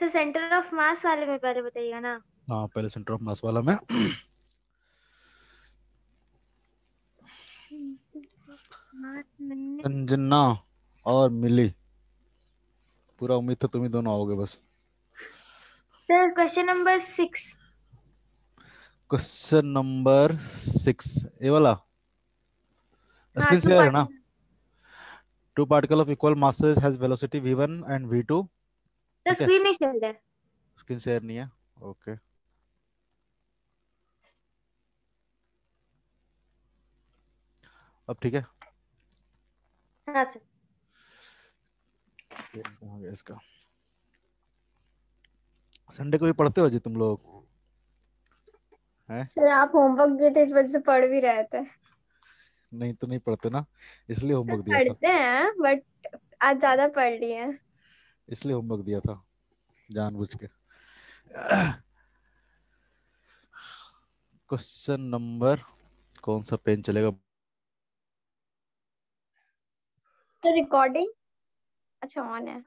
Sir centre of मास वाले में पहले बताइएगा ना हाँ पहले सेंटर ऑफ मास वाला में संजना और मिली पूरा उम्मीद था तो तुम ही दोनों आओगे बस sir question number six question number six ये वाला स्क्रीन हाँ, शेयर है ना two particle of equal masses has velocity v1 and v2 sir तो स्क्रीन नहीं चल रहा है स्क्रीन शेयर नहीं है ओके अब ठीक है हां सर इसका संडे को भी पढ़ते हो जी तुम लोग सर आप होमवर्क दिए थे इस वजह से पढ़ भी रहे थे नहीं तो नहीं पढ़ते ना इसलिए होमवर्क दिया था पढ़ते हैं बट आज ज्यादा पढ़ लिए इसलिए होमवर्क दिया था जानबूझ के क्वेश्चन नंबर कौन सा पेन चलेगा रिकॉर्डिंग अच्छा ऑन है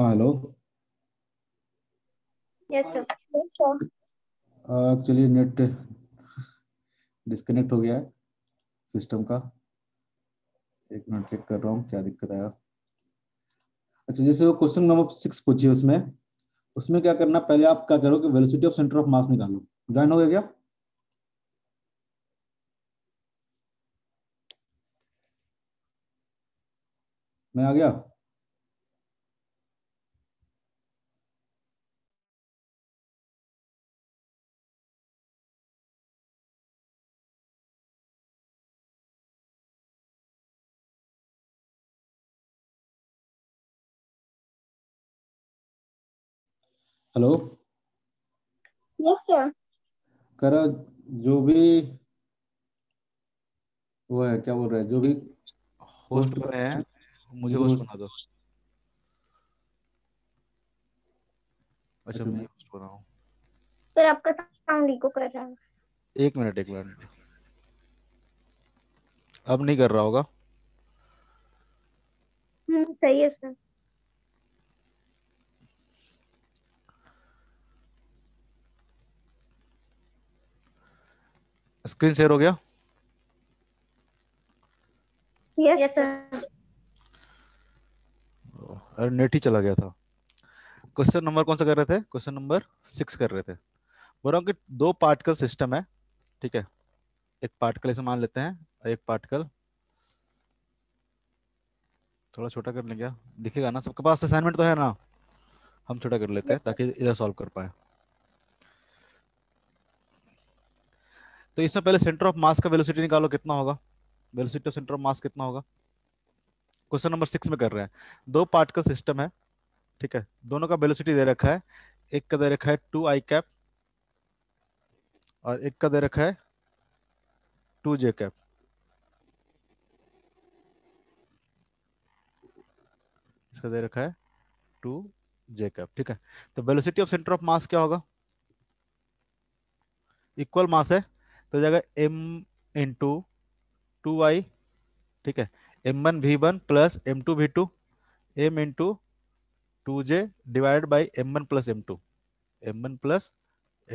हेलो एक्चुअली नेट डिस्कनेक्ट हो गया है सिस्टम का एक मिनट चेक कर रहा हूँ क्या दिक्कत आया अच्छा जैसे वो क्वेश्चन नंबर सिक्स पूछिए उसमें उसमें क्या करना पहले आप क्या करो कि velocity of centre of mass निकालो ज्वाइन हो गया क्या मैं आ गया हेलो यस सर करा जो भी वो है क्या बोल रहे है जो भी होस्ट रहे हैं मुझे वो सुना दो अच्छा, अच्छा। मैं होस्ट रहा हूं सर आपका साउंड इको कर रहा है एक मिनट एक मिनट अब नहीं कर रहा होगा हम्म सही है सर स्क्रीन शेयर हो गया यस सर नेट ही चला गया था क्वेश्चन नंबर कौन सा कर रहे थे क्वेश्चन नंबर सिक्स कर रहे थे बोल रहा हूँ कि दो पार्टिकल सिस्टम है ठीक है एक पार्टिकल ऐसे मान लेते हैं एक पार्टिकल थोड़ा छोटा कर लेंगे दिखेगा ना सबके पास असाइनमेंट तो है ना हम छोटा कर लेते हैं ताकि इधर सॉल्व कर पाए तो इसमें पहले सेंटर ऑफ मास का वेलोसिटी निकालो कितना होगा velocity of centre of mass कितना होगा क्वेश्चन नंबर सिक्स में कर रहे हैं दो पार्टिकल सिस्टम है ठीक है दोनों का वेलोसिटी दे रखा है एक का दे रखा है टू आई कैप और एक का दे रखा है टू जे कैप इसका दे रखा है टू जे कैप ठीक है तो velocity of centre of mass क्या होगा इक्वल मास है तो जाएगा एम इंटू टू वाई ठीक है M one we one plus M two we two m into two j divide by M one plus M two M one plus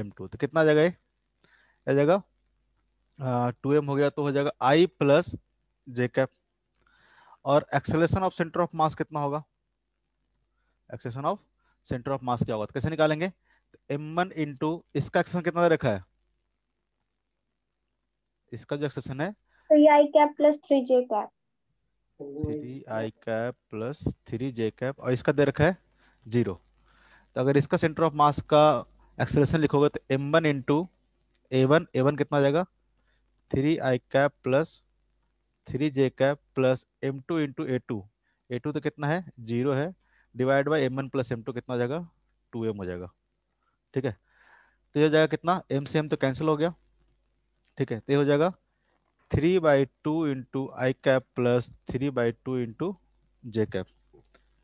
M two तो कितना आ जाएगा ये जाएगा टू एम हो गया तो हो जाएगा आई प्लस जे कैप और acceleration of centre of mass कितना होगा acceleration of centre of mass क्या होगा तो कैसे निकालेंगे एम वन इंटू इसका एक्सेलेशन कितना रखा है इसका जो एक्सेशन है three i cap plus three j cap three i cap plus three j cap और इसका दे रखा है जीरो तो अगर इसका सेंटर ऑफ मास का एक्सलेशन लिखोगे तो एम वन इंटू ए वन ए वन कितना जाएगा three i cap plus three j cap plus M two into A two A two तो कितना है जीरो है divide by M one plus M two कितना जाएगा टू एम हो जाएगा ठीक है तो यह जाएगा कितना एम से एम तो कैंसिल हो गया ठीक है तो हो जाएगा three by two into I cap plus three by two into J cap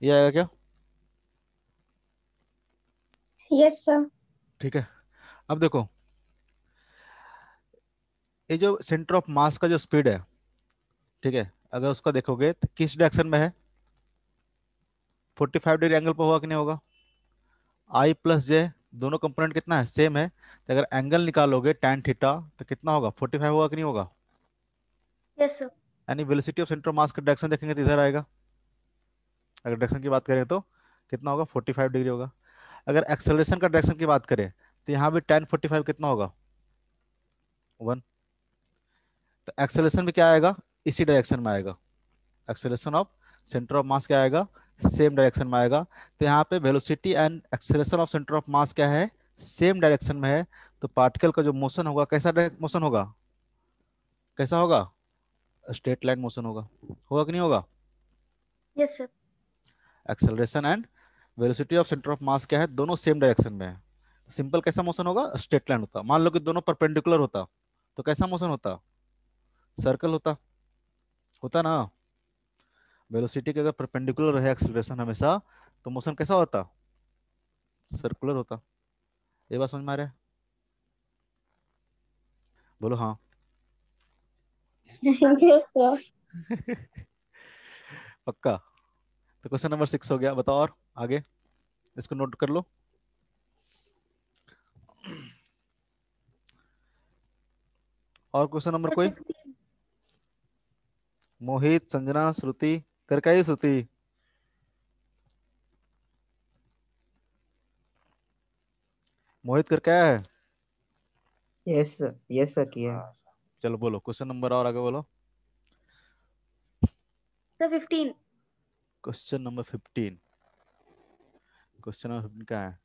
ये आएगा क्या यस सर ठीक है अब देखो ये जो सेंटर ऑफ मास का जो स्पीड है ठीक है अगर उसका देखोगे तो किस डायरेक्शन में है 45 डिग्री एंगल पर होगा कि नहीं होगा आई प्लस जे दोनों कंपोनेंट कितना है सेम है तो अगर एंगल निकालोगे टेन थीटा तो कितना होगा फोर्टी फाइव होगा कि नहीं होगा यस सर यानी वेलोसिटी ऑफ सेंटर मास का डायरेक्शन देखेंगे तो इधर आएगा अगर डायरेक्शन की बात करें तो कितना होगा फोर्टी फाइव डिग्री होगा अगर एक्सेलरेशन का डायरेक्शन की बात करें तो यहाँ भी टेन फोर्टी फाइव कितना होगा वन तो एक्सेलरेशन भी क्या आएगा इसी डायरेक्शन में आएगा acceleration of centre of mass क्या आएगा सेम डायरेक्शन में आएगा तो यहाँ पे velocity and acceleration of centre of mass क्या है सेम डायरेक्शन में है तो पार्टिकल का जो मोशन होगा कैसा मोशन होगा कैसा होगा स्ट्रेट लाइन मोशन होगा होगा कि नहीं होगा yes sir acceleration and velocity of centre of mass क्या है दोनों सेम डायरेक्शन में है सिंपल तो कैसा मोशन होगा स्ट्रेट लाइन होता मान लो कि दोनों परपेंडिकुलर होता तो कैसा मोशन होता सर्कल होता होता ना वेलोसिटी के अगर परपेंडिकुलर रहे एक्सेलरेशन हमेशा तो मोशन कैसा होता सर्कुलर होता ये बात समझ में आ रहा है बोलो हाँ पक्का तो क्वेश्चन नंबर सिक्स हो गया बताओ और आगे इसको नोट कर लो और क्वेश्चन नंबर कोई मोहित संजना श्रुति काहीच सुती मोहित कर क्या है यस यस हाँ, सर किया चलो बोलो क्वेश्चन नंबर और आगे बोलो sir 15 question number 15 question number 15 क्या है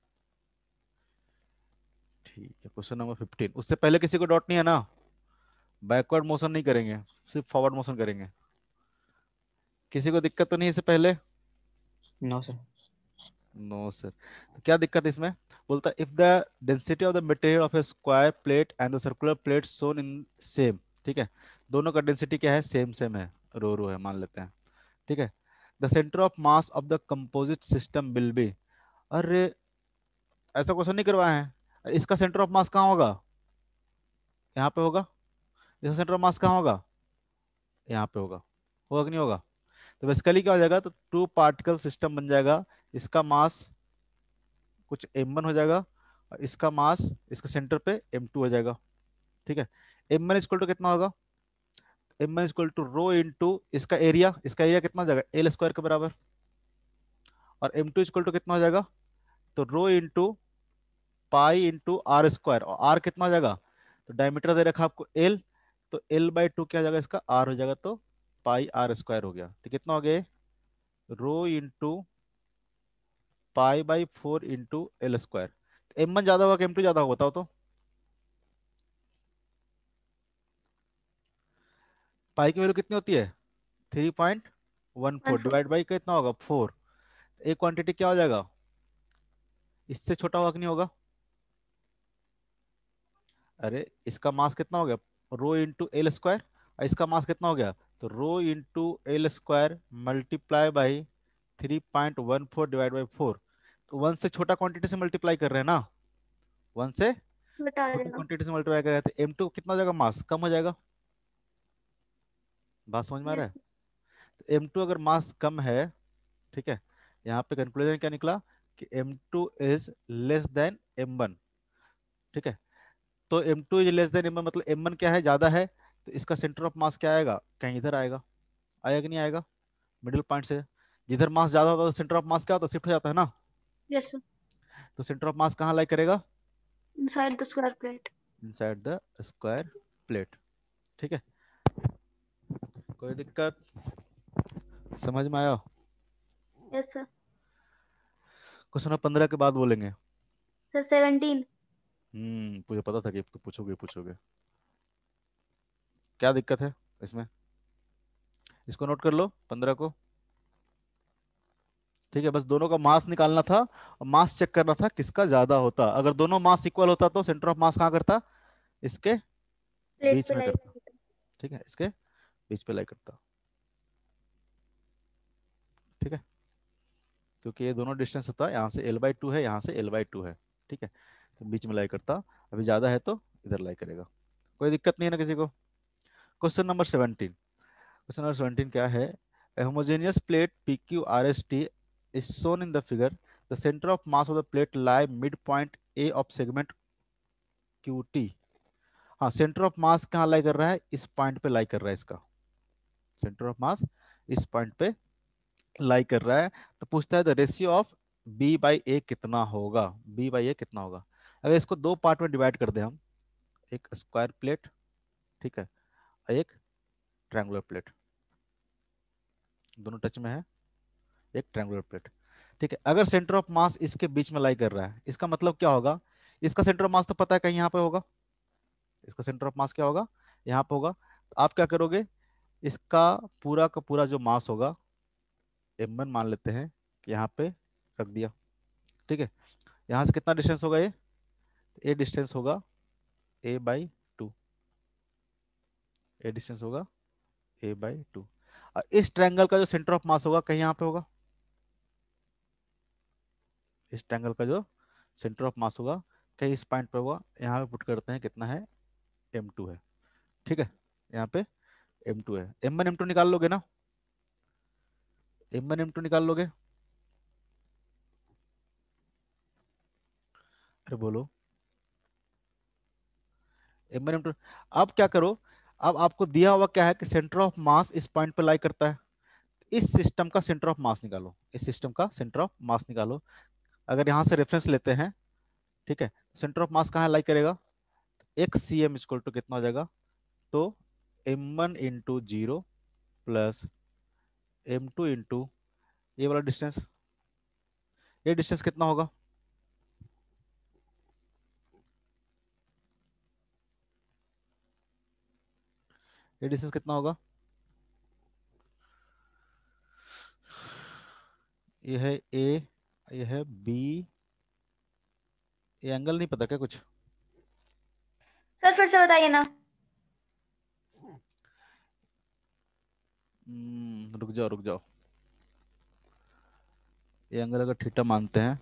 ठीक है क्वेश्चन नंबर 15 उससे पहले किसी को डॉट नहीं है ना बैकवर्ड मोशन नहीं करेंगे सिर्फ फॉरवर्ड मोशन करेंगे किसी को दिक्कत तो नहीं इससे पहले नो सर नो सर क्या दिक्कत इसमें बोलता if the density of the material of a square plate and the circular plate सोन इन सेम ठीक है दोनों का डेंसिटी क्या है सेम सेम है रो रो है मान लेते हैं ठीक है the centre of mass of the composite system will be अरे ऐसा क्वेश्चन नहीं करवाए हैं इसका सेंटर ऑफ मास कहाँ होगा यहाँ पे होगा इसका सेंटर ऑफ मास कहाँ होगा यहाँ पे होगा होगा कि नहीं होगा तो बेसिकली क्या हो जाएगा तो टू पार्टिकल सिस्टम बन जाएगा इसका मास कुछ एम वन हो जाएगा और इसका मास इसके सेंटर पे एम टू हो जाएगा ठीक है एम वन इजक्वल टू कितना होगा M one equal to rho into इसका एरिया इसका एरिया कितना हो जाएगा एल स्क्वायर के बराबर और एम टू इजक्वल टू कितना हो जाएगा तो rho into pi into are square और आर कितना हो जाएगा तो डायमीटर दे रखा आपको एल तो एल बाई टू क्या हो जाएगा इसका आर हो जाएगा तो पाई आर स्क्वायर हो गया तो कितना हो गया rho into pi by four into L square m तो वन ज्यादा होगा कि एम टू ज्यादा होगा बताओ तो पाई की वैल्यू कितनी होती है three point one four divide by कितना होगा फोर एक क्वांटिटी क्या हो जाएगा इससे छोटा होगा कि नहीं होगा अरे इसका मास कितना हो गया रो इंटू एल स्क्वायर इसका मास कितना हो गया तो rho into L square multiply by three point one four divide by four तो वन से छोटा क्वांटिटी से मल्टीप्लाई कर रहे हैं ना वन से क्वांटिटी से मल्टीप्लाई कर रहे हैं तो एम टू कितना हो जाएगा मास कम हो जाएगा बात समझ में आ रहा है तो एम टू अगर मास कम है ठीक है यहाँ पे कंक्लूजन क्या निकला कि M two is less than M one ठीक है तो M two is less than M one मतलब एम वन क्या है ज्यादा है तो इसका सेंटर ऑफ मास क्या आएगा कहीं इधर आएगा आएगा कि नहीं आएगा मिडिल पॉइंट से जिधर मास ज्यादा होता है सेंटर ऑफ मास क्या होता है शिफ्ट हो जाता है ना यस तो सेंटर ऑफ मास कहां लाइक करेगा inside the square plate inside the square plate ठीक है कोई दिक्कत समझ में आया यस सर क्वेश्चन नंबर 15 के बाद बोलेंगे सर 17 हम्म मुझे पता था कि तो पूछोगे पूछोगे क्या दिक्कत है इसमें इसको नोट कर लो पंद्रह को ठीक है बस दोनों का मास निकालना था और मास चेक करना था किसका ज्यादा होता अगर दोनों मास इक्वल होता तो सेंटर ऑफ मास कहाँ करता इसके बीच में करता ठीक है इसके बीच पे लाई करता ठीक है क्योंकि ये दोनों डिस्टेंस होता यहां से एल बाई टू है यहां से एल बाई टू है ठीक है तो बीच में लाई करता अभी ज्यादा है तो इधर लाई करेगा कोई दिक्कत नहीं है ना किसी को question number seventeen question number seventeen क्या है homogeneous plate P Q R S T is shown in the figure the centre of mass of the plate the mid point A of segment Q T हाँ centre of mass कहाँ lie कर रहा है इस point पे लाई कर रहा है इसका सेंटर ऑफ मास इस पॉइंट पे लाई कर रहा है तो पूछता है the ratio of B by A कितना होगा बी बाई ए कितना होगा अगर इसको दो पार्ट में डिवाइड कर दें हम एक स्क्वायर प्लेट ठीक है एक ट्रायंगुलर प्लेट दोनों टच में है एक ट्रायंगुलर प्लेट ठीक है अगर सेंटर ऑफ मास इसके बीच में लाई कर रहा है इसका मतलब क्या होगा इसका सेंटर ऑफ मास तो पता है कहीं यहाँ पे होगा इसका सेंटर ऑफ मास क्या होगा यहाँ पे होगा तो आप क्या करोगे इसका पूरा का पूरा जो मास होगा एम मान लेते हैं कि यहाँ पे रख दिया ठीक है यहाँ से कितना डिस्टेंस होगा ये ए डिस्टेंस होगा ए बाई ये डिस्टेंस होगा ए बाई टू इस ट्रैंगल का जो सेंटर ऑफ मास होगा कहीं यहां पे होगा इस ट्रैंगल का जो सेंटर ऑफ मास होगा कहीं इस पॉइंट पे होगा यहाँ पे पुट करते हैं कितना है एम टू है ठीक है यहाँ पे एम टू है एम वन एम टू निकाल लोगे ना एम वन एम टू निकाल लोगे अरे बोलो एम वन एम टू अब क्या करो अब आपको दिया हुआ क्या है कि सेंटर ऑफ मास इस पॉइंट पे लाई करता है इस सिस्टम का सेंटर ऑफ मास निकालो इस सिस्टम का सेंटर ऑफ मास निकालो अगर यहाँ से रेफरेंस लेते हैं ठीक है सेंटर ऑफ मास कहाँ लाई करेगा X C M equal to कितना हो जाएगा तो M one into zero plus M two into ये वाला डिस्टेंस ये डिस्टेंस कितना होगा ये डिस्टेंस कितना होगा ये है ए ये है बी ये एंगल नहीं पता क्या कुछ सर फिर से बताइए ना हम्म, रुक जाओ रुक जाओ ये एंगल अगर थीटा मानते हैं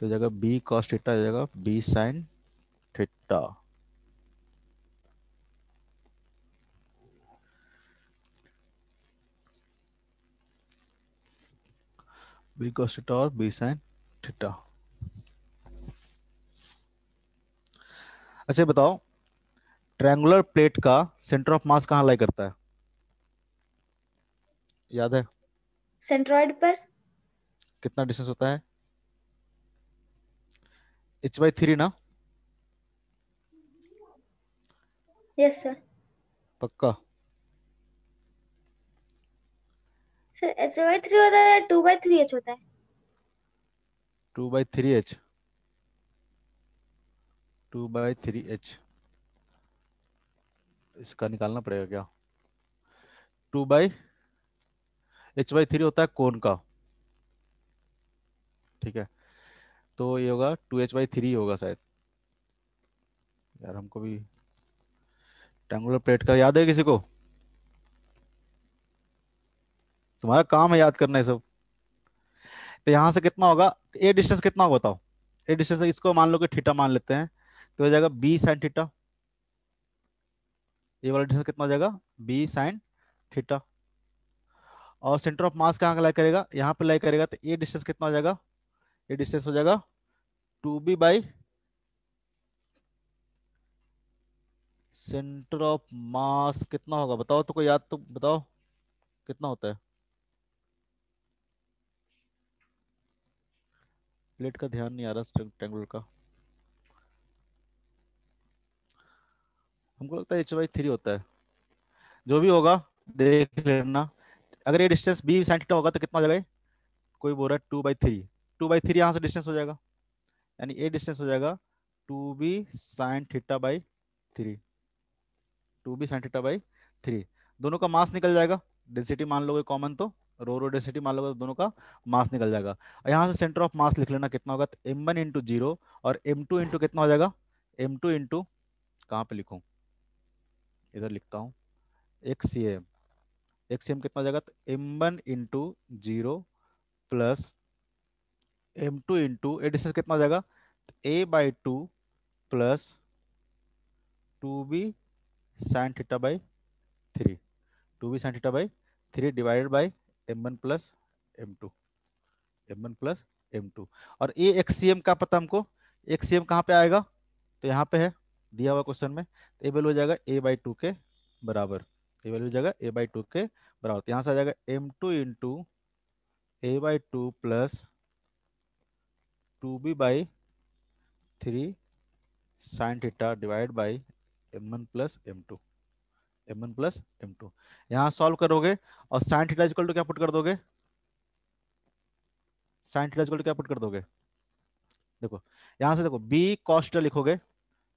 तो जगह बी कॉस्ट थीटा जगह B sine theta b cos theta or b sin theta अच्छा बताओ ट्रायंगुलर प्लेट का सेंटर ऑफ मास कहां लाई करता है याद है सेंट्रोइड पर कितना डिस्टेंस होता है एच बाई थ्री ना यस सर पक्का इसका निकालना पड़ेगा क्या two by H by three होता है कोन का ठीक है तो ये होगा टू एच बाई थ्री होगा शायद यार हमको भी ट्रैंगुलर प्लेट का याद है किसी को तुम्हारा काम है याद करना है सब तो यहाँ से कितना होगा ए डिस्टेंस कितना होगा बताओ ए डिस्टेंस इसको मान लो कि ठीटा मान लेते हैं तो हो जाएगा बी साइन ठीटा ये वाला डिस्टेंस कितना हो जाएगा बी साइन ठीटा और सेंटर ऑफ मास कहाँ लाई करेगा यहाँ पर लाई करेगा तो ए डिस्टेंस कितना हो जाएगा ए डिस्टेंस हो जाएगा two B by centre of mass कितना होगा बताओ तो कोई याद तो बताओ कितना होता है प्लेट का ध्यान नहीं आ रहा ट्रेंगुलर का हमको लगता है एच वाई थ्री होता है जो भी होगा देख लेना अगर ये डिस्टेंस बी साइन थीटा होगा तो कितना जगह कोई बोल रहा है two by three two by three यहाँ से डिस्टेंस हो जाएगा यानी ए डिस्टेंस हो जाएगा two B sine theta by three two B sine theta by three दोनों का मास निकल जाएगा डेंसिटी मान लो कॉमन तो रो रो डेंसिटी मान लो दोनों का मास निकल जाएगा यहाँ से सेंटर ऑफ मास लिख लेना कितना होगा एम वन इंटू जीरो और एम टू इंटू कितना हो जाएगा एम टू इंटू कहाँ पर लिखूँ इधर लिखता हूँ एक सी एम एक सी एम कितना हो जाएगा M one into zero plus M two into A distance कितना हो जाएगा A by two plus two B sine theta by three two B sine theta by three divided by M one plus M two M one plus M two और A x C M का पता हमको x C M कहाँ पे आएगा तो यहाँ पे है दिया हुआ क्वेश्चन में ए तो वैल्यू हो जाएगा ए बाई टू के बराबर ए वैल्यू हो जाएगा ए बाई टू के बराबर तो यहाँ से आ जाएगा M two into A by two plus two B by three sine theta divide by M one plus M two M one plus M two यहाँ सॉल्व करोगे और साइन थीटा इक्वल टू क्या put कर दोगे sine theta equal to क्या put कर दोगे देखो यहाँ से देखो बी कॉस्ट लिखोगे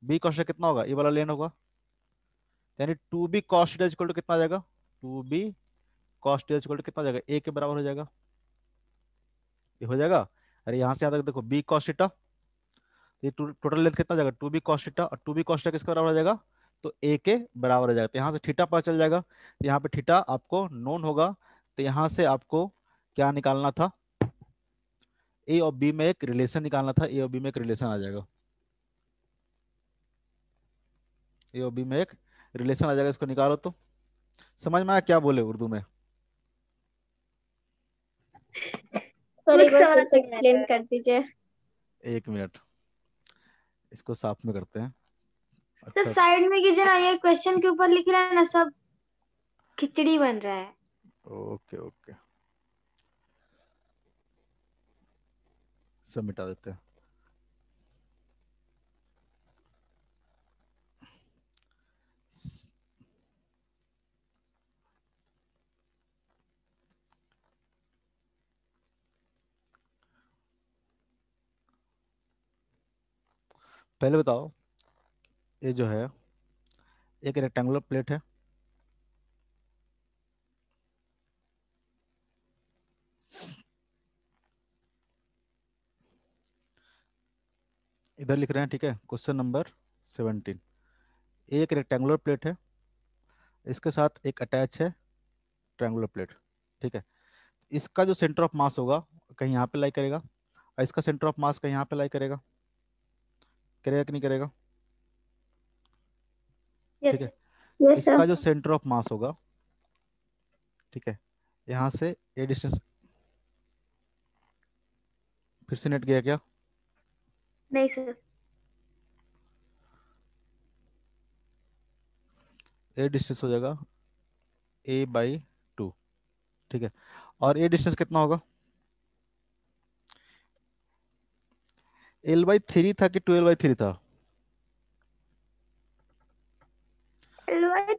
बी कॉस्ट कितना होगा ये वाला लेन होगा यानी two B cos equal to कितना जाएगा two B cos equal to कितना जाएगा ए के बराबर हो जाएगा ये हो जाएगा अरे यहाँ से यहाँ तक देखो बी कॉस्टा ये टोटल लेंथ कितना जाएगा टू बी कॉस्टा और टू बी कॉस्टा किसके बराबर हो जाएगा तो ए के बराबर आ जाएगा तो यहाँ से ठीटा पता चल जाएगा तो यहाँ पे ठीटा आपको नोन होगा तो यहाँ से आपको क्या निकालना था ए और बी में एक रिलेशन निकालना था ए और बी में एक रिलेशन आ जाएगा ए और बी में एक रिलेशन आ जाएगा इसको निकालो तो समझ में आया क्या बोले उर्दू में एक मिनट इसको साफ में करते हैं तो अच्छा। तो साइड में कीजिए ना ये क्वेश्चन के ऊपर लिख रहा है ना सब खिचड़ी बन रहा है ओके ओके सब मिटा देते हैं पहले बताओ ये जो है एक रेक्टेंगुलर प्लेट है इधर लिख रहे हैं ठीक है क्वेश्चन नंबर सेवनटीन एक रेक्टेंगुलर प्लेट है इसके साथ एक अटैच है ट्रेंगुलर प्लेट ठीक है इसका जो सेंटर ऑफ मास होगा कहीं यहाँ पे लाई करेगा और इसका सेंटर ऑफ मास कहीं यहाँ पे लाई करेगा करेगा कि नहीं करेगा ठीक है yes, इसका sir. जो सेंटर ऑफ मास होगा ठीक है यहाँ से ये डिस्टेंस फिर से नेट गया क्या नहीं सर ए डिस्टेंस हो जाएगा ए बाई टू ठीक है और ए डिस्टेंस कितना होगा एल बाई थ्री था कि टू एल बाई थ्री था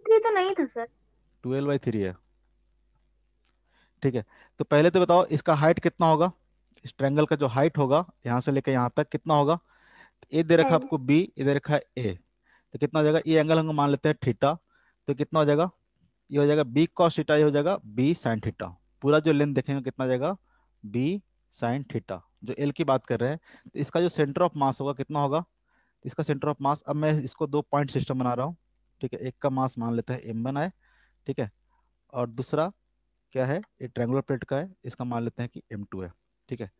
थ्री तो नहीं था सर ट्वेल्व बाई थ्री है ठीक है तो पहले तो बताओ इसका हाइट कितना होगा इस ट्रैंगल का जो हाइट होगा यहाँ से लेकर यहाँ तक कितना होगा ए दे रखा आपको बी इधर रखा ए तो कितना हो जाएगा ये एंगल हम मान लेते हैं थीटा तो कितना हो जाएगा ये हो जाएगा बी कॉस थीटा ये हो जाएगा बी साइन थीटा पूरा जो लेंथ देखेंगे कितना जाएगा बी साइन थीटा जो एल की बात कर रहे हैं तो इसका जो सेंटर ऑफ मास होगा कितना होगा इसका सेंटर ऑफ मास अब मैं इसको दो पॉइंट सिस्टम बना रहा हूँ ठीक है एक का मास मान लेते हैं एम वन आए ठीक है और दूसरा क्या है ये ट्रेंगुलर प्लेट का है इसका मान लेते हैं कि एम टू है ठीक है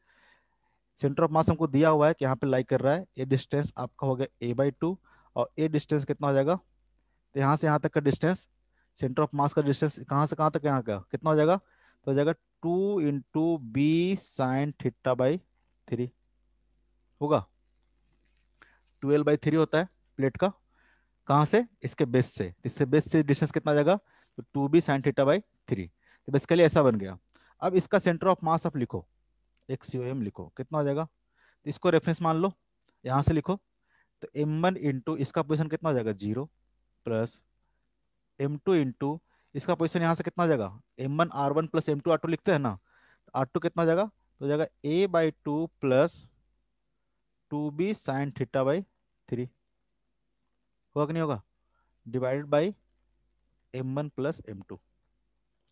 सेंटर ऑफ मास हमको दिया हुआ है कि यहाँ पे लाइक कर रहा है ये डिस्टेंस आपका हो गया ए बाई टू और ए डिस्टेंस कितना हो जाएगा तो यहाँ से यहाँ तक का डिस्टेंस सेंटर ऑफ मास का डिस्टेंस कहाँ से कहाँ तक यहाँ का कितना हो जाएगा तो हो जाएगा two into B sine theta by three होगा ट्वेल्व बाई थ्री होता है प्लेट का कहाँ से इसके बेस से तो इससे बेस से डिस्टेंस कितना जाएगा तो two B sine theta by three तो बेसिकली ऐसा बन गया अब इसका सेंटर ऑफ मास आप लिखो एक्स यू एम लिखो कितना हो जाएगा तो इसको रेफरेंस मान लो यहाँ से लिखो तो एम वन इंटू इसका पोजिशन कितना हो जाएगा zero plus M two into इसका पोजिशन यहाँ से कितना हो जाएगा M one R one plus M two R two लिखते हैं ना तो आर टू कितना हो जाएगा तो जाएगा A by two plus two B sine theta by three होगा कि नहीं होगा divided by M one plus M two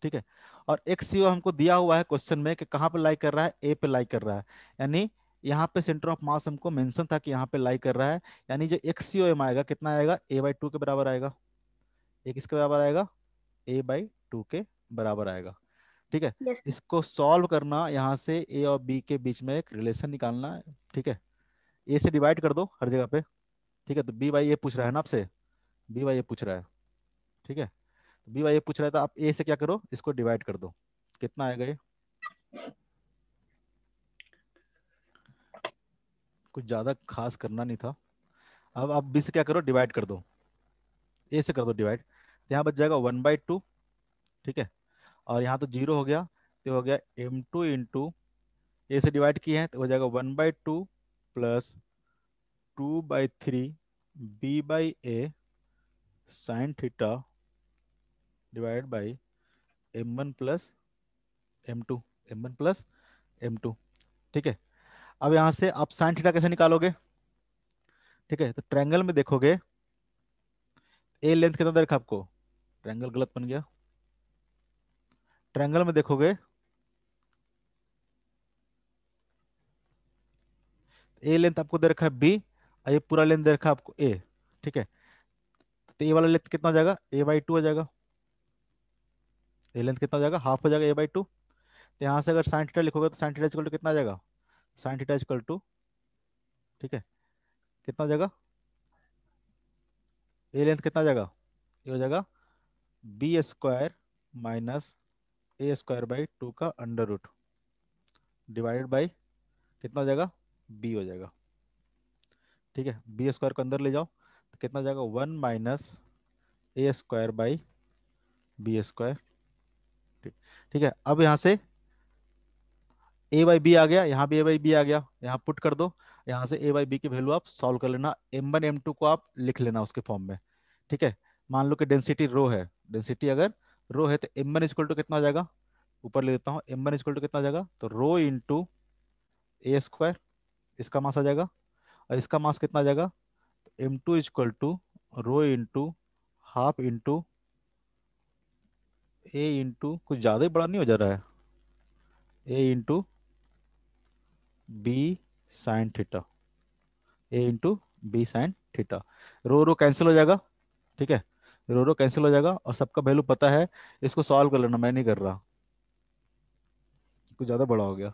ठीक है और एक्स सीओ हमको दिया हुआ है क्वेश्चन में कि कहाँ पे लाई कर रहा है ए पे लाई कर रहा है यानी यहाँ पे सेंटर ऑफ मास हमको मेंशन था कि यहाँ पे लाई कर रहा है यानी जो एक सी ओ एम आएगा कितना आएगा ए बाई टू के बराबर आएगा ए किसके बराबर आएगा ए बाई टू के बराबर आएगा ठीक है yes. इसको सॉल्व करना यहाँ से ए और बी के बीच में एक रिलेशन निकालना ठीक है ए से डिवाइड कर दो हर जगह पे ठीक है तो बी बाई ए पूछ रहा है ना आपसे बी बाई ए पूछ रहा है ठीक है तो बी बाई ए पूछ रहा है तो आप ए से क्या करो इसको डिवाइड कर दो कितना आएगा ये कुछ ज्यादा खास करना नहीं था अब आप बी से क्या करो डिवाइड कर दो ए से कर दो डिवाइड तो यहाँ बच जाएगा वन बाई टू ठीक है और यहाँ तो जीरो हो गया तो हो गया एम टू इंटू ए से डिवाइड किए हैं तो हो जाएगा one by two plus two by three B by A sine theta divide by M one plus M two M one plus M two ठीक है अब यहां से आप साइन थीटा कैसे निकालोगे ठीक है तो ट्रायंगल में देखोगे ए लेंथ कितना देखा आपको ट्रायंगल गलत बन गया ट्रायंगल में देखोगे ए लेंथ आपको दे रखा है बी ये पूरा लेंथ दे रखा आपको ए ठीक है तो ए वाला लेंथ कितना हो जाएगा ए बाई टू हो जाएगा ए लेंथ कितना हो जाएगा हाफ हो जाएगा ए बाई टू तो यहाँ से अगर साइन थीटा लिखोगे तो साइन थीटा इक्वल टू कितना जाएगा साइन थीटा इक्वल टू ठीक है कितना जाएगा ए लेंथ कितना जाएगा ये हो जाएगा B square minus A square by two का अंडर रूट डिवाइडेड बाई कितना हो जाएगा बी हो जाएगा ठीक है बी स्क्वायर को अंदर ले जाओ तो कितना जाएगा one minus A square by B square ठीक ठीक है अब यहाँ से ए बाई बी आ गया यहाँ भी ए बाई बी आ गया यहाँ पुट कर दो यहाँ से ए बाई बी की वैल्यू आप सॉल्व कर लेना एम वन एम टू को आप लिख लेना उसके फॉर्म में ठीक है मान लो कि डेंसिटी रो है डेंसिटी अगर रो है तो एम वन इजक्वल टू कितना जाएगा ऊपर ले देता हूँ एम वन इजक्वल टू कितना जाएगा तो रो इंटू ए स्क्वायर इसका मास आ जाएगा और इसका मास कितना आ जाएगा M two is equal to rho into half into A into कुछ ज़्यादा ही बड़ा नहीं हो जा रहा है A into B sine theta A into B sine theta rho rho cancel हो जाएगा ठीक है रो रो कैंसिल हो जाएगा और सबका वैल्यू पता है इसको सॉल्व कर लेना मैं नहीं कर रहा कुछ ज़्यादा बड़ा हो गया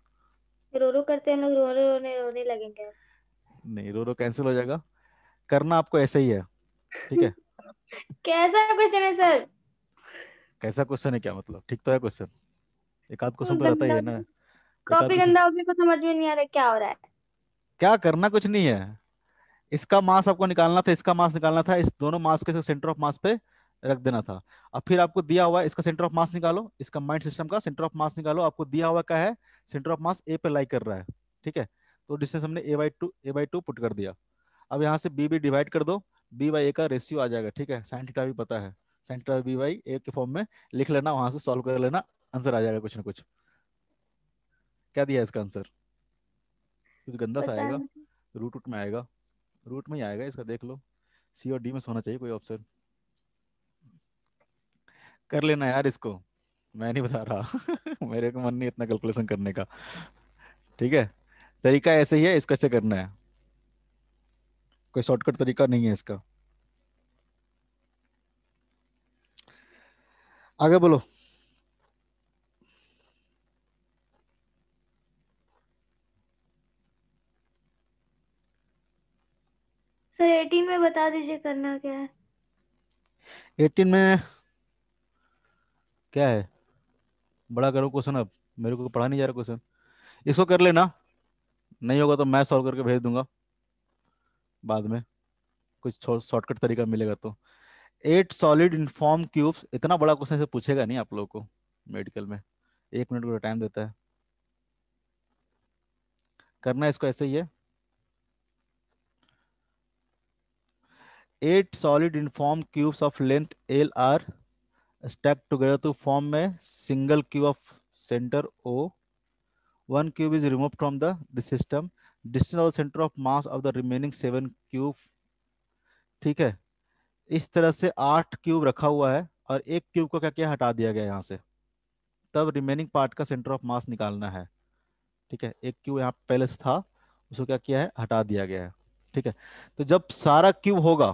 रो रो करते हैं लोग रो रो रोने रोने लगेंगे नहीं रो रो कैंसिल हो जाएगा करना आपको ऐसे ही है ठीक है कैसा क्वेश्चन है सर कैसा क्वेश्चन है क्या मतलब ठीक तो है क्वेश्चन एक आध क्वेश्चन तो रहता ही है ना काफी गंदा अपने को तो समझ में नहीं आ रहा क्या हो रहा है क्या करना कुछ नहीं है इसका मास आपको निकालना था इसका मास निकालना था इस दोनों मास के सेंटर ऑफ मास पे रख देना था अब फिर आपको दिया हुआ है इसका सेंटर ऑफ मास निकालो इसका माइंड सिस्टम का सेंटर ऑफ मास निकालो आपको दिया हुआ क्या है सेंटर ऑफ मास ए पे लाई कर रहा है ठीक है तो डिस्टेंस हमने A by two A by two put कर दिया अब यहाँ से बी बी डिवाइड कर दो बी बाई ए का रेशियो आ जाएगा ठीक है साइन भी पता है साइन बी बाई ए के फॉर्म में लिख लेना वहां से सॉल्व कर लेना आंसर आ जाएगा कुछ ना कुछ क्या दिया इसका आंसर कुछ गंदा सा आएगा रूट रूट में आएगा रूट में ही आएगा इसका देख लो सी और डी में सोना चाहिए कोई ऑप्शन कर लेना यार इसको मैं नहीं बता रहा मेरे को मन नहीं इतना कैलकुलेशन करने का ठीक है तरीका ऐसे ही है इसको ऐसे करना है कोई शॉर्टकट तरीका नहीं है इसका आगे बोलो सर एटीन में बता दीजिए करना क्या है एटीन में क्या है बड़ा करो क्वेश्चन अब मेरे को पढ़ा नहीं जा रहा क्वेश्चन इसको कर लेना नहीं होगा तो मैं सॉल्व करके भेज दूंगा बाद में कुछ शॉर्टकट तरीका मिलेगा तो एट सॉलिड इनफॉर्म क्यूब्स इतना बड़ा क्वेश्चन से पूछेगा नहीं आप लोग को मेडिकल में एक मिनट का टाइम देता है करना है इसको ऐसे ही है eight solid uniform cubes of length L are stack together to form में single cube of centre O one cube is removed from the, the system distance the center of mass of the remaining seven cube ठीक है इस तरह से आठ cube रखा हुआ है और एक क्यूब को क्या क्या हटा दिया गया यहाँ से तब रिमेनिंग पार्ट का सेंटर ऑफ मास निकालना है ठीक है एक क्यूब यहाँ पहले से था उसको क्या किया है हटा दिया गया है ठीक है तो जब सारा क्यूब होगा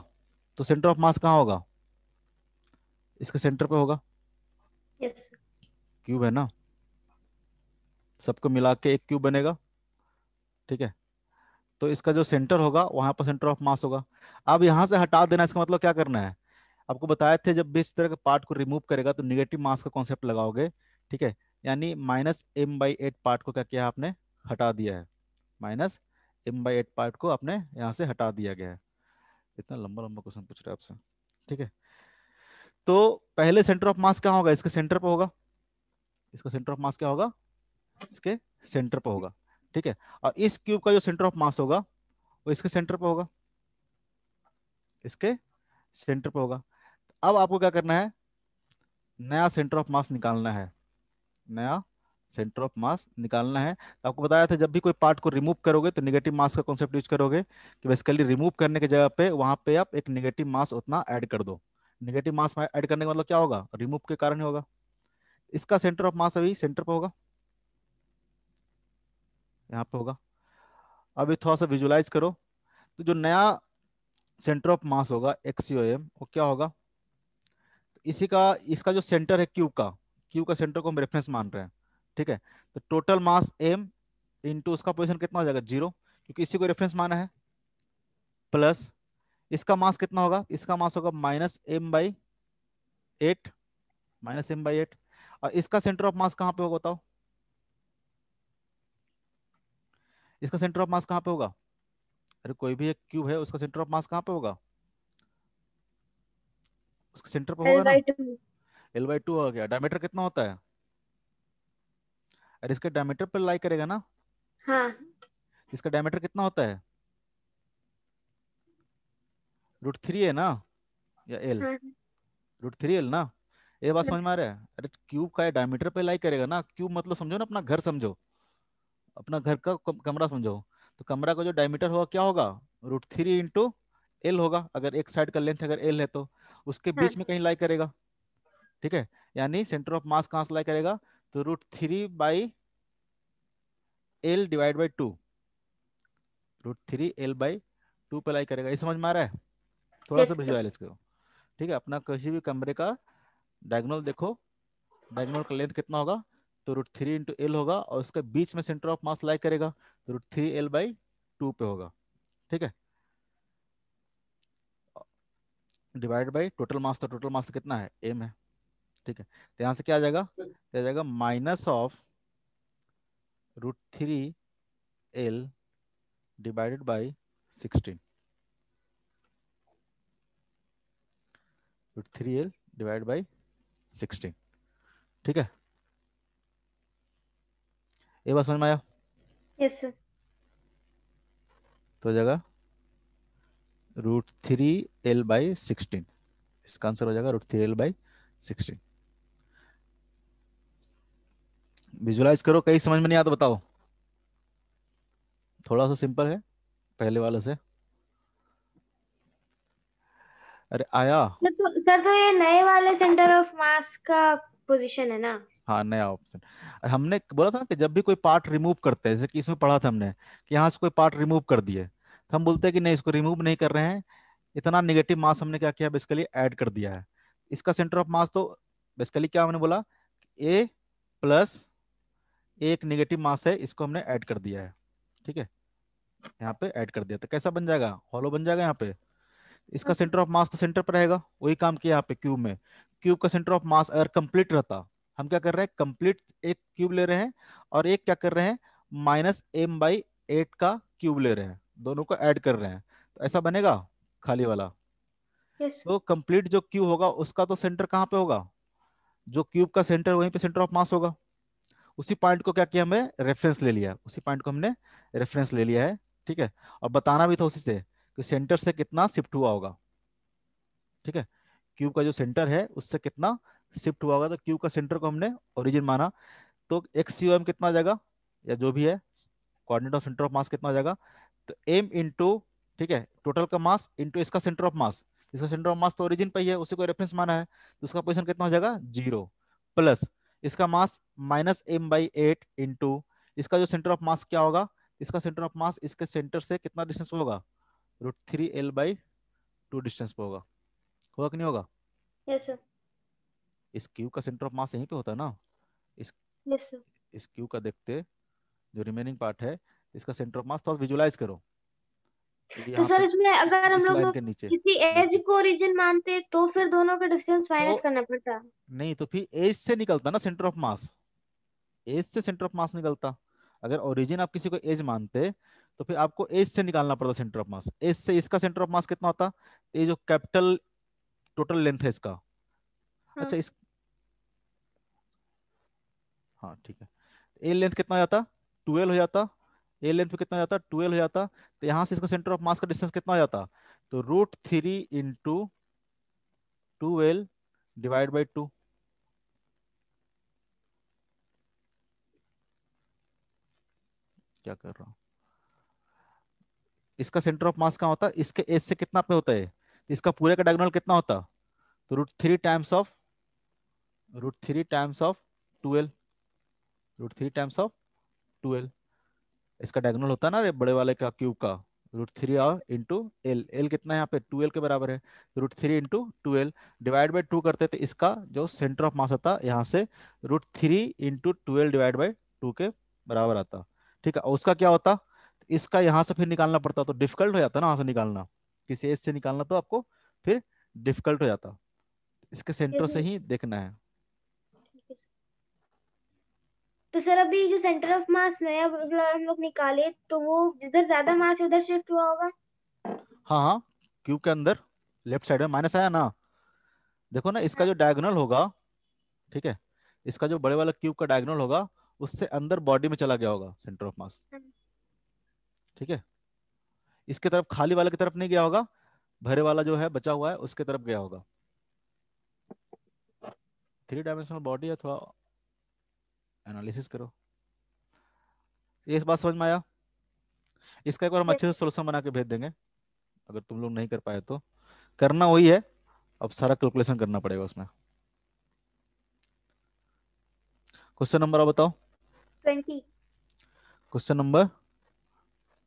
तो सेंटर ऑफ मास कहाँ होगा इसके सेंटर पे होगा yes. क्यूब है ना सबको मिला के एक क्यूब बनेगा ठीक है तो इसका जो सेंटर होगा वहां पर सेंटर ऑफ मास होगा अब यहाँ से हटा देना इसका मतलब क्या करना है आपको बताया थे जब भी इस तरह के पार्ट को रिमूव करेगा तो निगेटिव मास का कॉन्सेप्ट लगाओगे ठीक है यानी minus M by eight part को क्या किया आपने हटा दिया है minus M by eight part को आपने यहाँ से हटा दिया गया है इतना लंबा लंबा क्वेश्चन पूछ रहे आपसे ठीक है तो पहले सेंटर ऑफ मास क्या होगा इसका सेंटर पर होगा इसका सेंटर ऑफ मास क्या होगा इसके सेंटर पर होगा ठीक है और इस क्यूब का जो सेंटर ऑफ मास होगा वो इसके सेंटर पर होगा इसके सेंटर पर होगा अब आपको क्या करना है नया सेंटर ऑफ मास निकालना है नया सेंटर ऑफ मास निकालना है तो आपको बताया था जब भी कोई पार्ट को रिमूव करोगे तो निगेटिव मास का कॉन्सेप्ट यूज करोगे कि बेसिकली रिमूव करने की जगह पे वहां पे आप एक निगेटिव मास उतना ऐड कर दो निगेटिव मास ऐड करने का मतलब क्या होगा रिमूव के कारण ही होगा इसका सेंटर ऑफ मास अभी सेंटर पर होगा यहाँ पे होगा अभी थोड़ा सा विजुलाइज करो तो जो नया सेंटर ऑफ मास होगा एक्सीओ एम वो क्या होगा तो इसी का इसका जो सेंटर है क्यूब का क्यूब का सेंटर को हम रेफरेंस मान रहे हैं ठीक है तो टोटल मास एम इंटू उसका पोजिशन कितना हो जाएगा जीरो क्योंकि इसी को रेफरेंस माना है प्लस इसका मास कितना होगा इसका मास होगा minus M by eight minus M by eight और इसका सेंटर ऑफ मास कहाँ पे होगा बताओ इसका सेंटर ऑफ मास कहाँ पे होगा अरे कोई भी एक क्यूब है उसका सेंटर ऑफ मास कहाँ पे होगा उसका सेंटर पे होगा एल बाई टू हो गया डायमीटर कितना होता है अरे इसके डायमीटर पर लाई करेगा ना हाँ इसका डायमीटर कितना होता है रूट थ्री है ना या एल हाँ। रूट थ्री एल ना ये बात हाँ। समझ में आ रहा है अरे क्यूब का डायमीटर पे लाई करेगा ना क्यूब मतलब समझो ना अपना घर समझो अपना घर का कमरा समझो तो कमरा का जो डायमीटर होगा क्या होगा रूट थ्री इंटू एल होगा अगर एक साइड का लेंथ अगर एल है तो उसके हाँ। बीच में कहीं लाई करेगा ठीक है यानी सेंटर ऑफ मास कहाँ से लाई करेगा तो root three by L divide by two root three L by two पे लाई करेगा ये समझ में आ रहा है थोड़ा सा भिजवा इसको ठीक है अपना किसी भी कमरे का डायगोनल देखो डायगोनल का लेंथ कितना होगा तो रूट थ्री इंटू एल होगा और उसके बीच में सेंटर ऑफ मास लाइक करेगा तो root three L by two पे होगा ठीक है डिवाइड बाई टोटल मास तो टोटल मास कितना है एम है ठीक है तो यहां से क्या आ जाएगा क्या तो आ जाएगा minus of root three L divided by sixteen root three L divide by sixteen ठीक है ये बात समझ में आया यस सर तो हो जाएगा root three L by sixteen इसका आंसर हो जाएगा root three L by sixteen visualise करो कहीं समझ में नहीं आता बताओ थोड़ा सा सिंपल है पहले वाले से अरे आया सर तो, सर तो ये नए वाले सेंटर ऑफ मास का पोजीशन है ना हाँ नया ऑप्शन हमने बोला था ना कि जब भी कोई पार्ट रिमूव करते हैं जैसे कि इसमें पढ़ा था हमने कि यहाँ से कोई पार्ट रिमूव कर दिए तो हम बोलते हैं कि नहीं इसको रिमूव नहीं कर रहे हैं इतना निगेटिव मास हमने क्या किया बेसिकली ऐड कर दिया है इसका सेंटर ऑफ मास तो बेसिकली क्या हमने बोला ए प्लस एक निगेटिव मास है इसको हमने ऐड कर दिया है ठीक है यहाँ पे ऐड कर दिया तो कैसा बन जाएगा हॉलो बन जाएगा यहाँ पे इसका सेंटर ऑफ मास तो सेंटर पर रहेगा वही काम किया यहाँ पे क्यूब में क्यूब का सेंटर ऑफ मास अगर कंप्लीट रहता हम क्या कर रहे हैं कंप्लीट एक क्यूब ले रहे हैं और एक क्या कर रहे हैं माइनस एम बाई एट का क्यूब ले रहे हैं दोनों को ऐड कर रहे हैं तो ऐसा बनेगा खाली वाला yes. तो कंप्लीट जो क्यूब होगा उसका तो सेंटर कहाँ पे होगा जो क्यूब का सेंटर वहीं पे सेंटर ऑफ मास होगा उसी पॉइंट को क्या किया हमें रेफरेंस ले लिया उसी पॉइंट को हमने रेफरेंस ले लिया है ठीक है और बताना भी था उसी से कि सेंटर से कितना शिफ्ट हुआ होगा ठीक है क्यूब का जो सेंटर है उससे कितना शिफ्ट हुआ होगा तो क्यू का सेंटर को हमने ओरिजिन माना तो एक्स यू एम कितना जाएगा या जो भी है coordinate of centre of mass कितना जाएगा तो एम इंटू ठीक है टोटल का मास इंटू इसका सेंटर ऑफ मास इसका सेंटर ऑफ मास तो ओरिजिन पर ही है उसी को रेफरेंस माना है तो उसका पोजिशन कितना हो जाएगा जीरो प्लस इसका mass minus M by eight into इसका जो सेंटर ऑफ मास क्या होगा इसका सेंटर ऑफ मास इसके सेंटर से कितना डिस्टेंस होगा root three L by two distance पर होगा होगा कि नहीं होगा yes, सर इस क्यू का सेंटर ऑफ मास यहीं पे होता है ना इस yes, इस क्यू का देखते जो रिमेनिंग पार्ट है इसका सेंटर ऑफ मास थोड़ा विजुलाइज करो तो सर इसमें अगर हम लोग किसी एज को ओरिजिन मानते तो फिर दोनों का डिस्टेंस माइनस तो करना पड़ता नहीं तो फिर एज से निकलता ना सेंटर ऑफ मास एज से सेंटर ऑफ मास निकलता अगर ओरिजिन आप किसी को एज मानते तो फिर आपको एज से निकालना पड़ता सेंटर ऑफ मास एज से इसका सेंटर ऑफ मास कितना होता ये जो कैपिटल टोटल लेंथ है इसका अच्छा, हाँ. अच्छा इस हाँ ठीक है ए लेंथ कितना जाता ट्वेल्व हो जाता ए लेंथ पे कितना जाता ट्वेल्व हो जाता तो यहाँ से इसका सेंटर ऑफ मास का डिस्टेंस कितना हो जाता तो root three into twelve divide by two क्या कर रहा हूँ इसका सेंटर ऑफ मास कहाँ होता है इसके एज से कितना पे होता है तो इसका पूरे का डायगोनल कितना होता तो root three times of root three times of twelve root three times of twelve इसका डायगोनल होता है ना बड़े वाले का क्यूब का रूट थ्री और इंटू एल एल कितना है यहाँ पे टू के बराबर है root three into two divide by two करते थे इसका जो सेंटर ऑफ मास आता यहाँ से root three into two divide by two के बराबर आता ठीक है उसका क्या होता इसका यहाँ से फिर निकालना पड़ता तो डिफिकल्ट हो जाता ना वहाँ से निकालना किसी एज से निकालना तो आपको फिर डिफिकल्ट हो जाता इसके सेंटर से ही देखना है तो सर अभी जो सेंटर ऑफ मास नया हम लोग निकाले तो वो जिधर ज्यादा मास उधर शिफ्ट हुआ होगा हाँ हाँ क्यूब के अंदर लेफ्ट साइड में माइनस आया ना देखो ना इसका हाँ. जो डायगोनल होगा ठीक है इसका जो बड़े वाला क्यूब का डायगोनल होगा उससे अंदर बॉडी में चला गया होगा सेंटर ऑफ मास ठीक है इसके तरफ खाली वाले की तरफ नहीं गया होगा भरे वाला जो है बचा हुआ है उसके तरफ गया होगा थ्री डायमेंशनल बॉडी है थोड़ा एनालिसिस करो ये इस बात समझ में आया इसका एक बार हम अच्छे से सोल्यूशन बना के भेज देंगे अगर तुम लोग नहीं कर पाए तो करना वही है अब सारा कैलकुलेशन करना पड़ेगा उसमें क्वेश्चन नंबर आप बताओ twenty question number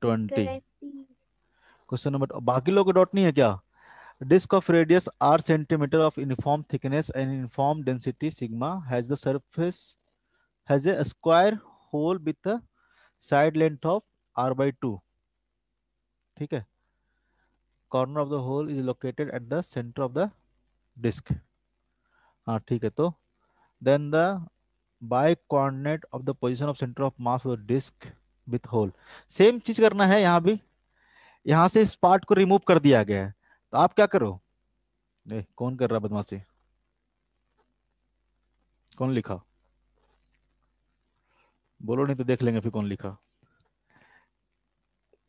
twenty question number बाकी लोग डॉट नहीं है क्या disc of radius R centimetre of uniform thickness and uniform density sigma has the surface has a square hole with a side length of r by 2 ठीक है corner of the hole is located at the center of the disc हाँ ठीक है तो then the by coordinate of the position of center of mass of the disk with hole same चीज करना है यहाँ भी यहाँ से इस पार्ट को रिमूव कर दिया गया है तो आप क्या करो ए, कौन कर रहा बदमाशी कौन लिखा बोलो नहीं तो देख लेंगे फिर कौन लिखा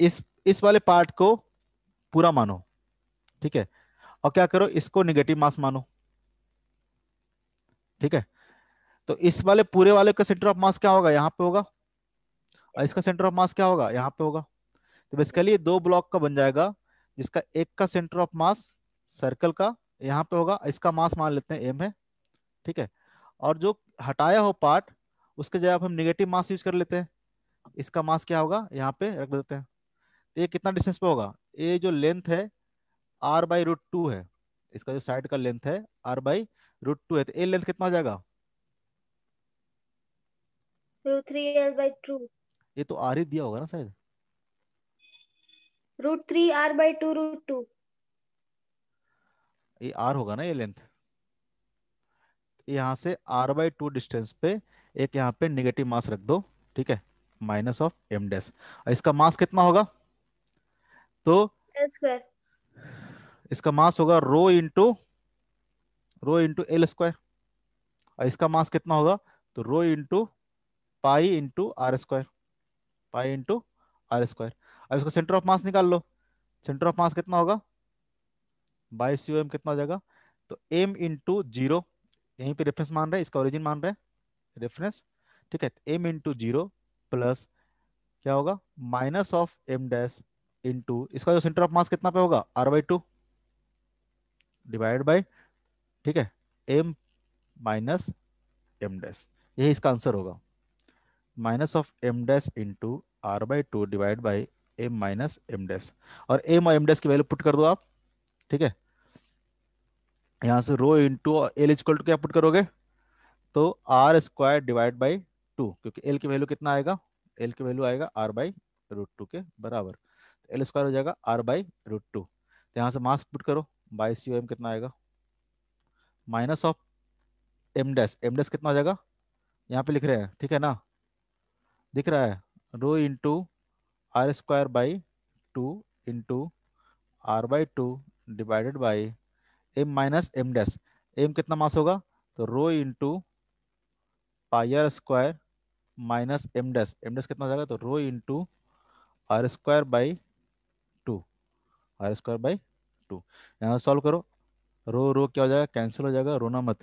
इस इस वाले पार्ट को पूरा मानो ठीक है और क्या करो इसको निगेटिव मास मानो ठीक है तो इस वाले पूरे वाले का सेंटर ऑफ मास क्या होगा यहां पे होगा और इसका सेंटर ऑफ मास क्या होगा यहां पे होगा तो बेसिकली दो ब्लॉक का बन जाएगा जिसका एक का सेंटर ऑफ मास सर्कल का यहां पे होगा इसका मास मान लेते हैं एम है ठीक है और जो हटाया हो पार्ट उसके जगह हम निगेटिव मास यूज कर लेते हैं इसका मास क्या होगा यहाँ पे रख देते हैं तो ये कितना डिस्टेंस पे होगा ये जो लेंथ है आर बाई रूट टू है इसका जो साइड का लेंथ है आर बाई रूट टू है तो ए लेंथ कितना हो जाएगा ये तो आर ही दिया होगा ना शायद root three R by two root two ये आर होगा ना ये लेंथ तो यहां से आर बाई टू डिस्टेंस पे एक यहाँ पे निगेटिव मास रख दो ठीक है माइनस ऑफ एम डैस इसका मास कितना होगा तो इसका मास होगा rho into rho into L square और इसका मास कितना होगा तो rho into pi into are square pi into are square अब इसका सेंटर ऑफ मास निकाल लो सेंटर ऑफ मास कितना होगा बाईस यू एम कितना हो जाएगा तो एम इंटू जीरो यहीं पे रेफरेंस मान रहे हैं इसका ओरिजिन मान रहे हैं रेफरेंस ठीक है एम इंटू जीरो प्लस क्या होगा minus of M dash into इसका जो सेंटर ऑफ मास कितना पे होगा are by two divide by ठीक है एम माइनस एम डैश यही इसका आंसर होगा minus of M dash into r by two divide by m minus m dash और एम और एम डैश की वैल्यू पुट कर दो आप ठीक है यहां से rho into l equal to क्या पुट करोगे तो r square divide by two क्योंकि एल की वैल्यू कितना आएगा एल की वैल्यू आएगा आर बाई रूट टू के बराबर एल तो स्क्वायर हो जाएगा आर बाई रूट टू तो यहाँ से मास पुट करो बाई सी एम कितना आएगा minus of m dash m dash कितना हो जाएगा यहाँ पे लिख रहे हैं ठीक है ना दिख रहा है rho into are square by two into r by two divided by m minus m dash m कितना मास होगा तो rho into i r square minus m dash m dash कितना जाएगा तो rho into are square by two r square by two यहाँ solve करो rho रो क्या हो जाएगा कैंसिल हो जाएगा रोना मत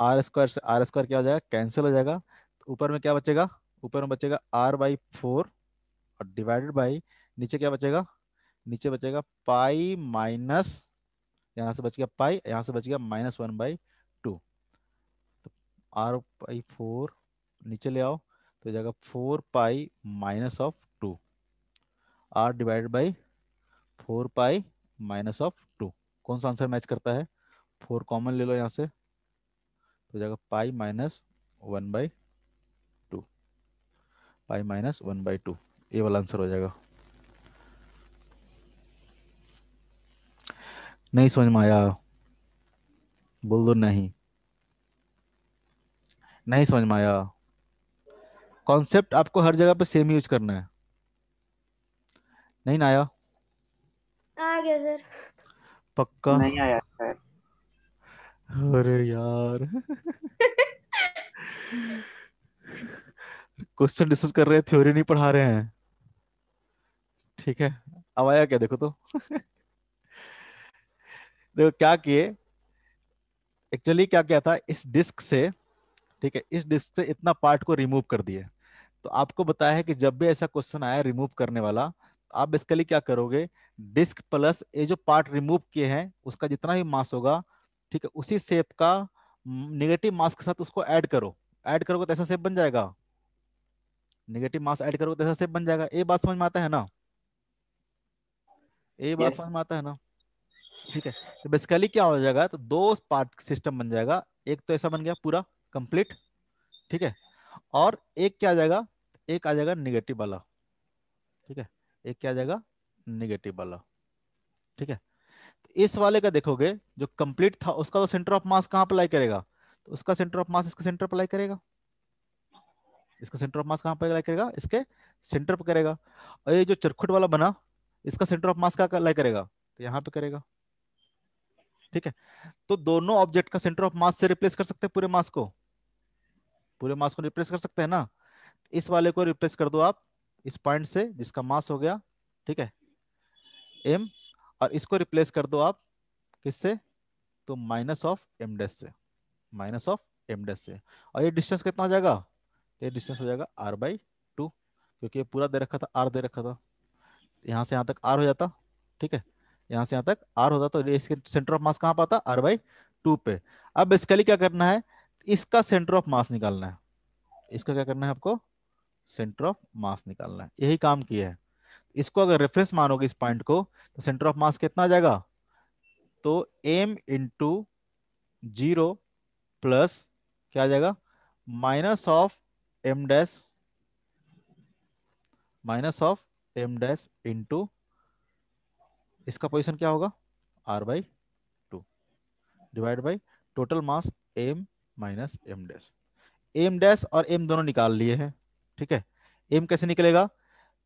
आर स्क्वायर से आर स्क्वायर क्या हो जाएगा कैंसिल हो जाएगा तो ऊपर में क्या बचेगा ऊपर में बचेगा आर बाई फोर और डिवाइडेड बाई नीचे क्या बचेगा नीचे बचेगा पाई माइनस यहाँ से बच गया पाई यहाँ से बच गया minus one by r pi four नीचे ले आओ तो जाएगा four pi minus of two r divide by four pi minus of two कौन सा आंसर मैच करता है फोर कॉमन ले लो यहाँ से तो जाएगा pi minus one by two pi minus one by two ये वाला आंसर हो जाएगा नहीं समझ में आया बोल दो नहीं नहीं समझ में आया कॉन्सेप्ट आपको हर जगह पे सेम यूज करना है नहीं ना आया आ गया सर पक्का नहीं आया सर अरे यार क्वेश्चन डिस्कस कर रहे हैं थ्योरी नहीं पढ़ा रहे हैं ठीक है अब आया क्या देखो तो देखो क्या किए एक्चुअली क्या क्या था इस डिस्क से ठीक है इस डिस्क से इतना पार्ट को रिमूव कर दिया तो आपको बताया है कि जब भी ऐसा क्वेश्चन आया रिमूव करने वाला तो आप बेसिकली क्या करोगे डिस्क प्लस ये जो पार्ट रिमूव किए हैं उसका जितना भी मास होगा ठीक है उसी सेप का निगेटिव मास के साथ उसको ऐड करो ऐड करोगे तो ऐसा सेप बन जाएगा निगेटिव मास ऐड करोगे तो ऐसा सेप बन जाएगा ये बात समझ में आता है ना ये बात समझ में आता है ना ठीक है तो बेसिकली क्या हो जाएगा तो दो पार्ट सिस्टम बन जाएगा एक तो ऐसा बन गया पूरा कंप्लीट ठीक है और एक क्या आ जाएगा एक आ जाएगा निगेटिव वाला ठीक है एक क्या आ जाएगा निगेटिव वाला ठीक है तो इस वाले का देखोगे जो कंप्लीट था उसका तो सेंटर ऑफ मास कहाँ अप्लाई करेगा तो उसका सेंटर ऑफ मास इसके सेंटर अप्लाई करेगा इसका सेंटर ऑफ मास कहाँ पर अप्लाई करेगा इसके सेंटर पर करेगा और ये जो चरखुट वाला बना इसका सेंटर ऑफ मास क्या अप्लाई करेगा तो यहाँ पे करेगा ठीक है तो दोनों ऑब्जेक्ट का सेंटर ऑफ मास से रिप्लेस कर सकते हैं पूरे मास को पूरे मास को रिप्लेस कर सकते हैं ना इस वाले को रिप्लेस कर दो आप इस पॉइंट से जिसका मास हो गया ठीक है एम और इसको रिप्लेस कर दो आप किससे तो माइनस ऑफ एम डैश से माइनस ऑफ एम डैश से और ये डिस्टेंस कितना हो जाएगा तो ये डिस्टेंस हो जाएगा आर बाई टू क्योंकि ये पूरा दे रखा था आर दे रखा था यहाँ से यहाँ तक आर हो जाता ठीक है यहाँ से यहाँ तक आर होता तो इसके सेंटर ऑफ मास कहाँ पाता आर बाई टू पे अब बेसिकली क्या करना है इसका सेंटर ऑफ मास निकालना है इसका क्या करना है आपको सेंटर ऑफ मास निकालना है यही काम किया है इसको अगर रेफरेंस मानोगे इस पॉइंट को तो सेंटर ऑफ मास कितना आ जाएगा तो एम इंटू जीरो प्लस क्या आ जाएगा minus of M dash minus of M dash into इसका पोजिशन क्या होगा are by two divide by total mass m minus m dash m dash और एम दोनों निकाल लिए हैं ठीक है एम कैसे निकलेगा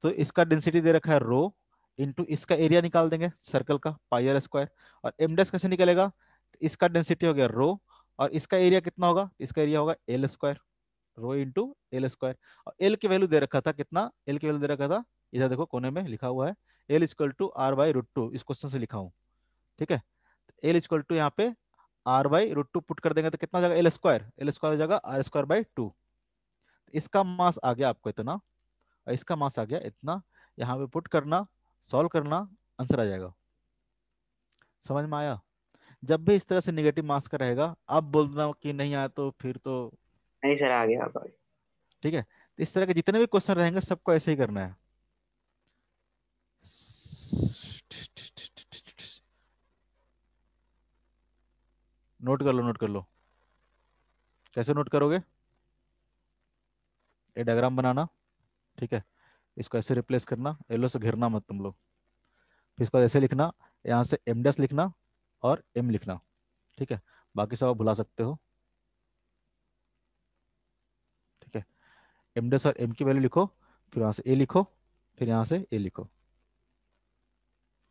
तो इसका डेंसिटी दे रखा है रो इंटू इसका एरिया निकाल देंगे सर्कल का पाइर स्क्वायर और एम डैश कैसे निकलेगा तो इसका डेंसिटी हो गया रो और इसका एरिया कितना होगा इसका एरिया होगा l square rho into L square और एल की वैल्यू दे रखा था कितना एल की वैल्यू दे रखा था इधर देखो कोने में लिखा हुआ है l equal to r by root two इस क्वेश्चन से लिखा हूँ ठीक है एल इक्वल टू यहाँ पे r by root two put कर देंगे तो कितना हो एल स्क्वायर एल स्क्वायर हो जाएगा आर स्क्वायर बाई टू इसका मास आ गया आपको इतना और इसका मास आ गया इतना यहाँ पे पुट करना सॉल्व करना आंसर आ जाएगा समझ में आया जब भी इस तरह से निगेटिव मास का रहेगा आप बोल देना कि नहीं आया तो फिर तो नहीं सर आ गया ठीक है तो इस तरह के जितने भी क्वेश्चन रहेंगे सबको ऐसे ही करना है नोट कर लो नोट कर लो कैसे नोट करोगे ये डायग्राम बनाना ठीक है इसको ऐसे रिप्लेस करना येलो से घेरना मत तुम लोग फिर इसको ऐसे लिखना यहाँ से एम डस लिखना और एम लिखना ठीक है बाकी सब आप भुला सकते हो ठीक है एम डस और एम की वैल्यू लिखो फिर यहाँ से ए लिखो फिर यहाँ से ए लिखो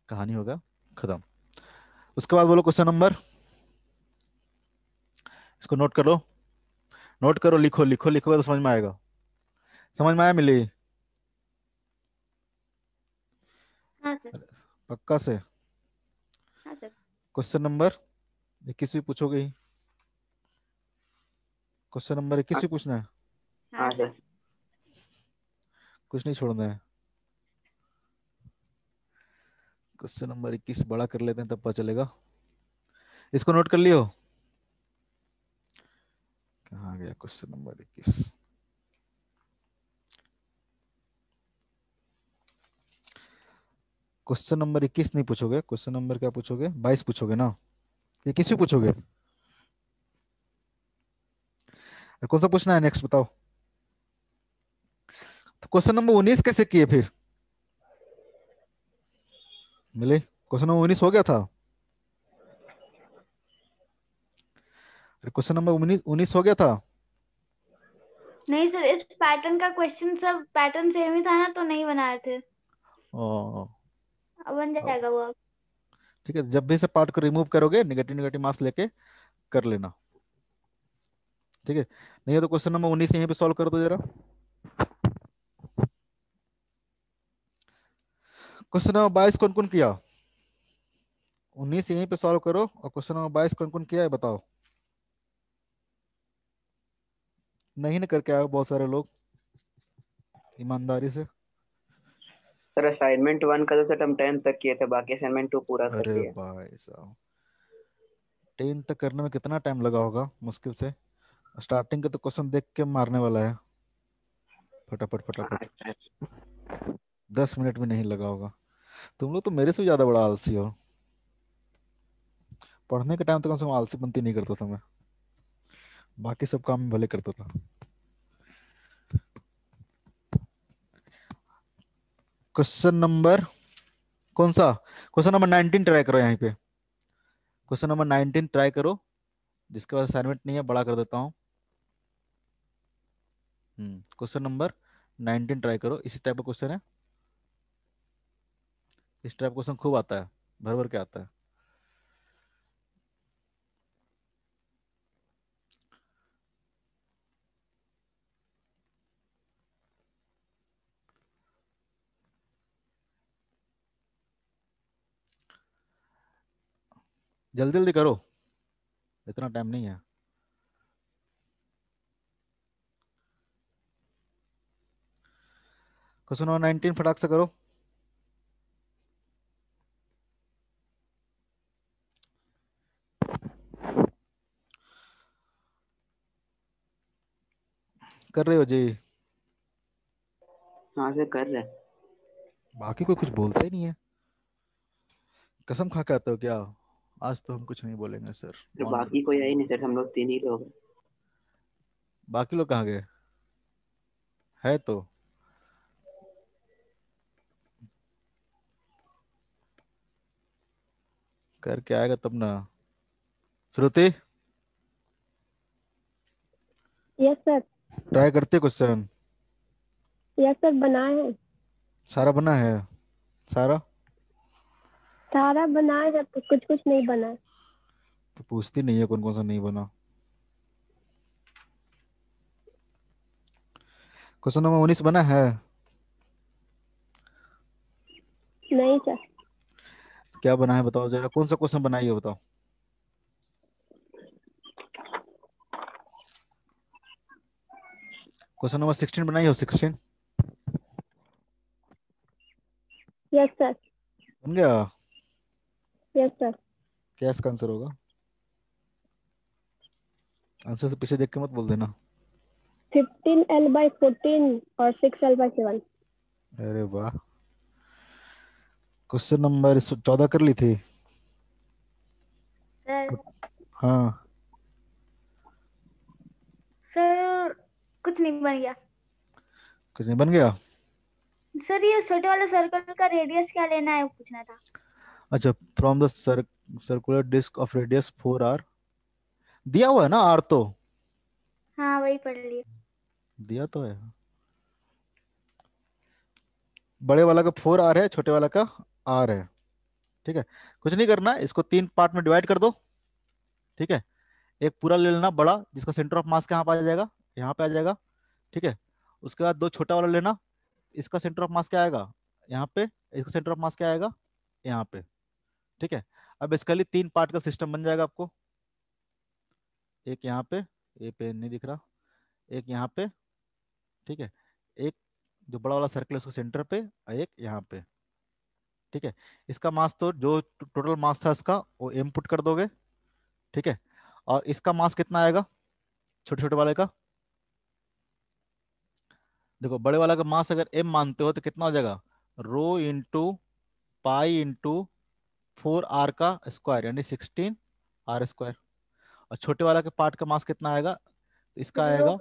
कहानी होगा खत्म उसके बाद बोलो क्वेश्चन नंबर इसको नोट करो नोट करो लिखो लिखो लिखो तो समझ में आएगा समझ में आया मिली हाँ पक्का से क्वेश्चन नंबर इक्कीस भी पूछोगे ही क्वेश्चन नंबर इक्कीस भी पूछना है हाँ हाँ कुछ नहीं छोड़ना है क्वेश्चन नंबर इक्कीस बड़ा कर लेते हैं तब पता चलेगा इसको नोट कर लियो कहा गया क्वेश्चन नंबर इक्कीस क्वेश्चन नंबर इक्कीस नहीं पूछोगे क्वेश्चन नंबर क्या पूछोगे बाईस पूछोगे ना इक्कीस भी पूछोगे कौन सा पूछना है नेक्स्ट बताओ तो क्वेश्चन नंबर उन्नीस कैसे किए फिर मिले क्वेश्चन नंबर उन्नीस हो गया था क्वेश्चन नंबर उन्नीस हो गया था नहीं सर इस पैटर्न का क्वेश्चन सब पैटर्न सेम ही था ना तो नहीं बनाए थे अब बन जाएगा वो ठीक है जब भी से पार्ट को रिमूव करोगे नेगेटिव नेगेटिव मार्क्स लेके कर लेना ठीक है नहीं तो क्वेश्चन नंबर उन्नीस यहीं पे सॉल्व कर दो जरा क्वेश्चन नंबर बाईस कौन कौन किया उन्नीस यहीं पे सॉल्व करो और क्वेश्चन नंबर बाईस कौन कौन किया है बताओ नहीं ना करके आए बहुत सारे लोग ईमानदारी से सर असाइनमेंट वन का तो सर हम टेंथ तक किए थे बाकी असाइनमेंट टू पूरा कर दिया अरे भाई साहब टेंथ तक करने में कितना टाइम लगा होगा मुश्किल से स्टार्टिंग का तो क्वेश्चन देख के मारने वाला है फटाफट फटाफट अच्छा, अच्छा। दस मिनट भी नहीं लगा होगा तुम लोग तो मेरे से ज्यादा बड़ा आलसी हो पढ़ने के टाइम तो कम से कम आलसी बनती नहीं करता था मैं बाकी सब काम भले करता था क्वेश्चन नंबर कौन सा क्वेश्चन नंबर नाइनटीन ट्राई करो यहाँ पे क्वेश्चन नंबर नाइनटीन ट्राई करो जिसके पास असाइनमेंट नहीं है बड़ा कर देता हूं क्वेश्चन नंबर नाइनटीन ट्राई करो इसी टाइप का क्वेश्चन है इस टाइप क्वेश्चन खूब आता है भर भर के आता है जल्दी जल्दी करो इतना टाइम नहीं है क्वेश्चन नंबर नाइनटीन फटाक से करो कर रहे हो जी हाँ सर कर रहे बाकी कोई कुछ बोलता ही नहीं है कसम खा के आते हो क्या आज तो हम कुछ नहीं बोलेंगे सर तो बाकी कोई आई नहीं सर हम लोग तीन ही लोग बाकी लोग कहाँ गए है तो करके आएगा तब ना श्रुति यस सर ट्राई करते क्वेश्चन यस सर बना है सारा बना है सारा सारा बनाया जाता कुछ कुछ नहीं बना तो पूछती नहीं है कौन कौन सा नहीं बना क्वेश्चन नंबर उन्नीस बना है नहीं सर क्या बना है बताओ जरा कौन सा क्वेश्चन बनाइए बताओ क्वेश्चन नंबर सिक्सटीन बनाइए सिक्सटीन यस सर बन गया यस सर क्या इसका आंसर होगा आंसर से पीछे देख के मत बोल देना 15 L by 14 और 6 L by 7 अरे वाह क्वेश्चन नंबर 14 कर ली थी हाँ सर कुछ नहीं बन गया कुछ नहीं बन गया सर ये छोटे वाले सर्कल का रेडियस क्या लेना है पूछना था अच्छा from the circular disc of radius four r दिया हुआ है ना आर तो हाँ वही पढ़ लिया दिया तो है बड़े वाला का फोर आर है छोटे वाला का आर है ठीक है कुछ नहीं करना इसको तीन पार्ट में डिवाइड कर दो ठीक है एक पूरा ले लेना बड़ा जिसका सेंटर ऑफ मास कहाँ पे आ जाएगा यहाँ पे आ जाएगा ठीक है उसके बाद दो छोटा वाला लेना इसका सेंटर ऑफ मास क्या आएगा यहाँ पे इसका सेंटर ऑफ मास क्या आएगा यहाँ पे ठीक है अब लिए तीन पार्ट का सिस्टम बन जाएगा आपको एक यहाँ पे ए पे नहीं दिख रहा एक यहाँ पे ठीक है एक जो बड़ा वाला सर्कल है उसको सेंटर पे और एक यहाँ पे ठीक है इसका मास तो जो टोटल मास था इसका वो एम पुट कर दोगे ठीक है और इसका मास कितना आएगा छोटे छोटे वाले का देखो बड़े वाला का मास अगर एम मानते हो तो कितना हो जाएगा rho into pi into four r का स्क्वायर यानी सिक्सटीन आर स्क्वायर और छोटे वाला के पार्ट का मास कितना आएगा तो इसका आएगा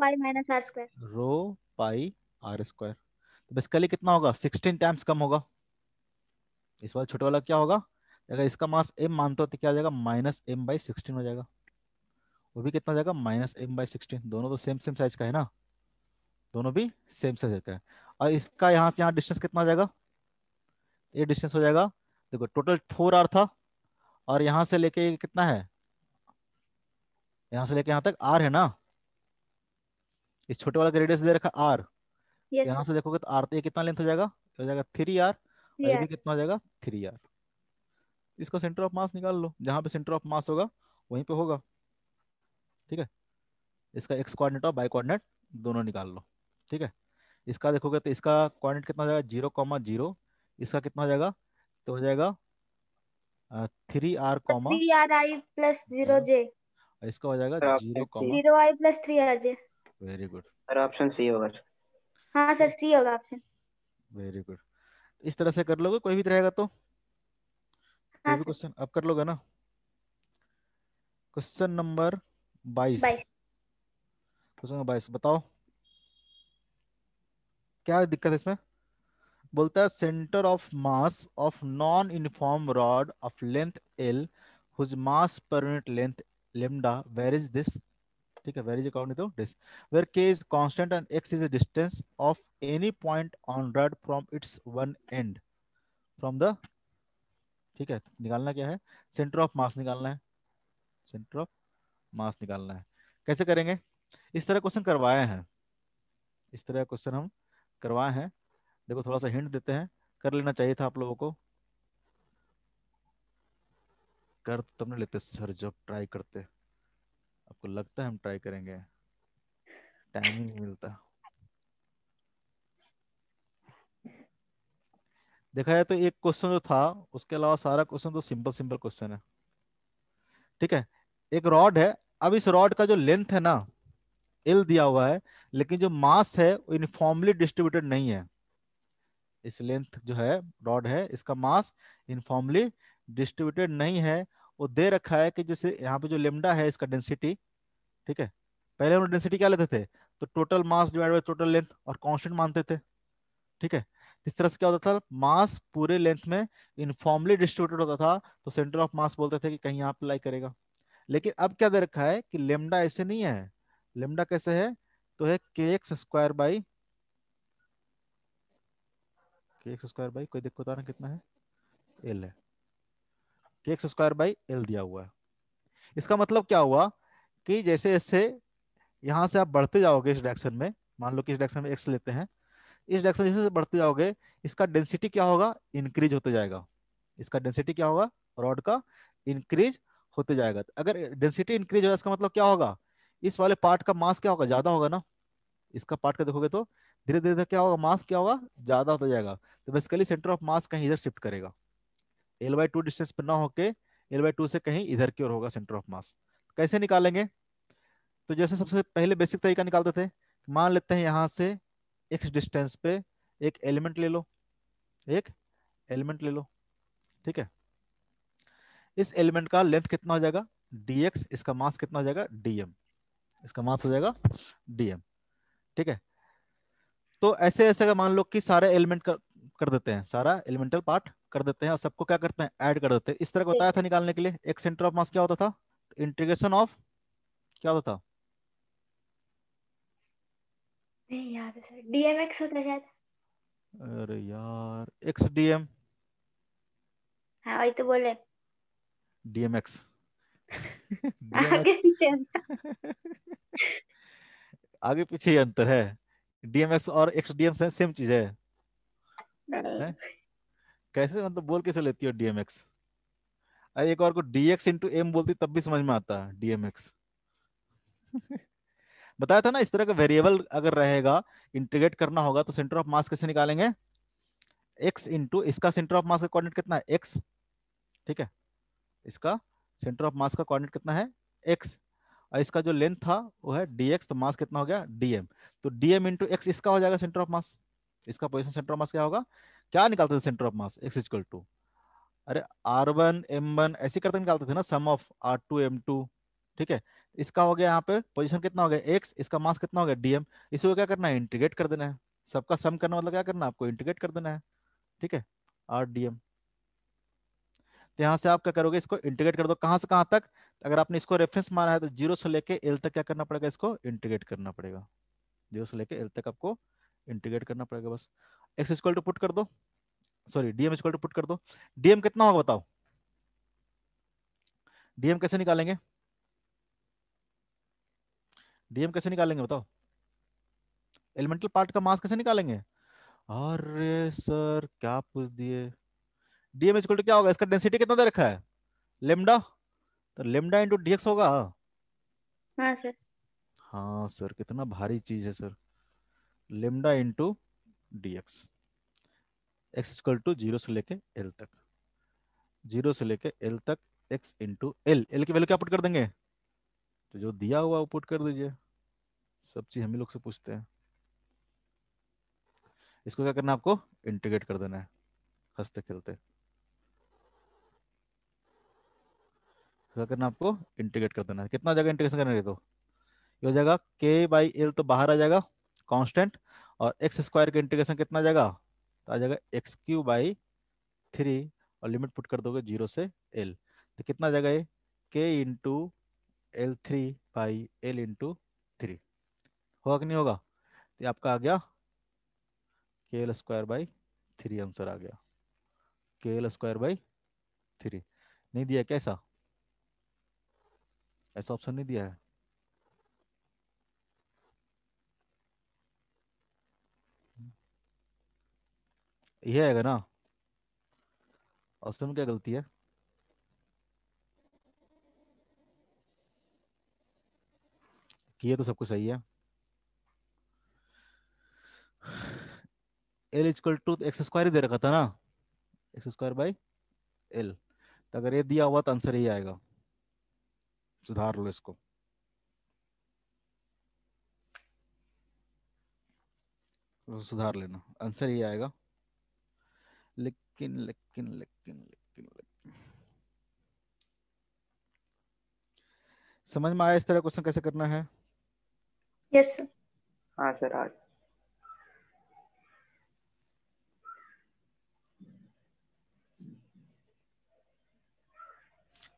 रो पाई आर स्क्वायर तो बेसिकली कितना होगा सिक्सटीन टाइम्स कम होगा इस बार छोटे वाला क्या होगा अगर इसका मास एम मानते हो तो क्या जाएगा माइनस एम बाई सिक्सटीन हो जाएगा वो भी कितना जाएगा माइनस एम बाई सिक्सटीन दोनों तो सेम सेम साइज का है ना दोनों भी सेम साइज का है और इसका यहाँ से यहाँ डिस्टेंस कितना जाएगा ये डिस्टेंस हो जाएगा देखो टोटल फोर आर था और यहां से लेके कितना है यहां से लेके यहां तक आर है ना इस छोटे वाला रेडियस दे रखा आर yes, यहां से देखोगे तो आर तो कितना लेंथ हो जाएगा हो जाएगा थ्री आर और ये कितना हो जाएगा थ्री आर इसका सेंटर ऑफ मास निकाल लो जहां पे सेंटर ऑफ मास होगा वहीं पे होगा ठीक है इसका एक्स कोऑर्डिनेट और बाई कोऑर्डिनेट दोनों निकाल लो ठीक है इसका देखोगे तो इसका कोऑर्डिनेट कितना हो जाएगा जीरो कॉमा जीरो इसका कितना हो जाएगा तो हो जाएगा three r comma three r i plus zero j इसका हो जाएगा zero comma zero i plus three r j very good sir option c होगा हाँ सर सी होगा ऑप्शन वेरी गुड इस तरह से कर लोगे कोई भी तो रहेगा तो हाँ, क्वेश्चन अब कर लोगे ना क्वेश्चन नंबर बाईस क्वेश्चन नंबर बाईस बताओ क्या दिक्कत है इसमें बोलता है centre of mass of non uniform rod of length l whose mass per unit length lambda where is this ठीक है where is according to this where k is constant and x is a distance of any point on rod from its one end from the ठीक है निकालना क्या है centre of mass निकालना है centre of mass निकालना है कैसे करेंगे इस तरह क्वेश्चन करवाए हैं इस तरह क्वेश्चन हम करवाए हैं देखो थोड़ा सा हिंट देते हैं कर लेना चाहिए था आप लोगों को कर तो तुमने लेते सर जब ट्राई करते आपको लगता है हम ट्राई करेंगे टाइम ही नहीं मिलता देखा जाए तो एक क्वेश्चन जो था उसके अलावा सारा क्वेश्चन तो सिंपल सिंपल क्वेश्चन है ठीक है एक रॉड है अब इस रॉड का जो लेंथ है ना एल दिया हुआ है लेकिन जो मास है वो यूनिफॉर्मली डिस्ट्रीब्यूटेड नहीं है इस लेंथ जो है रॉड है इसका मास इनफॉर्मली डिस्ट्रीब्यूटेड नहीं है वो दे रखा है कि जैसे यहाँ पे जो लेमडा है इसका डेंसिटी ठीक है पहले हम डेंसिटी क्या लेते थे तो total mass divide by total length और कॉन्स्टेंट मानते थे ठीक है इस तरह से क्या होता था मास पूरे लेंथ में इनफॉर्मली डिस्ट्रीब्यूटेड होता था तो सेंटर ऑफ मास बोलते थे कि कहीं यहाँ अप्लाई करेगा लेकिन अब क्या दे रखा है कि लेमडा ऐसे नहीं है लेमडा कैसे है तो है के एक्स स्क्वायर बाई कि एक्स स्क्वायर बाई कोई दिक्कत आ रहा कितना है एल है कि एक्स स्क्वायर बाई एल दिया हुआ है इसका मतलब क्या हुआ कि जैसे इससे यहाँ से आप बढ़ते जाओगे इस डायरेक्शन में मान लो कि इस डायरेक्शन में एक्स लेते हैं इस डायरेक्शन जैसे बढ़ते जाओगे इसका डेंसिटी क्या होगा इंक्रीज होते जाएगा इसका डेंसिटी क्या होगा रॉड का इंक्रीज होते जाएगा तो अगर डेंसिटी इंक्रीज होगा इसका मतलब क्या होगा इस वाले पार्ट का मास क्या होगा ज्यादा होगा ना इसका पार्ट का देखोगे तो धीरे धीरे क्या होगा मास क्या होगा ज्यादा होता जाएगा तो बेसिकली सेंटर ऑफ मास कहीं इधर शिफ्ट करेगा एल बाई टू डिस्टेंस पर ना होके एल बाई टू से कहीं इधर की ओर होगा सेंटर ऑफ मास कैसे निकालेंगे तो जैसे सबसे पहले बेसिक तरीका निकालते थे मान लेते हैं यहाँ से एक्स डिस्टेंस पे एक एलिमेंट ले लो एक एलिमेंट ले लो ठीक है इस एलिमेंट का लेंथ कितना हो जाएगा dx इसका मास कितना हो जाएगा dm इसका मास हो जाएगा dm ठीक है तो ऐसे ऐसे का मान लो कि सारे एलिमेंट कर, कर देते हैं सारा एलिमेंटल पार्ट कर देते हैं और सबको क्या करते हैं ऐड कर देते हैं इस तरह बताया था निकालने के लिए एक सेंटर ऑफ मास क्या होता था इंटीग्रेशन ऑफ क्या होता था अरे यार एक्स डीएम हाँ तो बोले डीएमएक्स आगे पीछे आगे पीछे अंतर है डीएमएस और एक्स एक्सडीएम से सेम चीज है, हाँ। कैसे मतलब बोल कैसे लेती हो डीएमएक्स अरे एक और को डीएक्स इंटू एम बोलती तब भी समझ में आता है डीएमएक्स बताया था ना इस तरह का वेरिएबल अगर रहेगा इंटीग्रेट करना होगा तो सेंटर ऑफ मास कैसे निकालेंगे एक्स इंटू इसका सेंटर ऑफ मास का कोऑर्डिनेट कितना है एक्स ठीक है इसका सेंटर ऑफ मास का कोऑर्डिनेट कितना है एक्स इसका जो लेंथ था वो है डी तो मास कितना हो गया डीएम तो डीएम इंटू एक्स इसका हो जाएगा सेंटर ऑफ मास इसका पोजिशन सेंटर ऑफ मास क्या होगा क्या निकालते थे centre of mass x equal to अरे आर वन एम वन ऐसे करते निकालते थे ना sum of r two m two ठीक है इसका हो गया यहाँ पे पोजीशन कितना हो गया एक्स इसका मास कितना हो गया डीएम इसको क्या करना है इंटीग्रेट कर देना है सबका सम करना मतलब क्या करना है आपको इंटीग्रेट कर देना है ठीक है आर डीएम तो यहाँ से आप क्या करोगे इसको इंटीग्रेट कर दो कहां से कहां तक अगर आपने इसको रेफरेंस माना है तो जीरो से लेके एल तक क्या करना पड़ेगा इसको इंटीग्रेट करना पड़ेगा जीरो से लेके एल तक आपको इंटीग्रेट करना पड़ेगा बस एक्स इक्वल टू पुट कर दो sorry dm equal to put कर दो डीएम कितना होगा बताओ डीएम कैसे निकालेंगे डीएम कैसे निकालेंगे बताओ एलिमेंटल पार्ट का मास कैसे निकालेंगे अरे सर क्या पूछ दिए डीएम इक्वल टू क्या होगा इसका डेंसिटी कितना दे रखा है लेमडा तो लेमडा इंटू डी एक्स होगा हाँ सर हाँ सर कितना भारी चीज है sir lambda into d x x equal to zero से लेके एल तक जीरो से लेके एल तक एक्स इंटू एल एल की वैल्यू क्या पुट कर देंगे तो जो दिया हुआ वो पुट कर दीजिए सब चीज हम लोग से पूछते हैं इसको क्या करना है आपको इंटीग्रेट कर देना है हंसते खेलते क्या तो करना आपको इंटीग्रेट कर देना है कितना जगह इंटीग्रेशन करना है तो ये हो जाएगा के बाई एल तो बाहर आ जाएगा कांस्टेंट और एक्स स्क्वायर का इंटीग्रेशन कितना आ जाएगा तो आ जाएगा एक्स क्यू बाई थ्री और लिमिट पुट कर दोगे जीरो से एल तो कितना जगह है k into l three by l into three होगा कि नहीं होगा तो आपका आ गया k l square by three answer आ गया k l square by three नहीं दिया कैसा ऐसा ऑप्शन नहीं दिया है यह आएगा ना ऑप्शन में क्या गलती है किए तो सब कुछ सही है l equal to x square ही दे रखा था ना एक्स स्क्वायर बाई एल तो अगर ये दिया हुआ तो आंसर यही आएगा सुधार लो इसको तो सुधार लेना आंसर ये आएगा लेकिन लेकिन लेकिन लेकिन समझ में आया इस तरह क्वेश्चन कैसे करना है यस सर हाँ सर आज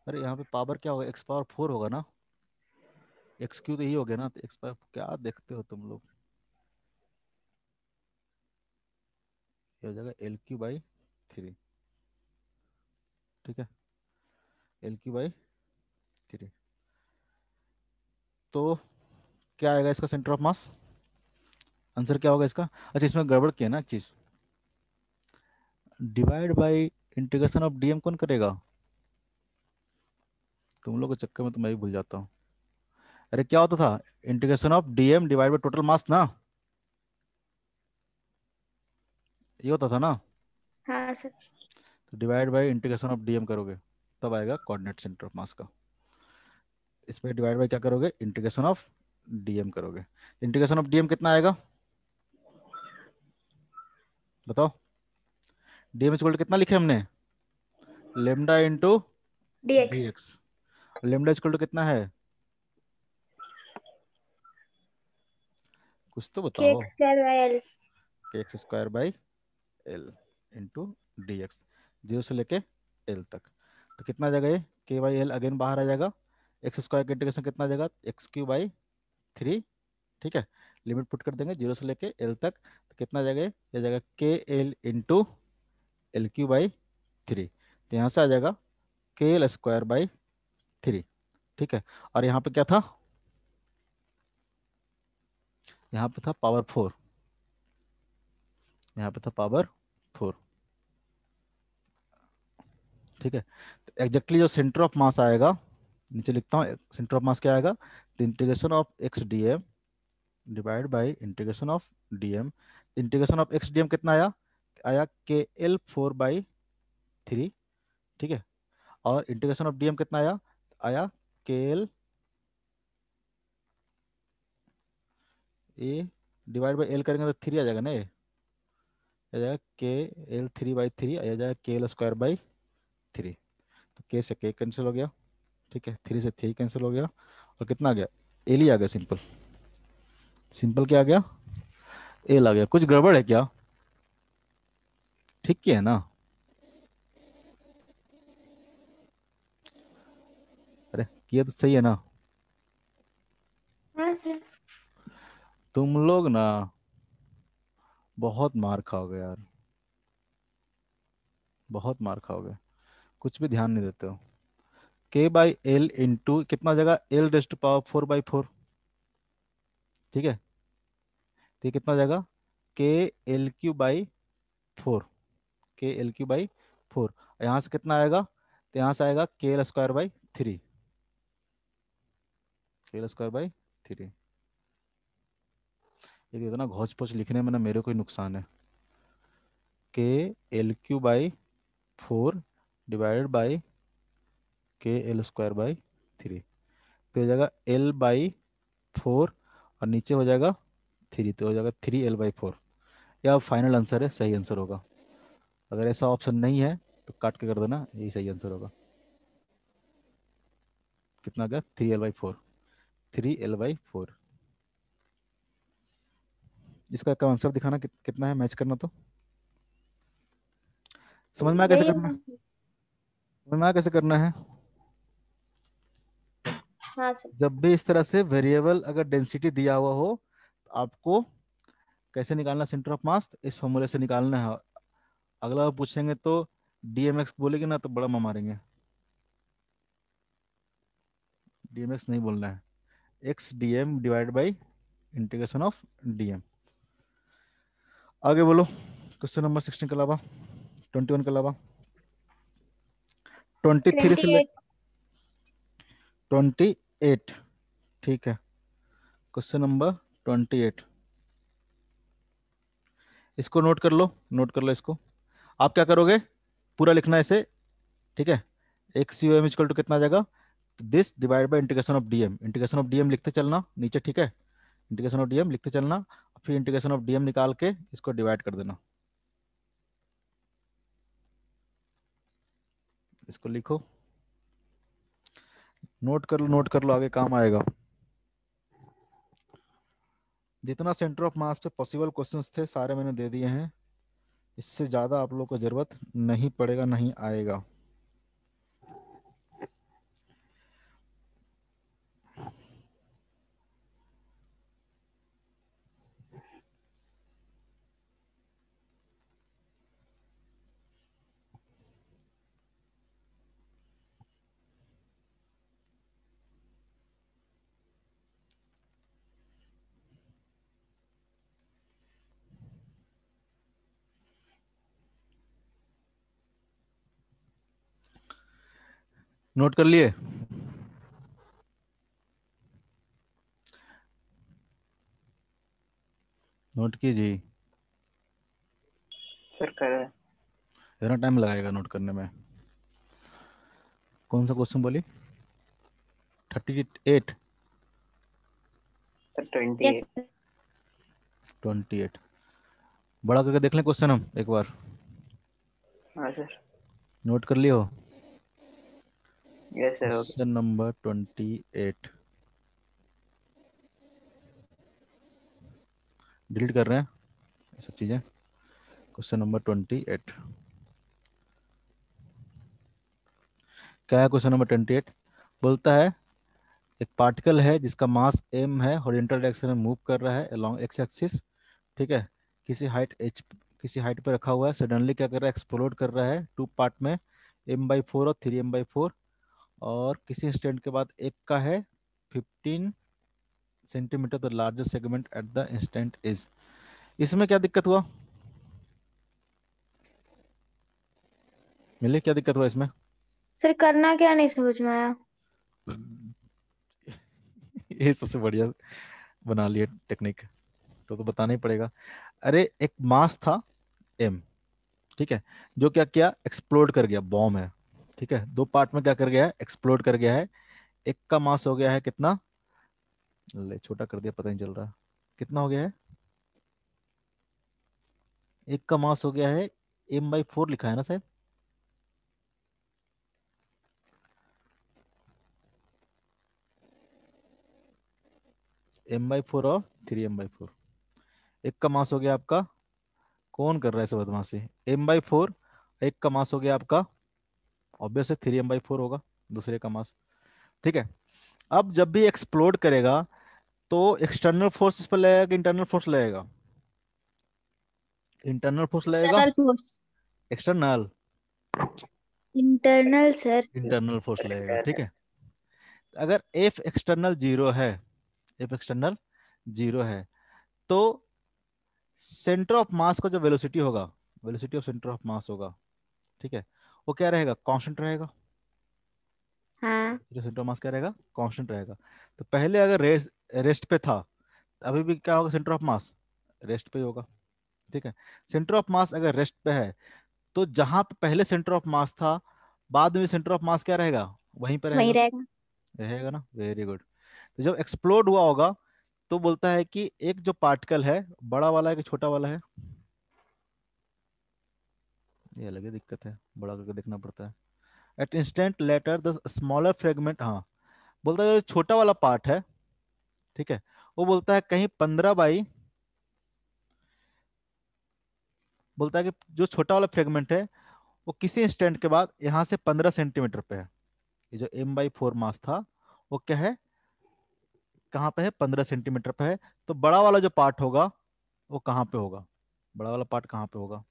अरे यहाँ पे पावर क्या होगा एक्स पावर फोर होगा ना एक्स क्यू तो यही हो गया ना तो एक्स पावर क्या देखते हो तुम लोग ये हो जाएगा एल क्यू बाई थ्री ठीक है एल क्यू बाई थ्री तो क्या आएगा इसका सेंटर ऑफ मास आंसर क्या होगा इसका अच्छा इसमें गड़बड़ किया ना एक चीज divide by integration of dm कौन करेगा तुम लोग के चक्कर में तो मैं भी भूल जाता हूँ अरे क्या होता था integration of dm divide by total mass ना ये होता था ना हाँ sir divide by integration of dm करोगे तब आएगा कोऑर्डिनेट सेंटर ऑफ मास का इस पर डिवाइड बाई क्या करोगे इंटीग्रेशन ऑफ डीएम करोगे इंटीग्रेशन ऑफ डीएम कितना आएगा बताओ डीएम कितना लिखे हमने lambda into dx lambda equal to तो कितना है कुछ तो बताओ x square by l into d x zero से लेके एल तक तो कितना जाएगा ये के बाई एल अगेन बाहर आ जाएगा एक्स स्क्वायर का इंटीग्रेशन कितना जाएगा एक्स क्यू बाई थ्री ठीक है लिमिट पुट कर देंगे जीरो से लेके एल तक तो कितना जाएगा ये जाएगा k l into l cube by three तो यहाँ से आ जाएगा k l square by three ठीक है और यहाँ पे क्या था यहाँ पे था पावर फोर यहाँ पे था पावर फोर ठीक है तो एग्जैक्टली जो सेंटर ऑफ मास आएगा नीचे लिखता हूँ सेंटर ऑफ मास क्या आएगा the integration of x d m divide by integration of d m integration of x d m कितना आया आया के एल फोर बाई थ्री ठीक है और इंटीग्रेशन ऑफ डी एम कितना आया आया केल ए डिवाइड बाई एल करेंगे तो थ्री आ जाएगा ना ये आ जाएगा k l three by three आ जाएगा k l square by three तो के से के कैंसिल हो गया ठीक है थ्री से थ्री कैंसिल हो गया और कितना आ गया एल ही आ गया सिंपल सिंपल क्या आ गया एल आ गया कुछ गड़बड़ है क्या ठीक है ना ये तो सही है ना हाँ। तुम लोग ना बहुत मार खाओगे यार बहुत मार खाओगे कुछ भी ध्यान नहीं देते हो के बाई एल इंटू कितना जगह l raised power four by four ठीक है तो कितना जगह k l cube by four k l cube by four यहाँ से कितना आएगा तो यहाँ से आएगा k l square by three l square by three ये इतना ना घोच पोच लिखने में ना मेरे कोई नुकसान है k l cube by four divided by k l square by three तो हो जाएगा एल बाई फोर और नीचे हो जाएगा थ्री तो हो जाएगा थ्री एल बाई फोर यह फाइनल आंसर है सही आंसर होगा अगर ऐसा ऑप्शन नहीं है तो काट के कर देना यही सही आंसर होगा कितना गया three L by four three L by four इसका आंसर दिखाना कि, कितना है मैच करना तो समझ में कैसे करना समझ में कैसे करना है हाँ जब भी इस तरह से वेरिएबल अगर डेंसिटी दिया हुआ हो तो आपको कैसे निकालना सेंटर ऑफ मास इस फॉर्मूले से निकालना है अगला पूछेंगे तो डीएमएक्स बोलेगी ना तो बड़ा मारेंगे डीएमएक्स नहीं बोलना है x d m divide by integration of d आगे बोलो क्वेश्चन नंबर सिक्सटीन के अलावा ट्वेंटी वन के अलावा ट्वेंटी थ्री से ट्वेंटी एट ठीक है क्वेश्चन नंबर ट्वेंटी एट इसको नोट कर लो नोट कर लो इसको आप क्या करोगे पूरा लिखना इसे ठीक है एक्स यूएम इक्वल टू कितना आ जाएगा this divide by integration of dm integration of dm लिखते चलना नीचे ठीक है इंटीग्रेशन ऑफ डीएम लिखते चलना फिर इंटीग्रेशन ऑफ डीएम निकाल के इसको डिवाइड कर देना इसको लिखो नोट कर लो नोट कर लो आगे काम आएगा जितना सेंटर ऑफ मास पे पॉसिबल क्वेश्चंस थे सारे मैंने दे दिए हैं इससे ज़्यादा आप लोगों को ज़रूरत नहीं पड़ेगा नहीं आएगा नोट कर लिए नोट कीजिए सर कर रहे इतना टाइम लगाएगा नोट करने में कौन सा क्वेश्चन बोली थर्टी एट ट्वेंटी एट बड़ा करके देख लें क्वेश्चन हम एक बार हाँ, सर नोट कर लिए हो डिलीट कर रहे हैं सब चीजें क्वेश्चन नंबर ट्वेंटी एट क्या है क्वेश्चन नंबर ट्वेंटी एट बोलता है एक पार्टिकल है जिसका मास एम है इंटर डायरेक्शन में मूव कर रहा है अलोंग एक्स एक्सिस ठीक है किसी हाइट एच किसी हाइट पर रखा हुआ है सडनली क्या कर रहा है एक्सप्लोड कर रहा है टू पार्ट में एम बाई फोर और थ्री एम बाई फोर और किसी इंस्टेंट के बाद एक का है fifteen centimetre the largest segment at the instant is इसमें क्या दिक्कत हुआ मिले क्या दिक्कत हुआ इसमें सर करना क्या नहीं समझ में आया ये सबसे बढ़िया बना लिया टेक्निक तो तो बताना ही पड़ेगा अरे एक मास था एम ठीक है जो क्या किया एक्सप्लोड कर गया बॉम्ब है ठीक है दो पार्ट में क्या कर गया है एक्सप्लोर कर गया है एक का मास हो गया है कितना ले छोटा कर दिया पता नहीं चल रहा कितना हो गया है एक का मास हो गया है एम बाई फोर लिखा है ना शायद एम बाई फोर और थ्री एम बाई फोर एक का मास हो गया आपका कौन कर रहा है सब से एम बाई फोर एक का मास हो गया आपका ऑब्वियस है थ्री एम बाई फोर होगा दूसरे का मास ठीक है अब जब भी एक्सप्लोड करेगा तो एक्सटर्नल फोर्स इस पर लगेगा कि इंटरनल फोर्स लगेगा इंटरनल फोर्स लगेगा external internal sir internal force लगेगा ठीक है अगर एफ एक्सटर्नल जीरो है एफ एक्सटर्नल जीरो है तो सेंटर ऑफ मास का जो वेलोसिटी होगा velocity of centre of mass होगा ठीक है वो क्या रहेगा कांस्टेंट रहेगा हाँ सेंटर मास क्या रहेगा कांस्टेंट रहेगा तो पहले अगर रेस्ट रेस्ट पे था अभी भी क्या होगा सेंटर ऑफ मास रेस्ट पे होगा ठीक है सेंटर ऑफ मास अगर रेस्ट पे है तो जहां पे पहले सेंटर ऑफ मास था बाद में सेंटर ऑफ मास क्या रहेगा वहीं पर रहेगा रहेगा।, रहेगा ना वेरी गुड तो जब एक्सप्लोड हुआ होगा तो बोलता है कि एक जो पार्टिकल है बड़ा वाला है कि छोटा वाला है ये अलग ही दिक्कत है बड़ा करके देखना पड़ता है at instant later the smaller fragment हाँ बोलता है छोटा वाला पार्ट है ठीक है वो बोलता है कहीं पंद्रह बाई बोलता है कि जो छोटा वाला फ्रेगमेंट है वो किसी इंस्टेंट के बाद यहाँ से पंद्रह सेंटीमीटर पे है ये जो एम बाई फोर मास था वो क्या है कहाँ पे है पंद्रह सेंटीमीटर पे है तो बड़ा वाला जो पार्ट होगा वो कहाँ पे होगा बड़ा वाला पार्ट कहाँ पे होगा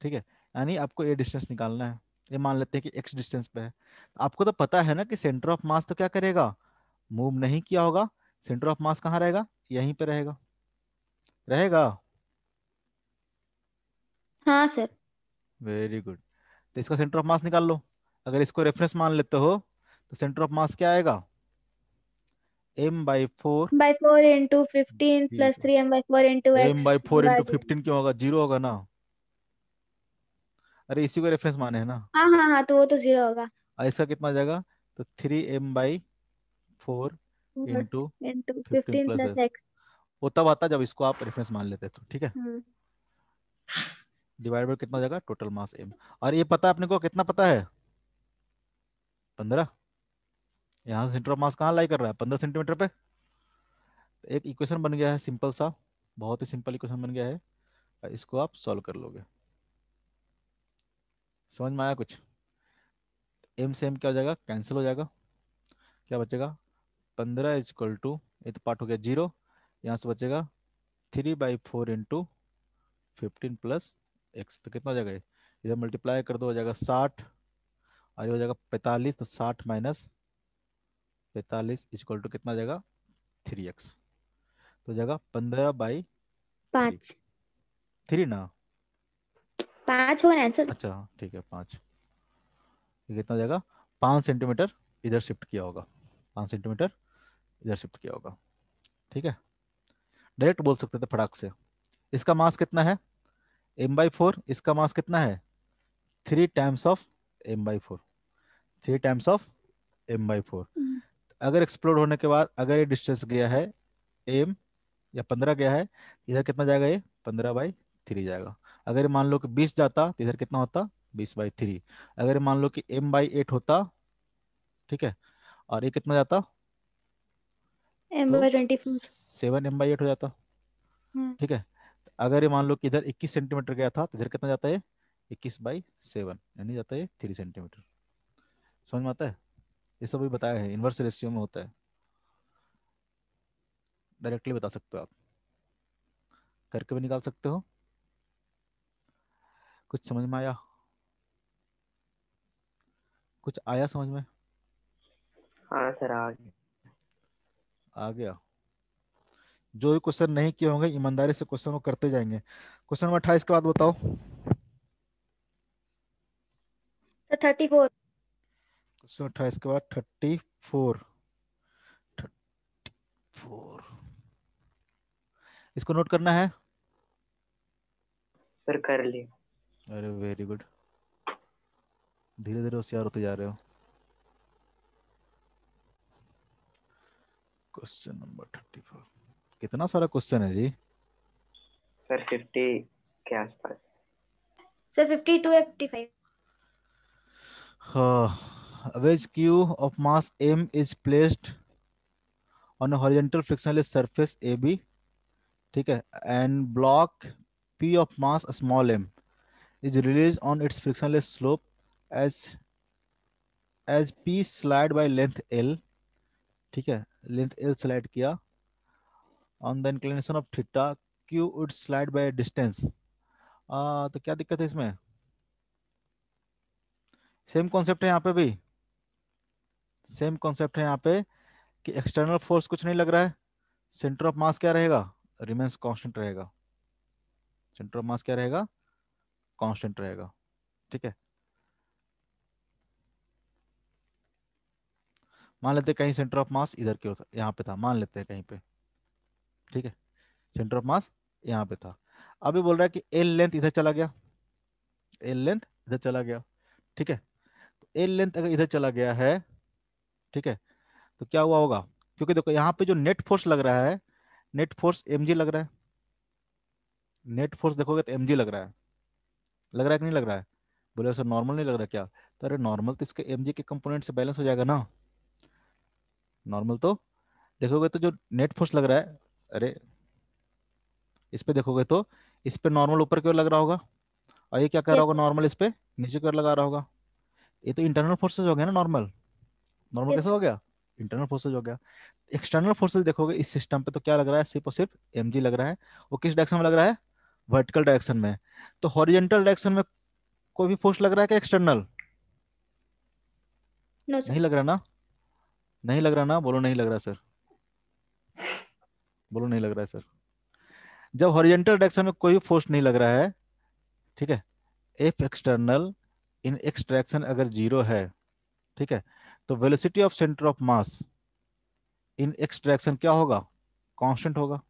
ठीक है यानी आपको ए डिस्टेंस निकालना है ये मान लेते हैं कि एक्स डिस्टेंस पे है तो आपको तो पता है ना कि सेंटर ऑफ मास तो क्या करेगा मूव नहीं किया होगा सेंटर ऑफ मास कहाँ रहेगा यहीं पे रहेगा रहेगा हाँ सर वेरी गुड तो इसका सेंटर ऑफ मास निकाल लो अगर इसको रेफरेंस मान लेते हो तो सेंटर ऑफ मास क्या आएगा m by 4 by 4 into 15 plus 3 m by 4 into x m by 4 into 15 क्यों होगा जीरो होगा ना अरे इसी को रेफरेंस माने है ना हाँ हाँ हाँ तो वो तो जीरो होगा और इसका कितना जाएगा तो three m by four into fifteen plus x वो तब आता जब इसको आप रेफरेंस मान लेते तो ठीक है डिवाइड हम्म। बाई कितना जाएगा टोटल मास एम और ये पता है अपने को कितना पता है पंद्रह यहाँ सेंटर ऑफ मास कहाँ लाई कर रहा है पंद्रह सेंटीमीटर पे एक इक्वेशन बन गया है सिंपल सा बहुत ही सिंपल इक्वेशन बन गया है इसको आप सॉल्व कर लोगे समझ में आया कुछ एम से एम क्या हो जाएगा कैंसिल हो जाएगा क्या बचेगा पंद्रह इज इक्वल टू ये तो पार्ट हो गया जीरो यहाँ से बचेगा three by four into fifteen plus x तो कितना हो जाएगा इधर मल्टीप्लाई कर दो हो जाएगा साठ और ये हो जाएगा पैंतालीस तो साठ माइनस पैंतालीस इजक्वल टू कितना जाएगा थ्री एक्स तो जाएगा पंद्रह बाई पाँच थ्री ना पांच होगा आंसर अच्छा ठीक है पांच कितना हो जाएगा पाँच सेंटीमीटर इधर शिफ्ट किया होगा पाँच सेंटीमीटर इधर शिफ्ट किया होगा ठीक है डायरेक्ट बोल सकते थे फटाक से इसका मास कितना है एम बाई फोर इसका मास कितना है three times of m by four three times of m by four अगर एक्सप्लोर होने के बाद अगर ये डिस्टेंस गया है एम या पंद्रह गया है इधर कितना जाएगा ये पंद्रह बाई थ्री जाएगा अगर मान लो कि बीस जाता तो इधर कितना होता बीस बाई थ्री अगर मान लो कि एम बाई एट होता ठीक है और ये कितना जाता तो सेवन एम बाई एट हो जाता हम्म। ठीक है अगर ये मान लो कि इधर इक्कीस सेंटीमीटर गया था तो इधर कितना जाता है इक्कीस बाई सेवन यानी जाता है थ्री सेंटीमीटर समझ में आता है ये सब भी बताया है इन्वर्स रेशियो में होता है डायरेक्टली बता सकते हो आप करके भी निकाल सकते हो कुछ समझ में आया कुछ आया समझ में हाँ सर आ गया आ गया जो भी क्वेश्चन नहीं किए होंगे ईमानदारी से क्वेश्चन वो करते जाएंगे क्वेश्चन नंबर अट्ठाईस के बाद बताओ थर्टी फोर क्वेश्चन अट्ठाईस के बाद थर्टी फोर थर्टी फोर इसको नोट करना है सर कर लिया अरे वेरी गुड धीरे धीरे होशियार होते जा रहे हो क्वेश्चन नंबर थर्टी फोर कितना सारा क्वेश्चन है जी सर फिफ्टी के आसपास sir fifty two fifty five हाँ wedge q of mass m is placed on a horizontal frictional surface a b ठीक है and block p of mass small m is released on its frictionless slope as as p slide by length l ठीक है length l slide किया on the inclination of theta q would slide by distance आ, तो क्या दिक्कत है इसमें same concept है यहाँ पे भी सेम कॉन्सेप्ट है यहाँ पे कि एक्सटर्नल फोर्स कुछ नहीं लग रहा है सेंटर ऑफ मास क्या रहेगा रिमेंस कांस्टेंट रहेगा सेंटर ऑफ मास क्या रहेगा कांस्टेंट रहेगा ठीक है मान लेते हैं कहीं सेंटर ऑफ मास इधर था यहाँ पे था मान लेते हैं कहीं पे ठीक है सेंटर ऑफ मास यहाँ पे था अभी बोल रहा है कि एल लेंथ इधर चला गया एल लेंथ इधर चला गया ठीक है तो एल लेंथ अगर इधर चला गया है ठीक है तो क्या हुआ होगा क्योंकि देखो यहाँ पे जो नेट फोर्स लग रहा है नेट फोर्स एम लग रहा है नेट फोर्स देखोगे तो एम लग रहा है लग रहा है कि नहीं लग रहा है बोले सर नॉर्मल नहीं लग रहा क्या तो अरे नॉर्मल तो इसके एम के कंपोनेंट से बैलेंस हो जाएगा ना नॉर्मल तो देखोगे तो जो नेट फोर्स लग रहा है अरे इस पर देखोगे तो इस पर नॉर्मल ऊपर क्यों लग रहा होगा और ये क्या कर रहा होगा नॉर्मल इस पर नीचे क्यों लगा रहा होगा ये तो इंटरनल फोर्सेज हो गया ना नॉर्मल नॉर्मल कैसे हो गया इंटरनल फोर्सेज हो गया एक्सटर्नल फोर्सेज देखोगे इस सिस्टम पे तो क्या लग रहा है सिर्फ और सिर्फ एम लग रहा है वो किस डायरेक्शन में लग रहा है वर्टिकल डायरेक्शन में तो हॉरिजेंटल डायरेक्शन में कोई भी फोर्स लग रहा है क्या एक्सटर्नल no, नहीं लग रहा ना नहीं लग रहा ना बोलो नहीं लग रहा सर बोलो नहीं लग रहा है सर जब हॉरिजेंटल डायरेक्शन में कोई भी फोर्स नहीं लग रहा है ठीक है F external in x direction अगर जीरो है ठीक है तो velocity of centre of mass in x direction क्या होगा कांस्टेंट होगा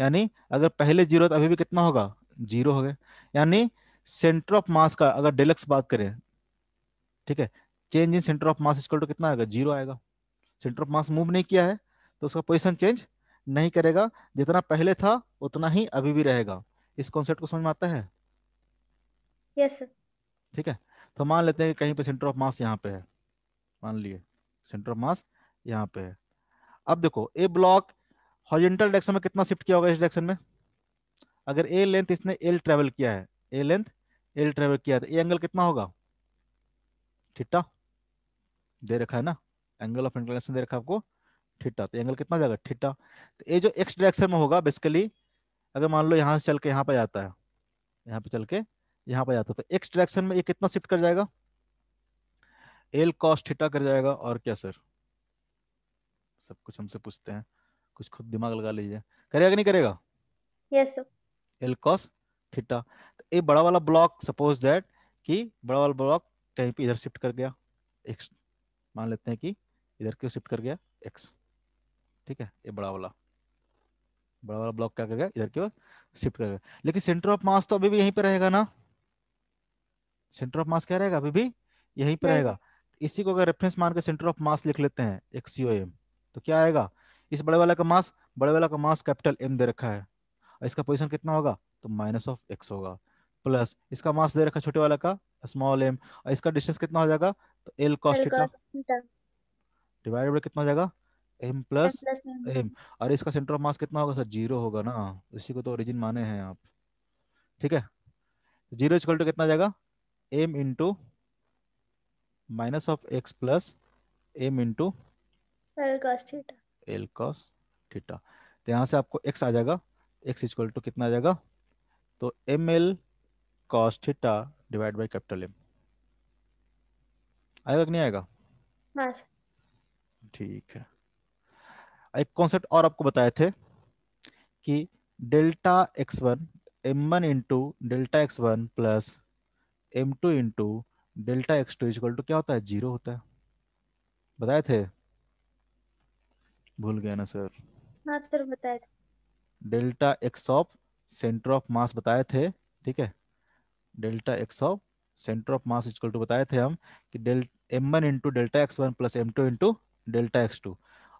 यानी अगर पहले जीरो तो अभी भी कितना होगा जीरो हो गया यानी सेंटर ऑफ मास का अगर डिलक्स बात करें ठीक है change in centre of mass equal to कितना आएगा जीरो आएगा सेंटर ऑफ मास मूव नहीं किया है तो उसका पोजिशन चेंज नहीं करेगा जितना पहले था उतना ही अभी भी रहेगा इस कॉन्सेप्ट को समझ में आता है यस yes, ठीक है तो मान लेते हैं कि कहीं पे सेंटर ऑफ मास यहाँ पे है मान लिए सेंटर ऑफ मास यहाँ पे है अब देखो ए ब्लॉक हॉरिजेंटल डायरेक्शन में कितना शिफ्ट किया होगा इस डायरेक्शन में अगर ए लेंथ इसने एल ट्रेवल किया है ए लेंथ एल ट्रेवल किया है तो ए एंगल कितना होगा ठीटा दे रखा है ना एंगल ऑफ इंक्लिनेशन दे रखा आपको ठीटा तो एंगल कितना जाएगा ठीटा तो ये जो एक्स डायरेक्शन में होगा बेसिकली अगर मान लो यहाँ से चल के यहाँ पर जाता है यहाँ पे चल के यहाँ पर जाता है तो एक्स डायरेक्शन में ये कितना शिफ्ट कर जाएगा एल कॉस्ट ठीटा कर जाएगा और क्या सर सब कुछ हमसे पूछते हैं कुछ खुद दिमाग लगा लीजिए करेगा कि नहीं करेगा yes sir L cos theta तो ये बड़ा वाला ब्लॉक सपोज दैट कि बड़ा वाला ब्लॉक कहीं पे इधर शिफ्ट कर गया x मान लेते हैं कि इधर क्यों शिफ्ट कर गया x ठीक है ये बड़ा वाला बड़ा वाला ब्लॉक क्या कर गया इधर क्यों शिफ्ट कर गया लेकिन सेंटर ऑफ मास तो अभी भी यहीं पे रहेगा ना सेंटर ऑफ मास क्या रहेगा अभी भी यहीं पे रहेगा इसी को अगर रेफरेंस मान के सेंटर ऑफ मास लिख लेते हैं एक्स तो क्या आएगा इस बड़े वाला का मास बड़े वाला का मास कैपिटल एम दे रखा है और इसका पोजिशन कितना होगा तो माइनस ऑफ एक्स होगा प्लस इसका मास दे रखा छोटे वाला का स्मॉल एम और इसका डिस्टेंस कितना हो जाएगा तो L cos theta divided by कितना हो जाएगा एम प्लस एम और इसका सेंटर ऑफ मास कितना होगा सर जीरो होगा ना इसी को तो ओरिजिन माने हैं आप ठीक है जीरो इक्वल टू कितना जाएगा M into minus of x plus M into L cos theta L cos theta तो यहाँ से आपको एक्स आ जाएगा एक्स इक्वल टू कितना आ जाएगा तो M L cos theta divide by capital M आएगा कि नहीं आएगा हाँ ठीक है एक कॉन्सेप्ट और आपको बताए थे कि delta x one M one into delta x one plus M two into delta x two equal to क्या होता है जीरो होता है बताए थे भूल गया ना सर मास हाँ, सर बताए थे delta x of centre of mass बताए थे ठीक है delta x of centre of mass equal to बताए थे हम कि del M one into delta x one plus M two into delta x two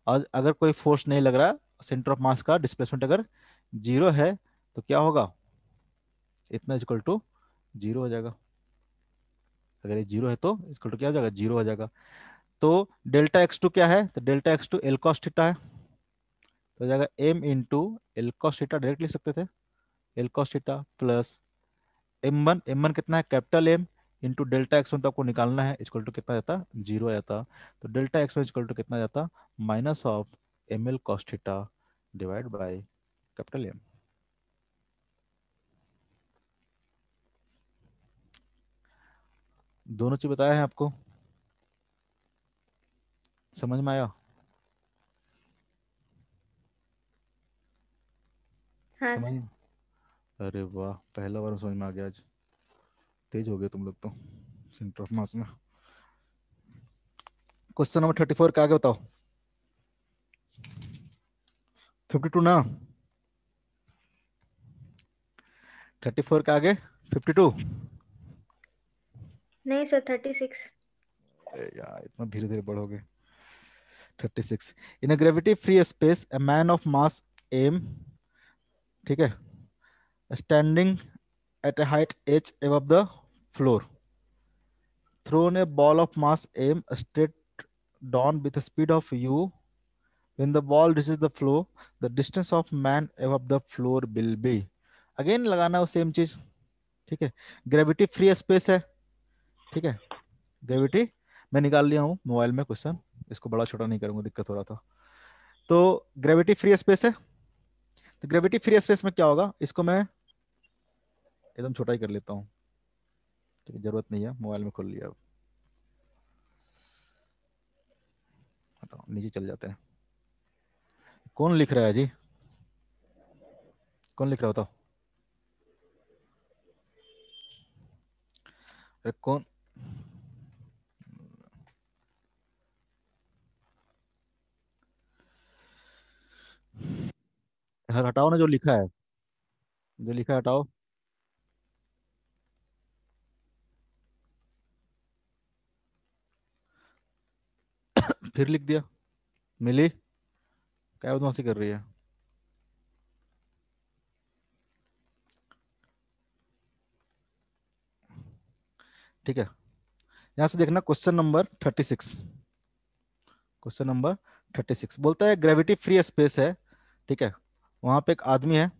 और अगर कोई फोर्स नहीं लग रहा सेंटर ऑफ मास का डिस्प्लेसमेंट अगर जीरो है तो क्या होगा इतना इक्वल टू जीरो हो जाएगा अगर ये जीरो है तो इक्वल टू क्या हो जाएगा जीरो हो जाएगा तो डेल्टा एक्स टू क्या है तो delta x two L cos theta है तो जाएगा M into L cos theta direct लिख सकते थे L cos theta plus M one M one कितना है capital M into delta x one तो आपको निकालना है इजक्वल टू कितना जाता जीरो जाता तो delta x one equal to कितना जाता minus of M L cos theta divide by capital M दोनों चीज बताया है आपको समझ में आया हाँ अरे वाह पहला बार समझ में आ गया आज तेज हो गए तुम लोग तो सेंटर ऑफ मास में क्वेश्चन नंबर थर्टी फोर क्या बताओ फिफ्टी टू ना थर्टी फोर का आगे फिफ्टी टू नहीं सर थर्टी सिक्स यार इतना धीरे धीरे बढ़ोगे 36 in a gravity free space a man of mass m ठीक है standing at a height h above the floor thrown a ball of mass m straight down with a speed of u when the ball reaches the floor the distance of man above the floor will be again लगाना वो same चीज ठीक है gravity free space है ठीक है gravity मैं निकाल लिया हूँ मोबाइल में क्वेश्चन इसको बड़ा छोटा नहीं करूंगा दिक्कत हो रहा था तो ग्रेविटी फ्री स्पेस है तो ग्रेविटी फ्री स्पेस में क्या होगा इसको मैं एकदम छोटा ही कर लेता हूँ ठीक जरूरत नहीं है मोबाइल में खोल लिया अब नीचे चल जाते हैं कौन लिख रहा है जी कौन लिख रहा होता अरे कौन हटाओ ना जो लिखा है जो लिखा है हटाओ फिर लिख दिया मिली क्या बदमाशी कर रही है ठीक है यहां से देखना question number thirty six question number thirty six बोलता है ग्रेविटी फ्री स्पेस है ठीक है वहां पे एक आदमी है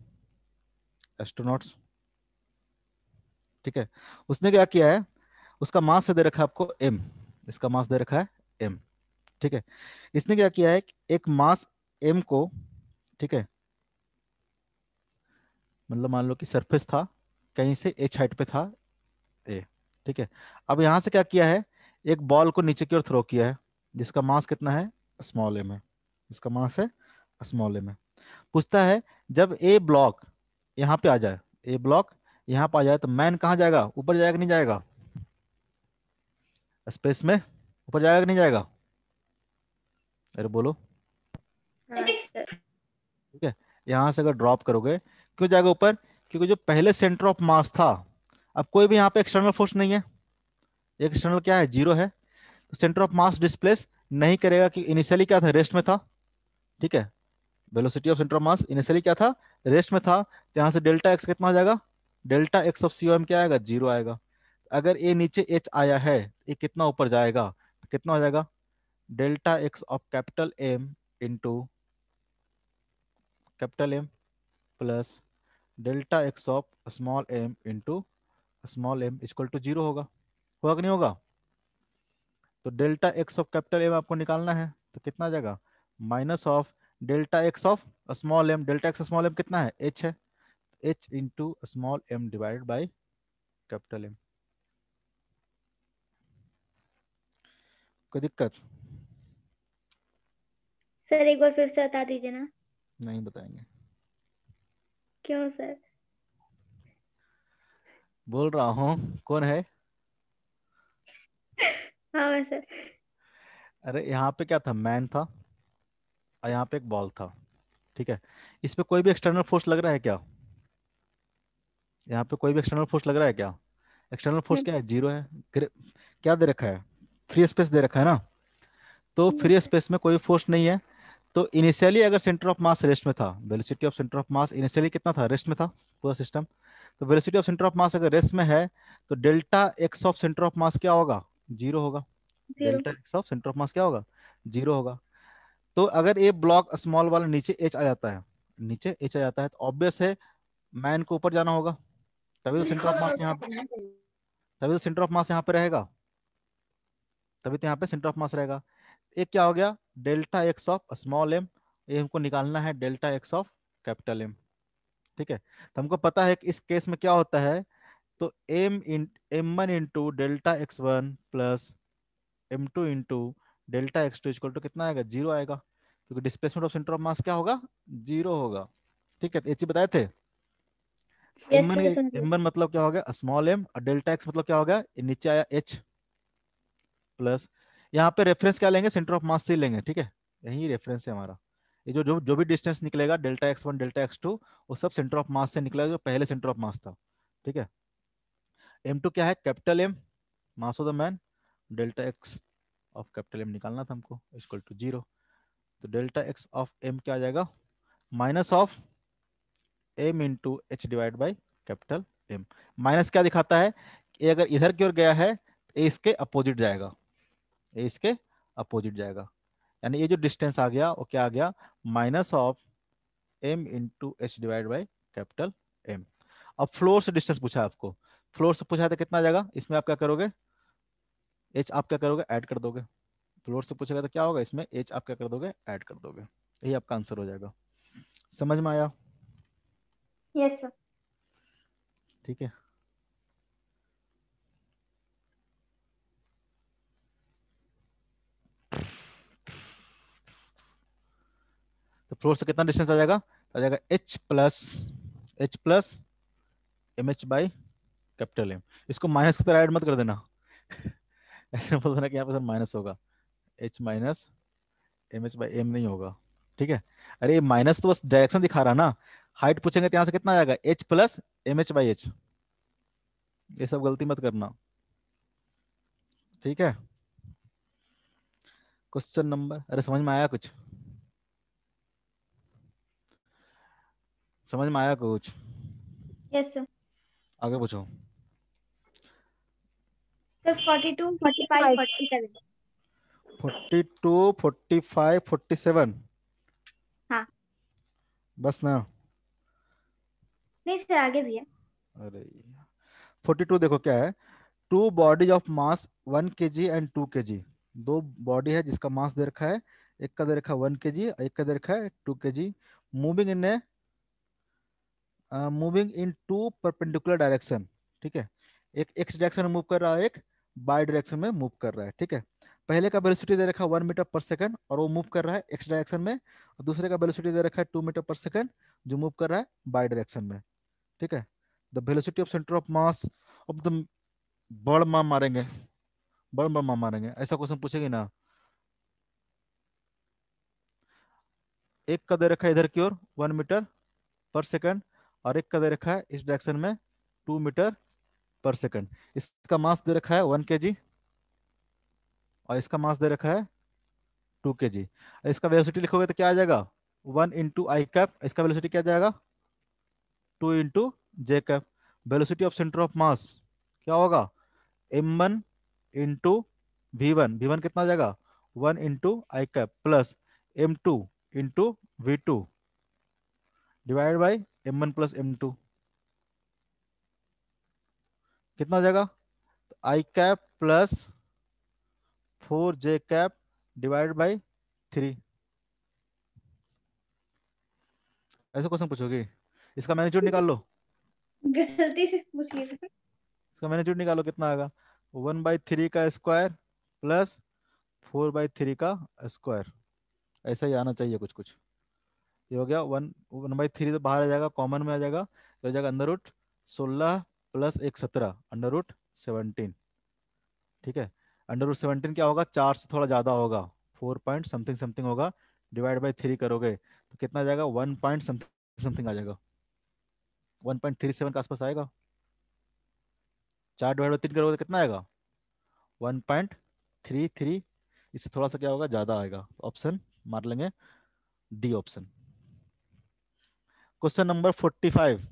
एस्ट्रोनॉट्स ठीक है उसने क्या किया है उसका मास दे रखा है आपको एम इसका मास दे रखा है एम ठीक है इसने क्या किया है एक मास एम को ठीक है मतलब मान लो कि सरफेस था कहीं से एच हाइट पे था ए ठीक है अब यहां से क्या किया है एक बॉल को नीचे की ओर थ्रो किया है जिसका मास कितना है स्मॉल एम है इसका मास है स्मॉल एम है पूछता है जब ए ब्लॉक यहाँ पे आ जाए ए ब्लॉक यहाँ पे आ जाए तो मैन कहाँ जाएगा ऊपर जाएगा नहीं जाएगा स्पेस में ऊपर जाएगा कि नहीं जाएगा अरे बोलो ठीक है यहाँ से अगर ड्रॉप करोगे क्यों जाएगा ऊपर क्योंकि जो पहले सेंटर ऑफ मास था अब कोई भी यहाँ पे एक्सटर्नल फोर्स नहीं है एक्सटर्नल क्या है जीरो है तो सेंटर ऑफ मास डिस्प्लेस नहीं करेगा कि इनिशियली क्या था रेस्ट में था ठीक है velocity of centre of mass initially क्या था रेस्ट में था तो यहाँ से डेल्टा एक्स कितना आ जाएगा delta x of C O M क्या आएगा जीरो आएगा अगर ए नीचे एच आया है ये कितना ऊपर जाएगा तो कितना हो जाएगा delta x of capital M into capital M plus delta x of small M into small M equal to zero होगा होगा कि नहीं होगा तो delta x of capital M आपको निकालना है तो कितना आ जाएगा minus of delta x of small M delta x small M कितना है एच है H into small M divided by capital M कोई दिक्कत सर एक बार फिर से बता दीजिए ना नहीं बताएंगे क्यों सर बोल रहा हूँ कौन है हाँ सर अरे यहाँ पे क्या था मैन था और यहाँ पे एक बॉल था ठीक है इस पर कोई भी एक्सटर्नल फोर्स लग रहा है क्या यहाँ पे कोई भी एक्सटर्नल फोर्स लग रहा है क्या एक्सटर्नल फोर्स क्या है जीरो है क्या दे रखा है फ्री स्पेस दे रखा है ना तो फ्री स्पेस में कोई फोर्स नहीं है तो इनिशियली अगर सेंटर ऑफ मास रेस्ट में था velocity of centre of mass initially कितना था रेस्ट में था पूरा सिस्टम तो velocity of centre of mass अगर रेस्ट में है तो delta x of centre of mass क्या होगा जीरो होगा delta x of centre of mass क्या होगा जीरो होगा तो अगर ये ब्लॉक स्मॉल वाला नीचे एच आ जाता है नीचे एच आ जाता है तो ऑब्वियस है मैन को ऊपर जाना होगा तभी तो सेंटर ऑफ मास यहाँ तभी तो सेंटर ऑफ मास यहाँ पे रहेगा तभी तो यहाँ पे सेंटर ऑफ मास रहेगा एक क्या हो गया delta x of small M ये हमको निकालना है delta x of capital M ठीक है तो हमको पता है कि इस केस में क्या होता है तो M in M one into delta x one plus M two into delta x two equal to कितना आएगा जीरो आएगा क्योंकि displacement of centre of mass क्या होगा जीरो होगा ठीक है एच तो बताए थे एमन yes, एमन मतलब क्या हो गया स्मॉल एम और डेल्टा एक्स मतलब क्या हो गया नीचे आया एच प्लस यहाँ पे रेफरेंस क्या लेंगे सेंटर ऑफ मास से लेंगे ठीक है यही रेफरेंस है हमारा ये जो जो जो भी डिस्टेंस निकलेगा delta x one delta x two वो सब सेंटर ऑफ मास से निकलेगा जो पहले सेंटर ऑफ मास था ठीक है एम टू क्या है capital M mass of the man delta x of capital M निकालना था हमको इक्वल टू जीरो तो डेल्टा एक्स ऑफ एम क्या आ जाएगा minus of M into H divide by capital M minus क्या दिखाता है कि अगर इधर की ओर गया है तो ए इसके अपोजिट जाएगा ए इसके अपोजिट जाएगा यानी ये जो डिस्टेंस आ गया वो क्या आ गया minus of M into H divide by capital M अब फ्लोर से डिस्टेंस पूछा आपको फ्लोर से पूछा तो कितना आ जाएगा इसमें आप क्या करोगे एच आप क्या करोगे ऐड कर दोगे फ्लोर से पूछेगा तो क्या होगा इसमें एच आप क्या कर दोगे ऐड कर दोगे यही आपका आंसर हो जाएगा समझ में आया यस सर ठीक है तो फ्लोर से कितना डिस्टेंस आ जाएगा आ जाएगा H plus H plus M H by capital M इसको माइनस की तरह ऐड मत कर देना ऐसे बोल देना कि यहाँ पर सर माइनस होगा H minus M H by M नहीं होगा ठीक है अरे माइनस तो बस डायरेक्शन दिखा रहा ना हाइट पूछेंगे तो यहाँ से कितना आएगा H plus M H by H ये सब गलती मत करना ठीक है क्वेश्चन नंबर अरे समझ में आया कुछ समझ में आया कुछ यस yes, सर आगे पूछो हाँ। बस ना नहीं सर आगे भी है अरे फोर्टी टू देखो क्या है two bodies of mass one K G and to K जी दो बॉडी है जिसका मास दे रखा है एक का दे रखा है वन के जी एक का दे रखा है two K G moving in a moving in two perpendicular direction ठीक है एक एक्स डायरेक्शन में मूव कर रहा है एक बाई डायरेक्शन में मूव कर रहा है ठीक है पहले का वेलोसिटी दे रखा है वन मीटर पर सेकंड और वो मूव कर रहा है एक्स डायरेक्शन में और दूसरे का वेलोसिटी दे रखा है टू मीटर पर सेकंड जो मूव कर रहा है बाई डायरेक्शन में ठीक है the velocity of centre of mass of the बड़ माम मारेंगे बड़ बड़ माम मारेंगे ऐसा क्वेश्चन पूछेगी ना एक का दे रखा है इधर की ओर वन मीटर पर सेकंड और एक का दे रखा है इस डायरेक्शन में टू मीटर पर सेकंड इसका मास दे रखा है वन के और इसका मास दे रखा है टू के इसका वेलोसिटी लिखोगे तो क्या आ जाएगा वन इंटू आई कैप इसका वेलोसिटी क्या जाएगा two into J cap velocity of centre of mass क्या होगा M one into V one we one कितना जाएगा one into I cap plus M two into V two divide by M one plus M two कितना जाएगा I cap plus four J cap divide by three ऐसा question पूछोगे इसका magnitude निकाल लो गलती से पूछ लिया इसका मैग्नीट्यूड निकालो कितना आएगा वन बाई थ्री का square plus four by three का स्क्वायर ऐसा ही आना चाहिए कुछ कुछ ये हो गया वन वन बाई थ्री तो बाहर आ जाएगा कॉमन में आ जाएगा तो जाएगा अंदर रूट सोलह प्लस एक सत्रह अंडर रूट सेवनटीन ठीक है अंडर रूट सेवनटीन क्या होगा चार से थोड़ा ज़्यादा होगा फोर पॉइंट समथिंग समथिंग होगा डिवाइड बाई थ्री करोगे तो कितना जाएगा वन पॉइंट समथिंग समथिंग आ जाएगा वन पॉइंट थ्री सेवन के आसपास आएगा चार डिवाइड बाई तीन करोगे तो कितना आएगा वन पॉइंट थ्री थ्री इससे थोड़ा सा क्या होगा ज़्यादा आएगा ऑप्शन मार लेंगे D option question number forty five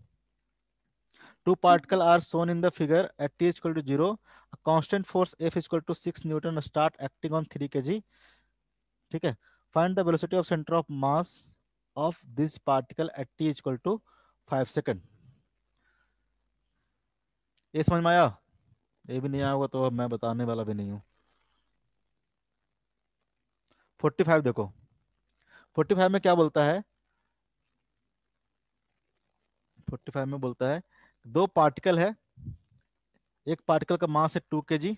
two particle are shown in the figure at t is equal to 0 a constant force f is equal to 6 newton start acting on 3 kg ठीक है find the velocity of center of mass of this particle at t is equal to 5 second ये समझ में आया ये भी नहीं आया होगा तो अब मैं बताने वाला भी नहीं हूँ 45 देखो 45 में क्या बोलता है 45 में बोलता है दो पार्टिकल है एक पार्टिकल का मास है टू के जी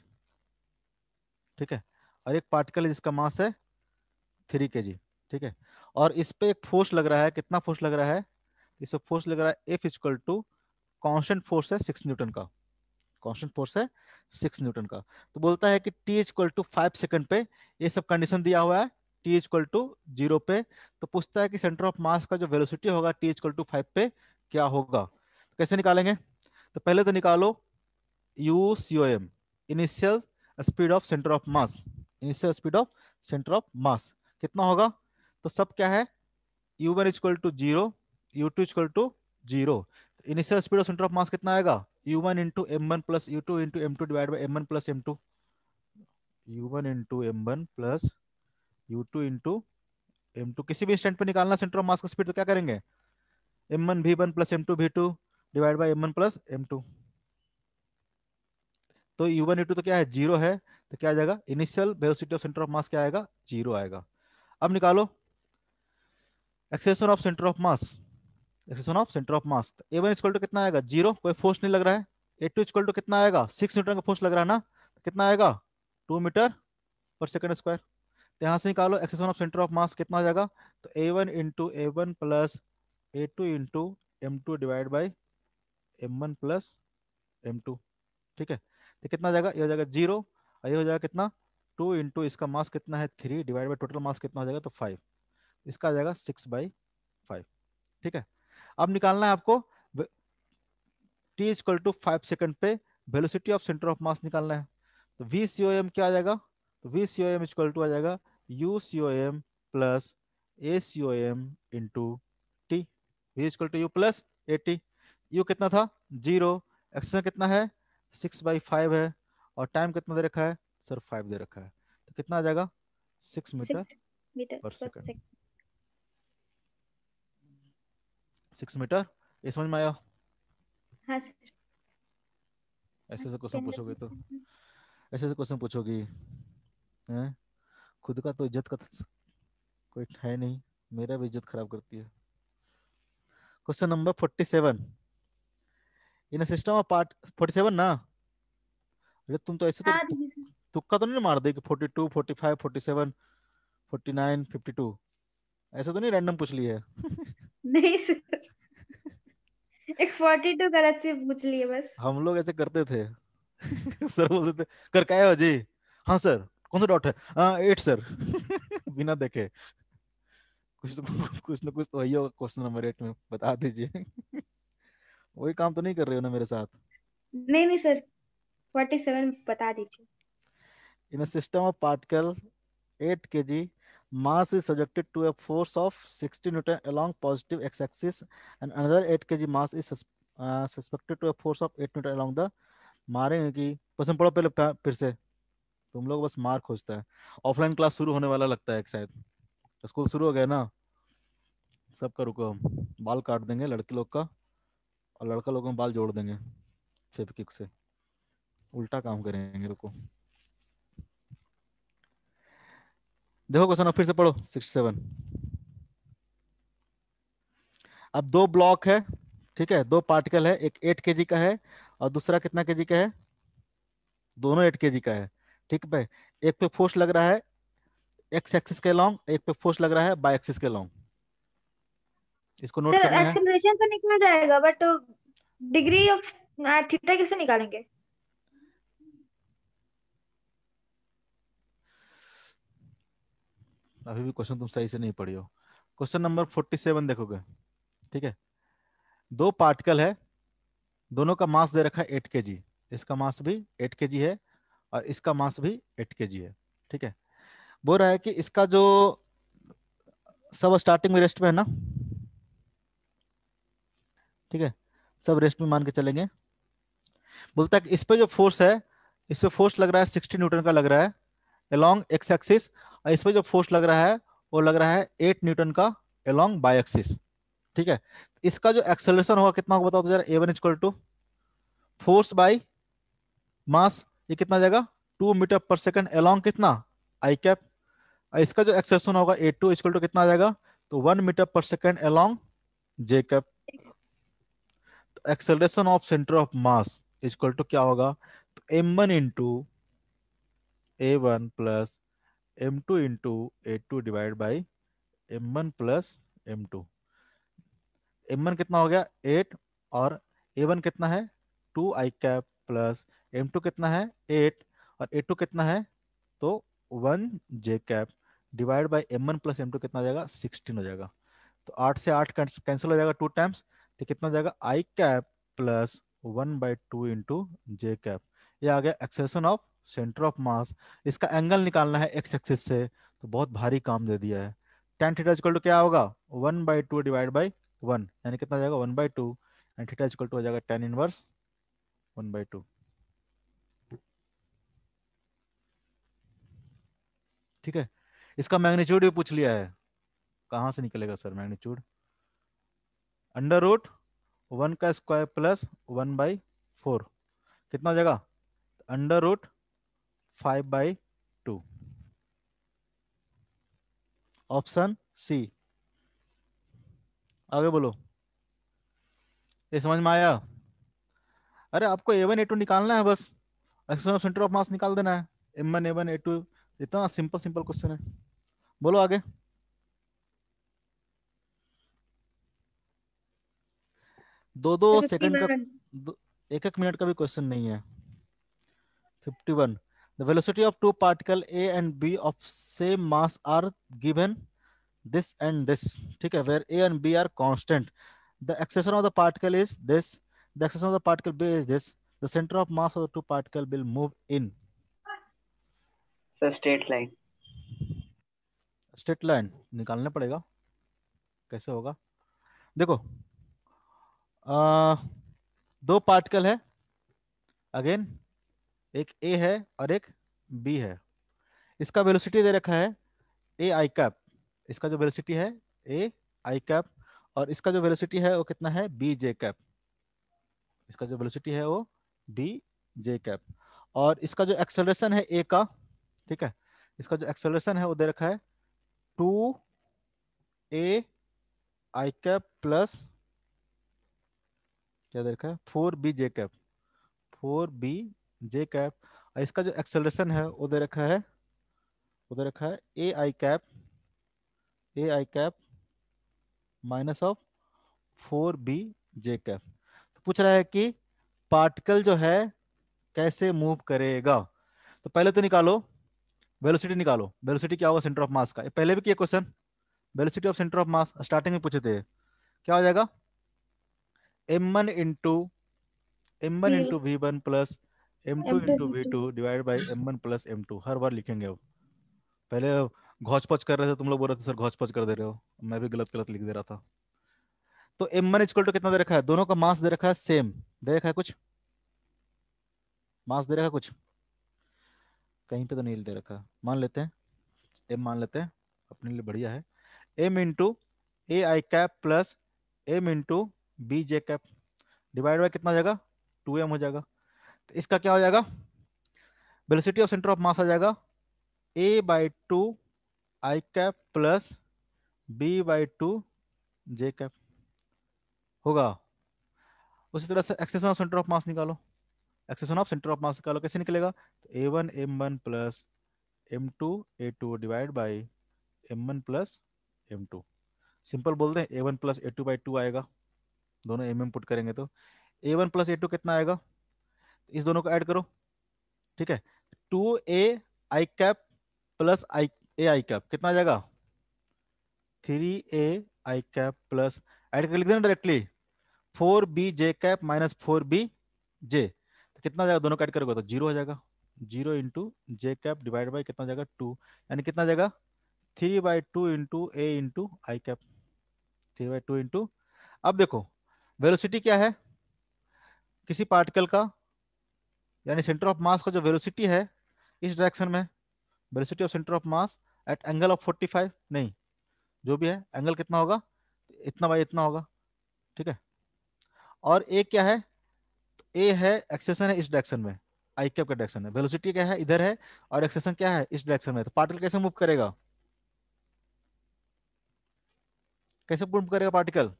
ठीक है और एक पार्टिकल है जिसका मास है थ्री के जी ठीक है और इस पे एक फोर्स लग रहा है कितना फोर्स लग रहा है इस पर फोर्स लग रहा है F equal to constant force है सिक्स न्यूटन का कॉन्स्टेंट फोर्स है सिक्स न्यूटन का तो बोलता है कि T equal to five second पे ये सब कंडीशन दिया हुआ है टी इजक्वल टू जीरो पे तो पूछता है कि सेंटर ऑफ मास का जो वेलोसिटी होगा टी इजक्वल टू फाइव पे क्या होगा कैसे निकालेंगे तो पहले तो निकालो U C O M initial speed of centre of mass initial speed of centre of mass कितना होगा तो सब क्या है U one equal to zero U two equal to zero initial speed of centre of mass कितना आएगा U one into M one plus U two into M two divide by M one plus M two U one into M one plus U two into M two किसी भी instant पर निकालना centre of mass का speed तो क्या करेंगे M one we one plus M two we two divide by M one plus M two तो U one U two तो क्या है जीरो है तो क्या आ जाएगा initial velocity of centre of mass क्या आएगा जीरो आएगा अब निकालो acceleration of centre of mass acceleration of centre of mass A one equal to कितना आएगा जीरो कोई फोर्स नहीं लग रहा है ए टू इक्वल टू कितना आएगा सिक्स न्यूटन का फोर्स लग रहा है ना तो कितना आएगा two metre per second square तो यहाँ से निकालो acceleration of centre of mass कितना आ जाएगा तो A one into A one plus A two into M two divide by M one plus M two ठीक है तो कितना जाएगा ये हो जाएगा जीरो और ये हो जाएगा कितना टू इंटू इसका मास कितना है three divide by total mass कितना हो जाएगा तो फाइव इसका आ जाएगा सिक्स बाई फाइव ठीक है अब निकालना है आपको T equal to five second पे velocity of centre of mass निकालना है तो वी सी ओ एम क्या आ जाएगा तो V C O M equal to आ जाएगा U C O M plus A C O M into T V equal to U plus A T U कितना था जीरो एक्सन कितना है सिक्स बाई फाइव है और टाइम कितना दे रखा है सर फाइव दे रखा है तो कितना आ जाएगा six metre per second six metre ये समझ में आया हाँ, ऐसे ऐसे क्वेश्चन हाँ, पूछोगे तो ऐसे ऐसे क्वेश्चन पूछोगी खुद का तो इज्जत का तो कोई है नहीं मेरा भी इज्जत खराब करती है question number forty seven in system of part 47 ना अरे तुम तो ऐसे तो हाँ, तुक्का तो नहीं मार देगी 42 45 47 49 52 ऐसा तो नहीं रैंडम पूछ लिया नहीं सर एक 42 गलत से पूछ लिए बस हम लोग ऐसे करते थे सर बोलते थे कर क्या हो जी हाँ सर कौन सा डॉट है आ, एट सर बिना देखे कुछ तो- कुछ ना कुछ तो वही होगा क्वेश्चन नंबर एट में बता दीजिए वही काम तो नहीं कर रहे हो ना मेरे साथ नहीं नहीं सर 47 बता दीजिए in system of particle 8 kg mass is subjected to a force of 60 newton along positive x axis and another 8 kg mass is sus uh, suspected to a force of 8 newton along the मारेंगे कि question पढ़ो पहले फिर से तुम लोग बस mark खोजता है ऑफलाइन क्लास शुरू होने वाला लगता है शायद स्कूल शुरू हो गया ना सब का रुको बाल काट देंगे लड़के लोग का और लड़का लोगों में बाल जोड़ देंगे फेप किक से उल्टा काम करेंगे रुको देखो क्वेश्चन फिर से पढ़ो सिक्स सेवन अब दो ब्लॉक है ठीक है दो पार्टिकल है एक एट के का है और दूसरा कितना के का है दोनों एट के का है ठीक है एक पे फोर्स लग रहा है एक्स एक्सिस के लॉन्ग एक पे फोर्स लग रहा है बाई एक्सिस के लॉन्ग इसको नोट करना है एक्सेलरेशन तो निकल जाएगा बट डिग्री ऑफ थीटा कैसे निकालेंगे अभी भी क्वेश्चन तुम सही से नहीं पढ़ी हो क्वेश्चन नंबर फोर्टी सेवन देखोगे ठीक है दो पार्टिकल है दोनों का मास दे रखा है एट के जी इसका मास भी एट के जी है और इसका मास भी एट के जी है ठीक है बोल रहा है कि इसका जो सब स्टार्टिंग में रेस्ट में है ना ठीक है सब रेस्ट में मान के चलेंगे बोलता है कि इस पर जो फोर्स है इस पर फोर्स लग रहा है सिक्सटी न्यूटन का लग रहा है अलॉन्ग एक्स एक्सिस और इस पर जो फोर्स लग रहा है वो लग रहा है एट न्यूटन का अलॉन्ग बाई एक्सिस ठीक है इसका जो एक्सेलरेशन होगा कितना होगा बताओ तो जरा A one two force by mass ये कितना जाएगा two metre per second along कितना आई कैप इसका जो एक्सेलरेशन होगा ए टू इजक्वल टू कितना आ जाएगा तो one metre per second along J cap तो acceleration of centre of mass equal to क्या होगा तो M one into A one plus M two into A two divide by M one plus M two M one कितना हो गया eight और A one कितना है two I cap plus M two कितना है एट और ए टू कितना है तो one J cap divide by M one plus M two कितना हो जाएगा सिक्सटीन हो जाएगा तो आठ से आठ कैंसिल हो जाएगा टू टाइम्स तो कितना जाएगा I cap plus one by two into J cap यह आ गया acceleration of centre of mass इसका एंगल निकालना है एक्स एक्सिस से तो बहुत भारी काम दे दिया है टेन थीटा इक्वल टू क्या होगा one by two divide by one यानी कितना जाएगा one by two and theta equal to हो जाएगा tan inverse one by two ठीक है इसका मैग्नीट्यूड भी पूछ लिया है कहाँ से निकलेगा sir magnitude under root one का square plus one by four कितना हो जाएगा under root five by two option C आगे बोलो ये समझ में आया अरे आपको ए वन ए टू निकालना है बस ऑफ सेंटर ऑफ मास निकाल देना है M one A one A two इतना सिंपल सिंपल क्वेश्चन है बोलो आगे दो दो सेकंड का एक एक मिनट का भी क्वेश्चन नहीं है fifty one the velocity of two particle A and B of same mass are given this and this ठीक है where A and B are constant the acceleration of the particle is this the acceleration of the particle B is this the centre of mass of the two particle will move in straight line straight line निकालना पड़ेगा कैसे होगा देखो दो particle है again एक ए है और एक बी है इसका वेलोसिटी दे रखा है ए आई कैप इसका जो वेलोसिटी है ए आई कैप और इसका जो वेलोसिटी है वो कितना है बी जे कैप इसका जो वेलोसिटी है वो बी जे कैप और इसका जो एक्सेलरेशन है ए का ठीक है इसका जो एक्सेलरेशन है वो दे रखा है two A I cap plus क्या देखा है four B J cap four B J cap इसका जो एक्सेलरेशन है वो दे रखा है उधर रखा है A I cap A I cap minus of four B J cap तो पूछ रहा है कि पार्टिकल जो है कैसे मूव करेगा तो पहले तो निकालो वेलोसिटी निकालो वेलोसिटी क्या होगा सेंटर ऑफ मास का पहले भी किया question velocity of centre of mass starting में पूछे थे क्या हो जाएगा M one into M one into V one plus M two into V two divide by M one plus M two हर बार लिखेंगे अब पहले घोचपच कर रहे थे तुम लोग बोल रहे थे सर घोचपच कर दे रहे हो मैं भी गलत गलत लिख दे रहा था तो एम वन इजक्वल टू कितना दे रखा है दोनों का मास दे रखा है सेम दे रखा है कुछ मास दे रखा है कुछ कहीं पे तो नहीं दे रखा मान लेते हैं एम मान लेते हैं अपने लिए बढ़िया है M into A I cap plus M into B J cap divide by कितना जाएगा टू एम हो जाएगा तो इसका क्या हो जाएगा velocity of centre of mass आ जाएगा A by two I cap plus B by two J cap होगा उसी तरह से acceleration of centre of mass निकालो acceleration of centre of mass निकालो कैसे निकलेगा तो A one M one plus M two A two divide by M one plus M two simple बोल दें A one plus A two by two आएगा दोनों M M put करेंगे तो A one plus A two कितना आएगा इस दोनों को ऐड करो ठीक है two A I cap plus I A I cap कितना आ जाएगा three A I cap plus add कर लिख देना directly four B J cap minus four B J तो कितना जाएगा दोनों को ऐड करोगे तो जीरो आ जाएगा zero into J cap divide by कितना जाएगा टू यानी कितना जाएगा three by two into A into I cap three by two into अब देखो वेलोसिटी क्या है किसी पार्टिकल का यानी सेंटर ऑफ मास का जो वेलोसिटी है इस डायरेक्शन में velocity of centre of mass at angle of 45 नहीं जो भी है एंगल कितना होगा इतना बाई इतना होगा ठीक है और ए क्या है ए है एक्सेसन है इस डायरेक्शन में आई कैप का डायरेक्शन है वेलोसिटी क्या है इधर है और एक्सेसन क्या है इस डायरेक्शन में तो पार्टिकल कैसे मूव करेगा कैसे मूव करेगा पार्टिकल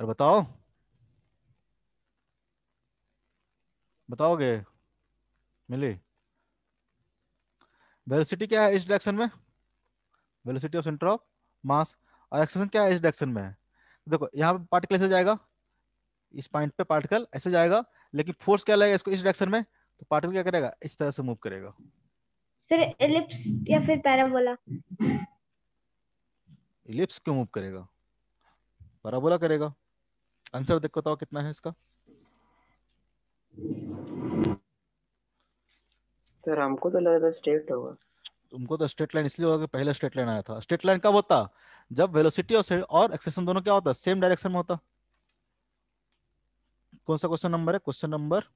और बताओ बताओगे मिली वेलोसिटी क्या है इस डायरेक्शन में velocity of centre of mass और एक्सेशन क्या है इस डायरेक्शन में देखो यहाँ पे पार्टिकल ऐसे जाएगा इस पॉइंट पे पार्टिकल ऐसे जाएगा लेकिन फोर्स क्या लगेगा इसको इस डायरेक्शन में तो पार्टिकल क्या करेगा इस तरह से मूव करेगा सर एलिप्स या फिर पैराबोला एलिप्स क्यों मूव करेगा पैराबोला करेगा आंसर देखो बताओ तो कितना है इसका सर हमको तो लगा था स्ट्रेट होगा तुमको तो स्ट्रेट लाइन इसलिए होगा कि पहले स्ट्रेट लाइन आया था स्ट्रेट लाइन कब होता जब वेलोसिटी और और एक्सेलेरेशन दोनों क्या होता सेम डायरेक्शन में होता कौन सा क्वेश्चन नंबर है क्वेश्चन नंबर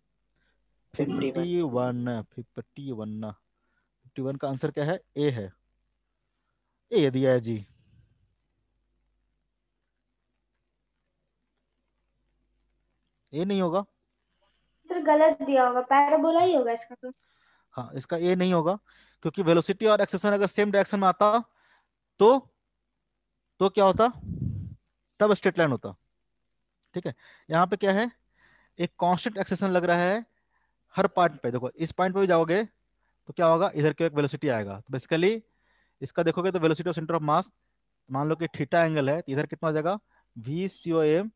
51 51 का आंसर क्या है ए है ए दिया है जी ए नहीं होगा सर गलत दिया होगा पैराबोला ही होगा इसका तो हाँ इसका ए नहीं होगा क्योंकि वेलोसिटी और एक्सेसन अगर सेम डायरेक्शन में आता तो तो क्या होता तब स्ट्रेट लाइन होता ठीक है यहाँ पे क्या है एक कांस्टेंट एक्सेसन लग रहा है हर पॉइंट पे देखो इस पॉइंट पे भी जाओगे तो क्या होगा इधर क्यों एक वेलोसिटी आएगा तो बेसिकली इसका देखोगे तो velocity of centre of mass मान लो कि थीटा एंगल है तो इधर कितना हो जाएगा V C O M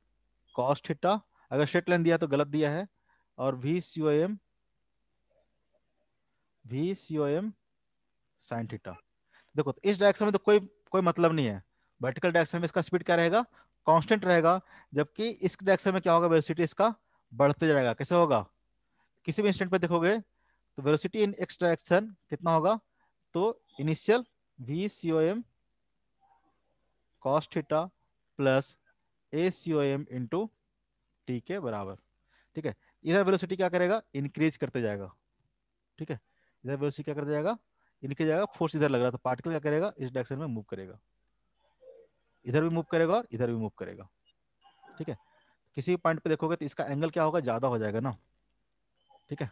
cos theta अगर स्ट्रेट लाइन दिया तो गलत दिया है और V C O M V C O M sine theta देखो तो इस डायरेक्शन में तो कोई कोई मतलब नहीं है वर्टिकल डायरेक्शन में इसका स्पीड क्या रहेगा कांस्टेंट रहेगा जबकि इस डायरेक्शन में क्या होगा वेलोसिटी इसका बढ़ते जाएगा कैसे होगा किसी भी इंस्टेंट पर देखोगे तो वेलोसिटी इन एक्स डायरेक्शन कितना होगा तो initial V C O M cos theta plus A C O M into T के बराबर ठीक है इधर वेलोसिटी क्या करेगा इंक्रीज करते जाएगा ठीक है इधर वेलोसिटी क्या करते जाएगा इंक्रीज जाएगा फोर्स इधर लग रहा था पार्टिकल क्या करेगा इस डायरेक्शन में मूव करेगा इधर भी मूव करेगा और इधर भी मूव करेगा ठीक है किसी पॉइंट पे देखोगे तो इसका एंगल क्या होगा ज्यादा हो जाएगा ना ठीक है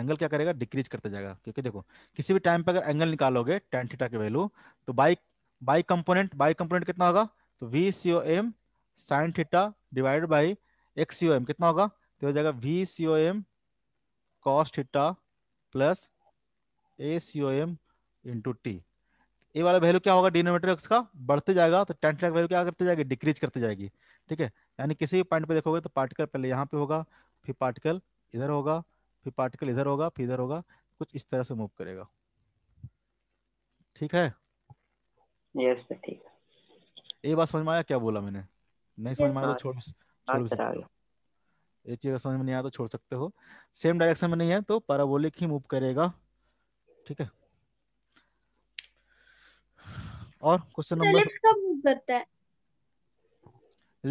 एंगल क्या करेगा डिक्रीज करते जाएगा क्योंकि देखो किसी भी टाइम पे अगर एंगल निकालोगे टेन थीटा की वैल्यू तो by by component by component कितना होगा तो V C O M sine theta divide by X U M कितना होगा तो हो जाएगा V C O M cos theta plus A C O M into T A वाला वैल्यू क्या होगा डिनोमीटर एक्स का बढ़ते जाएगा तो टेन थीटा वैल्यू क्या करते जाएगी डिक्रीज करते जाएगी ठीक है यानी किसी भी पॉइंट पे देखोगे तो पार्टिकल पहले यहाँ पे होगा फिर पार्टिकल इधर होगा फिर पार्टिकल इधर होगा फिर इधर होगा कुछ इस तरह से मूव करेगा ठीक है यस yes, ठीक है ये बात समझ में आया क्या बोला मैंने नहीं समझ में आया तो छोड़ छोड़ भी एक चीज समझ में नहीं आया तो छोड़ सकते हो सेम डायरेक्शन में नहीं है तो पैराबोलिक ही मूव करेगा ठीक है और क्वेश्चन नंबर लिप्स मूव करता है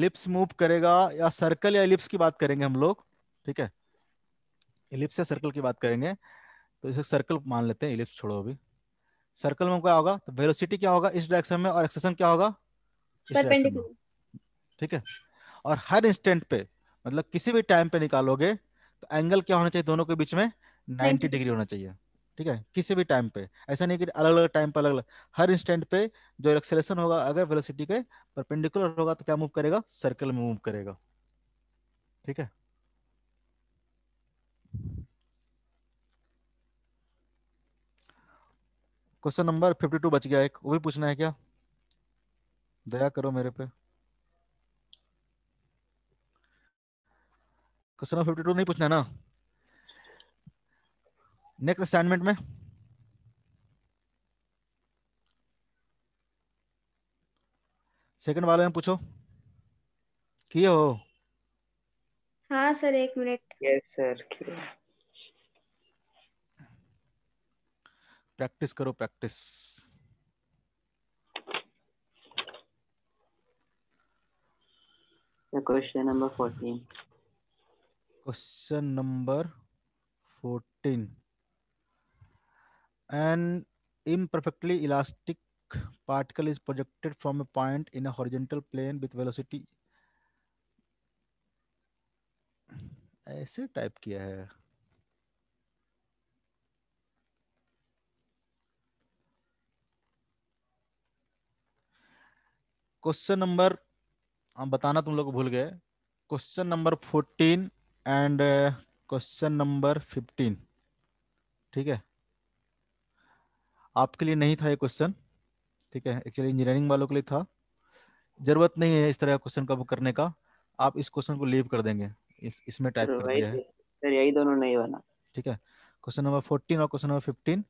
लिप्स मूव करेगा या सर्कल या लिप्स की बात करेंगे हम लोग ठीक है इलिप्स या सर्कल की बात करेंगे तो इसे सर्कल मान लेते हैं इलिप्स छोड़ो अभी सर्कल में क्या होगा तो वेलोसिटी क्या होगा इस डायरेक्शन में और एक्सेसन क्या होगा इस डायरेक्शन ठीक है और हर इंस्टेंट पे मतलब किसी भी टाइम पे निकालोगे तो एंगल क्या होना चाहिए दोनों के बीच में 90 डिग्री होना चाहिए ठीक है किसी भी टाइम पे ऐसा नहीं कि अलग अलग टाइम पर अलग अलग हर इंस्टेंट पे जो एक्सेलेशन होगा अगर वेलोसिटी के परपेंडिकुलर होगा तो क्या मूव करेगा सर्कल में मूव करेगा ठीक है क्वेश्चन नंबर 52 बच गया एक वो भी पूछना है क्या दया करो मेरे पे क्वेश्चन नंबर फिफ्टी टू नहीं पूछना ना नेक्स्ट असाइनमेंट में सेकंड वाले में पूछो किए हो हाँ सर एक मिनट यस सर प्रैक्टिस करो practice question number fourteen question number 14 an imperfectly elastic particle is projected from a point in a horizontal plane with velocity ऐसे टाइप किया है क्वेश्चन नंबर हम बताना तुम लोग भूल गए question number fourteen and question number fifteen ठीक है आपके लिए नहीं था ये क्वेश्चन ठीक है एक्चुअली इंजीनियरिंग वालों के लिए था जरूरत नहीं है इस तरह का क्वेश्चन का करने का आप इस क्वेश्चन को लीव कर देंगे इस, इसमें टाइप कर दिया है सर यही दोनों नहीं बना ठीक है क्वेश्चन नंबर फोर्टीन और क्वेश्चन नंबर फिफ्टीन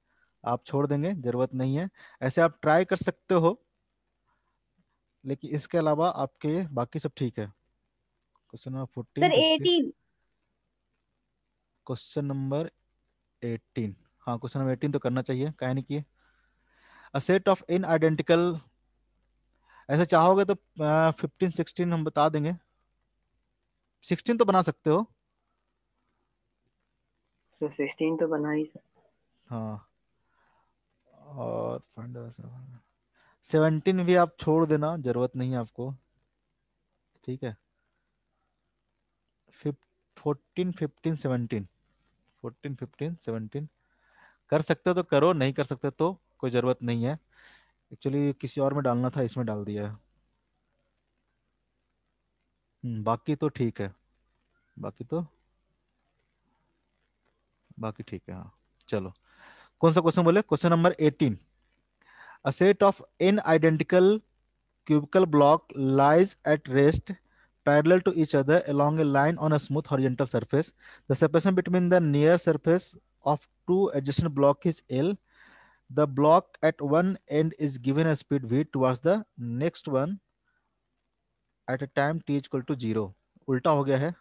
आप छोड़ देंगे जरूरत नहीं है ऐसे आप ट्राई कर सकते हो लेकिन इसके अलावा आपके बाकी सब ठीक है question number fourteen sir eighteen question number eighteen हाँ क्वेश्चन नंबर एटीन तो करना चाहिए कहे नहीं किए a set of in identical ऐसे चाहोगे तो फिफ्टीन सिक्सटीन हम बता देंगे सिक्सटीन तो बना सकते हो तो तो बना ही सकते हाँ और सेवनटीन भी आप छोड़ देना जरूरत नहीं है आपको ठीक है fourteen fifteen seventeen fourteen fifteen seventeen कर सकते हो तो करो नहीं कर सकते तो कोई ज़रूरत नहीं है एक्चुअली किसी और में डालना था इसमें डाल दिया हम्म, बाकी तो ठीक है बाकी तो बाकी ठीक है हाँ चलो कौन सा क्वेश्चन बोले question number eighteen a set of in identical cubical block lies at rest parallel to each other along a line on a smooth horizontal surface. The separation between the near surface of two adjacent block is L. The block at one end is given a speed v towards the next one at a time t equal to 0 ulta ho gaya hai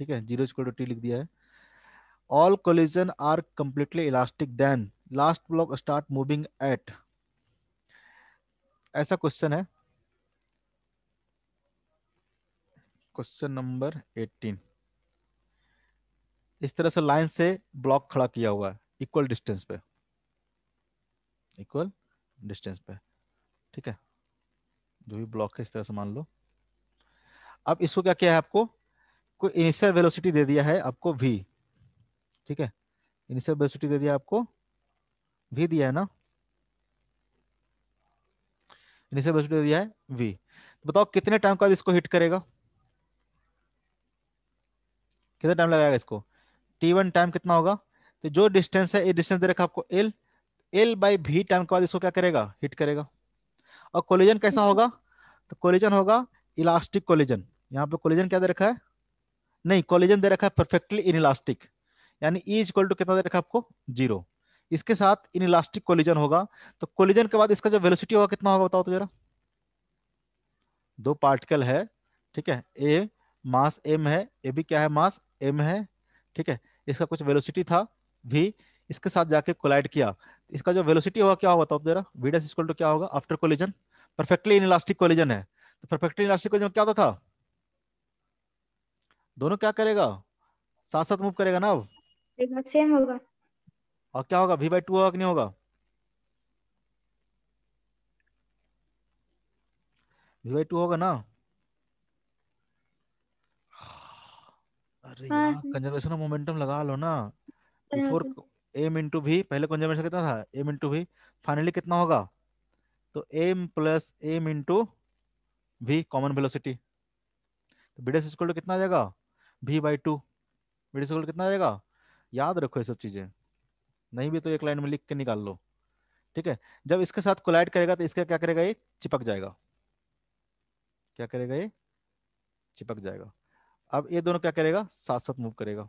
theek hai 0 equal to t likh diya hai all collision are completely elastic then last block start moving at ऐसा question है question number 18 इस तरह से line से block खड़ा किया हुआ है इक्वल डिस्टेंस पे इक्वल डिस्टेंस पे ठीक है जो भी ब्लॉक है इस तरह से मान लो अब इसको क्या किया है आपको कोई इनिशियल वेलोसिटी दे दिया है आपको वी ठीक है इनिशियल वेलोसिटी दे दिया आपको वी दिया है ना इनिशियल वेलोसिटी दे दिया है वी तो बताओ कितने टाइम का बाद इसको हिट करेगा कितना टाइम लगाएगा इसको टी वन टाइम कितना होगा तो जो डिस्टेंस है ये डिस्टेंस दे रखा आपको L L by V time के बाद इसको क्या करेगा हिट करेगा और कोलिजन कैसा होगा तो कोलिजन होगा इलास्टिक कोलिजन यहाँ पे कोलिजन क्या दे रखा है नहीं कोलिजन दे रखा है परफेक्टली इन इलास्टिक यानी ई इक्वल टू कितना दे रखा है आपको जीरो इसके साथ इन इलास्टिक कोलिजन होगा तो कोलिजन के बाद इसका जो वेलोसिटी होगा कितना होगा बताओ तो जरा दो पार्टिकल है ठीक है ए मास एम है ये भी क्या है मास एम है ठीक है इसका कुछ वेलोसिटी था भी इसके साथ जाके कोलाइड किया इसका जो वेलोसिटी हुआ क्या होगा बताओ जरा वी डैश इक्वल क्या होगा after collision perfectly inelastic collision है तो परफेक्टली इलास्टिक कोलिजन क्या होता था दोनों क्या करेगा साथ साथ मूव करेगा ना अब सेम होगा और क्या होगा वी बाई टू होगा कि नहीं होगा वी बाई टू होगा ना अरे हाँ यार कंजर्वेशन ऑफ मोमेंटम लगा लो ना बिफोर एम इंटू भी पहले कंजर्वेशन कितना था एम इंटू भी फाइनली कितना होगा तो M plus M into V common velocity तो बी इक्वल टू कितना आ जाएगा भी बाई टू बी डेस कितना आ जाएगा याद रखो ये सब चीज़ें नहीं भी तो एक लाइन में लिख के निकाल लो ठीक है जब इसके साथ कोलाइड करेगा तो इसका क्या करेगा ये चिपक जाएगा क्या करेगा ये चिपक जाएगा अब ये दोनों क्या करेगा साथ साथ मूव करेगा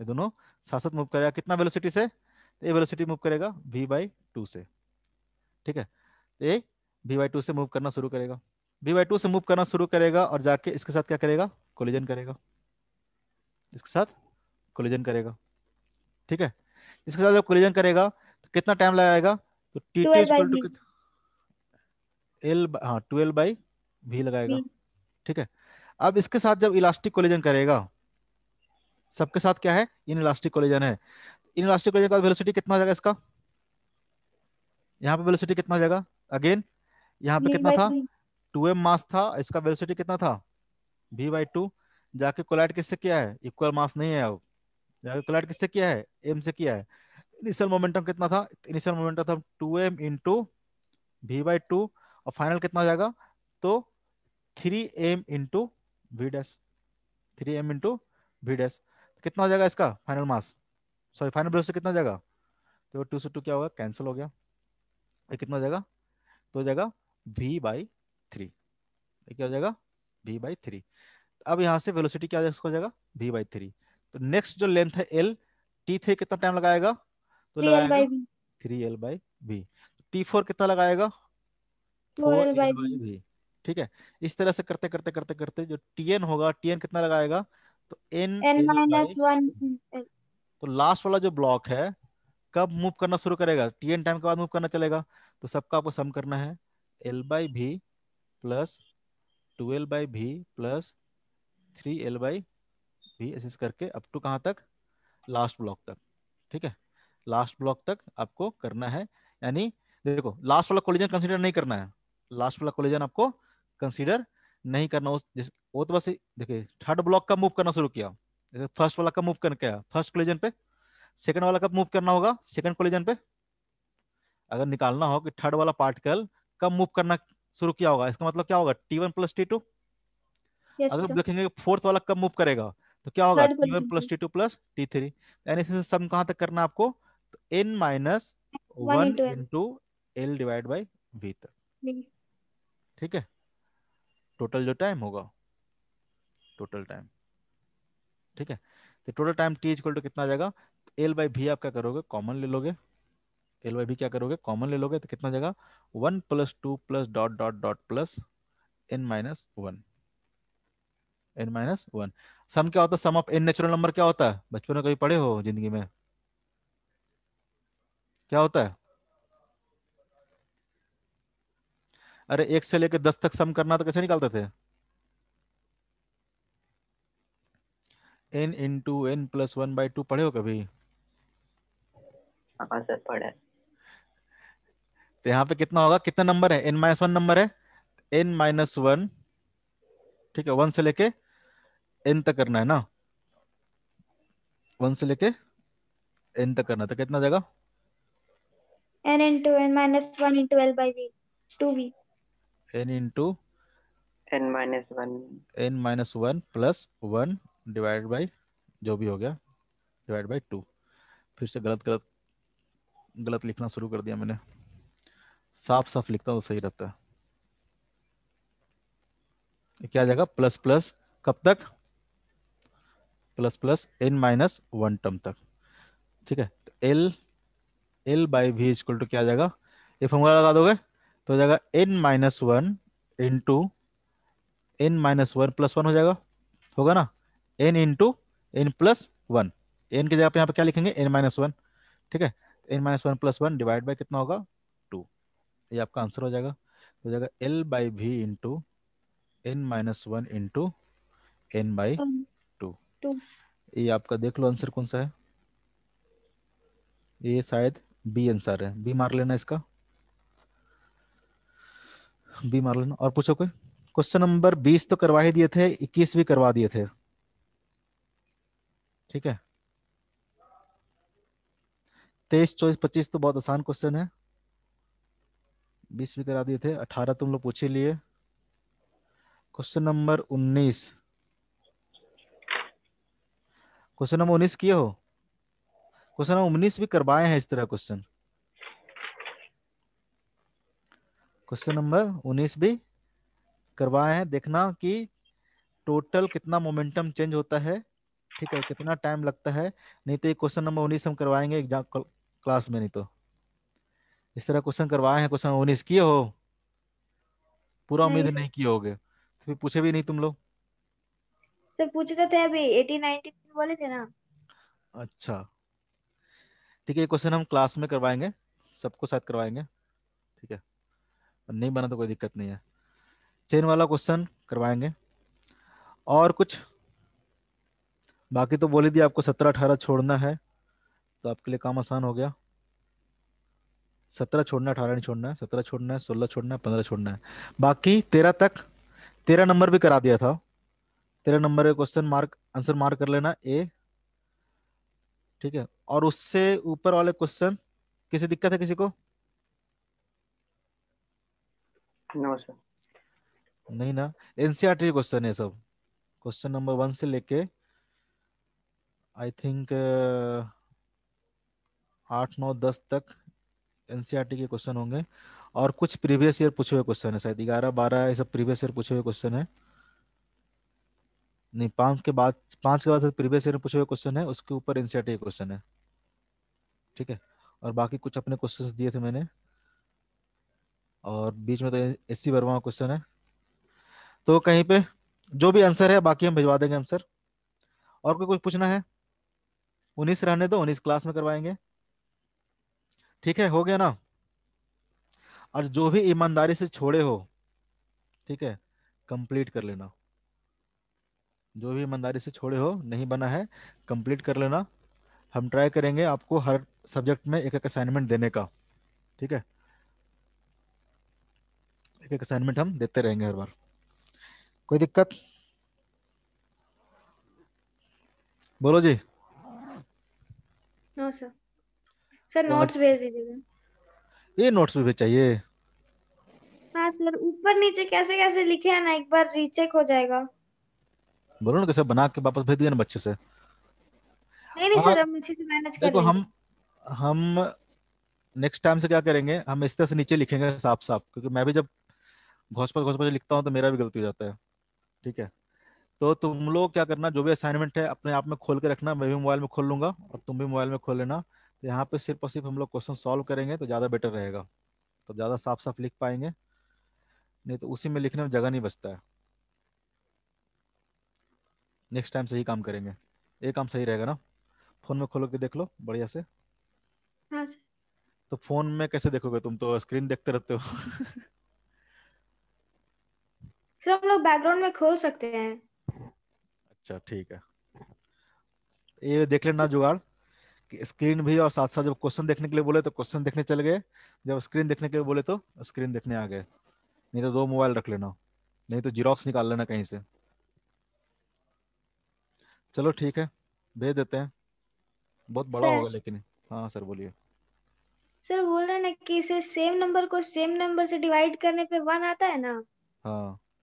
ये दोनों साथ साथ मूव करेगा कितना वेलोसिटी से तो ये वेलोसिटी मूव करेगा वी बाई टू से ठीक है तो ये वी बाई टू से मूव करना शुरू करेगा वी बाई टू से मूव करना शुरू करेगा और जाके इसके साथ क्या करेगा कोलिजन करेगा इसके साथ कोलिजन करेगा ठीक है इसके साथ जब कोलिजन करेगा तो कितना टाइम लगाएगा तो T T equal to L हाँ ट्वेल्व बाई वी लगाएगा ठीक है अब इसके साथ जब इलास्टिक कोलिजन करेगा सबके साथ क्या है इन इलास्टिक कोलिजन है इन इलास्टिक कोलिजन का वेलोसिटी कितना जाएगा इसका यहाँ पे वेलोसिटी कितना जाएगा अगेन यहाँ पे कितना था टू एम मास था इसका वेलोसिटी कितना था वी बाई टू जाके कोलाइट किससे किया है इक्वल मास नहीं है अब जाके कोलाइट किससे किया है एम से किया है इनिशियल मोमेंटम कितना था इनिशियल मोमेंटम था two M into V by two और फाइनल कितना जाएगा तो three M into V dash three M into V dash कितना हो जाएगा इसका final mass sorry final velocity कितना हो जाएगा तो टू से टू क्या होगा कैंसिल हो गया ये कितना हो जाएगा तो हो जाएगा वी बाई थ्री क्या हो जाएगा वी बाई थ्री अब यहाँ से वेलोसिटी क्या हो जाएगा वी बाई थ्री तो नेक्स्ट जो लेंथ है एल टी थ्री कितना टाइम लगाएगा तो लगाएगा three L by V T four कितना लगाएगा फोर एल बाई वी ठीक है इस तरह से करते करते करते करते जो टीएन होगा टीएन कितना लगाएगा तो एन एन माइनस वन तो लास्ट वाला जो ब्लॉक है कब मूव करना शुरू करेगा टीएन टाइम के बाद मूव करना चलेगा तो सबका आपको सम करना है L by V plus two L by V plus three L by V एस करके अप टू कहाँ तक लास्ट ब्लॉक तक ठीक है लास्ट ब्लॉक तक आपको करना है यानी देखो लास्ट वाला कोलिजन कंसिडर नहीं करना है लास्ट वाला कोलिजन आपको कंसीडर नहीं करना उस वो तो बस देखिए थर्ड ब्लॉक का मूव करना शुरू किया फर्स्ट वाला का मूव करना क्या फर्स्ट कोलिजन पे सेकंड वाला का मूव करना होगा सेकंड कोलिजन पे अगर निकालना हो कि थर्ड वाला पार्टिकल कब मूव करना शुरू किया होगा इसका मतलब क्या होगा T one plus T two अगर देखेंगे फोर्थ वाला कब मूव करेगा तो क्या होगा T one plus T two plus T three यानी सम कहां तक करना आपको N minus one into L divide by V तक ठीक है टोटल जो टाइम होगा टोटल टाइम ठीक है तो total time T equal to कितना जाएगा एल बाई भी आप क्या करोगे कॉमन ले लोगे एल बाई भी क्या करोगे कॉमन ले लोगे तो कितना जाएगा one plus two plus dot dot dot plus N minus one N minus one sum क्या होता है sum of N natural number क्या होता है बचपन में कभी पढ़े हो जिंदगी में क्या होता है अरे एक से लेकर दस तक सम करना तो कैसे निकालते थे N into N plus one by two पढ़े हो कभी हाँ, पढ़े तो यहाँ पे कितना होगा कितना नंबर है एन माइनस वन नंबर है एन माइनस वन ठीक है वन से लेके एन तक करना है ना वन से लेके एन तक करना तो कितना जाएगा N into N minus one into L by two B n into n minus one n minus वन plus वन divided by जो भी हो गया डिवाइड बाई टू फिर से गलत गलत गलत लिखना शुरू कर दिया मैंने साफ साफ लिखता तो सही रहता है क्या आ जाएगा प्लस प्लस कब तक plus plus N minus one term तक ठीक है L L by V equal to क्या जाएगा ये फॉर्मूला लगा दोगे तो हो जाएगा N minus one into N minus one plus one हो जाएगा होगा ना N into N plus one N की जगह पे यहाँ पे क्या लिखेंगे एन माइनस वन ठीक है N minus one plus one divide by कितना होगा टू ये आपका आंसर हो जाएगा तो हो जाएगा एल बाई भी into N minus one into N by two ये आपका देख लो आंसर कौन सा है ये शायद बी आंसर है बी मार लेना इसका बी मार लेना और पूछो कोई क्वेश्चन नंबर बीस तो करवा ही दिए थे इक्कीस भी करवा दिए थे ठीक है तेईस चौबीस पच्चीस तो बहुत आसान क्वेश्चन है बीस भी करा दिए थे अठारह तुम लोग पूछ ही लिए क्वेश्चन नंबर उन्नीस क्वेश्चन नंबर उन्नीस किए हो क्वेश्चन नंबर उन्नीस भी करवाए हैं इस तरह क्वेश्चन क्वेश्चन नंबर 19 भी करवाए हैं देखना कि टोटल कितना मोमेंटम चेंज होता है ठीक है कितना टाइम लगता है नहीं तो ये क्वेश्चन नंबर उन्नीस हम करवाएंगे एग्जाम क्लास में नहीं तो इस तरह क्वेश्चन करवाए हैं क्वेश्चन उन्नीस किए हो पूरा उम्मीद नहीं, नहीं किए गए तो फिर पूछे भी नहीं तुम लोग सर तो तो थे अभी 18 बोले थे ना अच्छा ठीक है क्वेश्चन हम क्लास में करवाएंगे सबको साथ करवाएंगे ठीक है नहीं बना तो कोई दिक्कत नहीं है चेन वाला क्वेश्चन करवाएंगे और कुछ बाकी तो बोली दी आपको सत्रह अठारह छोड़ना है तो आपके लिए काम आसान हो गया सत्रह छोड़ना अठारह नहीं छोड़ना है सत्रह छोड़ना है सोलह छोड़ना है पंद्रह छोड़ना है बाकी तेरह तक तेरह नंबर भी करा दिया था तेरह नंबर के क्वेश्चन मार्क आंसर मार्क कर लेना ए ठीक है और उससे ऊपर वाले क्वेश्चन किसी दिक्कत है किसी को नो सर नहीं ना एनसीईआरटी क्वेश्चन e है सब क्वेश्चन नंबर वन से लेके आई थिंक uh, आठ नौ दस तक एनसीईआरटी e के क्वेश्चन होंगे और कुछ प्रीवियस ईयर पूछे हुए क्वेश्चन है शायद ग्यारह बारह ये सब प्रीवियस ईयर पूछे हुए क्वेश्चन है नहीं पांच के बाद पांच के बाद प्रीवियस ईयर पूछे हुए क्वेश्चन है उसके ऊपर एनसीईआरटी e क्वेश्चन है ठीक है और बाकी कुछ अपने क्वेश्चन दिए थे मैंने और बीच में तो एस सी वर्मा क्वेश्चन है तो कहीं पे जो भी आंसर है बाकी हम भिजवा देंगे आंसर और कोई कुछ पूछना है उन्नीस रहने दो उन्नीस क्लास में करवाएंगे ठीक है हो गया ना और जो भी ईमानदारी से छोड़े हो ठीक है कंप्लीट कर लेना जो भी ईमानदारी से छोड़े हो नहीं बना है कंप्लीट कर लेना हम ट्राई करेंगे आपको हर सब्जेक्ट में एक एक असाइनमेंट देने का ठीक है एक एक असाइनमेंट हम देते रहेंगे हर बार कोई दिक्कत बोलो जी नो सर सर नोट्स भेज दीजिएगा ये नोट्स भी चाहिए हाँ सर ऊपर नीचे कैसे कैसे लिखे हैं ना एक बार रीचेक हो जाएगा बोलो ना कैसे बना के वापस भेज दिया ना बच्चे से नहीं नहीं सर हाँ, हम इसी से मैनेज कर देखो हम हम नेक्स्ट टाइम से क्या करेंगे हम इस तरह से नीचे लिखेंगे साफ साफ क्योंकि मैं भी जब घोसपच घोसपच लिखता हूँ तो मेरा भी गलती हो जाता है ठीक है तो तुम लोग क्या करना जो भी असाइनमेंट है अपने आप में खोल के रखना मैं भी मोबाइल में खोल लूंगा और तुम भी मोबाइल में खोल लेना तो यहाँ पे सिर्फ और सिर्फ हम लोग क्वेश्चन सॉल्व करेंगे तो ज़्यादा बेटर रहेगा तो ज़्यादा साफ साफ लिख पाएंगे नहीं तो उसी में लिखने में जगह नहीं बचता है नेक्स्ट टाइम सही काम करेंगे ये काम सही रहेगा ना फोन में खोल के देख लो बढ़िया से हाँ तो फोन में कैसे देखोगे तुम तो स्क्रीन देखते रहते हो सर हम लोग बैकग्राउंड में खोल सकते हैं अच्छा ठीक है ये देख लेना जुगाड़ कि स्क्रीन भी और साथ साथ जब क्वेश्चन देखने के लिए बोले तो क्वेश्चन देखने चले गए जब स्क्रीन देखने के लिए बोले तो स्क्रीन देखने आ गए नहीं तो दो मोबाइल रख लेना नहीं तो जीरोक्स निकाल लेना कहीं से चलो ठीक है भेज देते हैं बहुत बड़ा होगा लेकिन हाँ सर बोलिए सर बोल रहे ना कि इसे सेम नंबर को सेम नंबर से डिवाइड करने पे वन आता है ना हाँ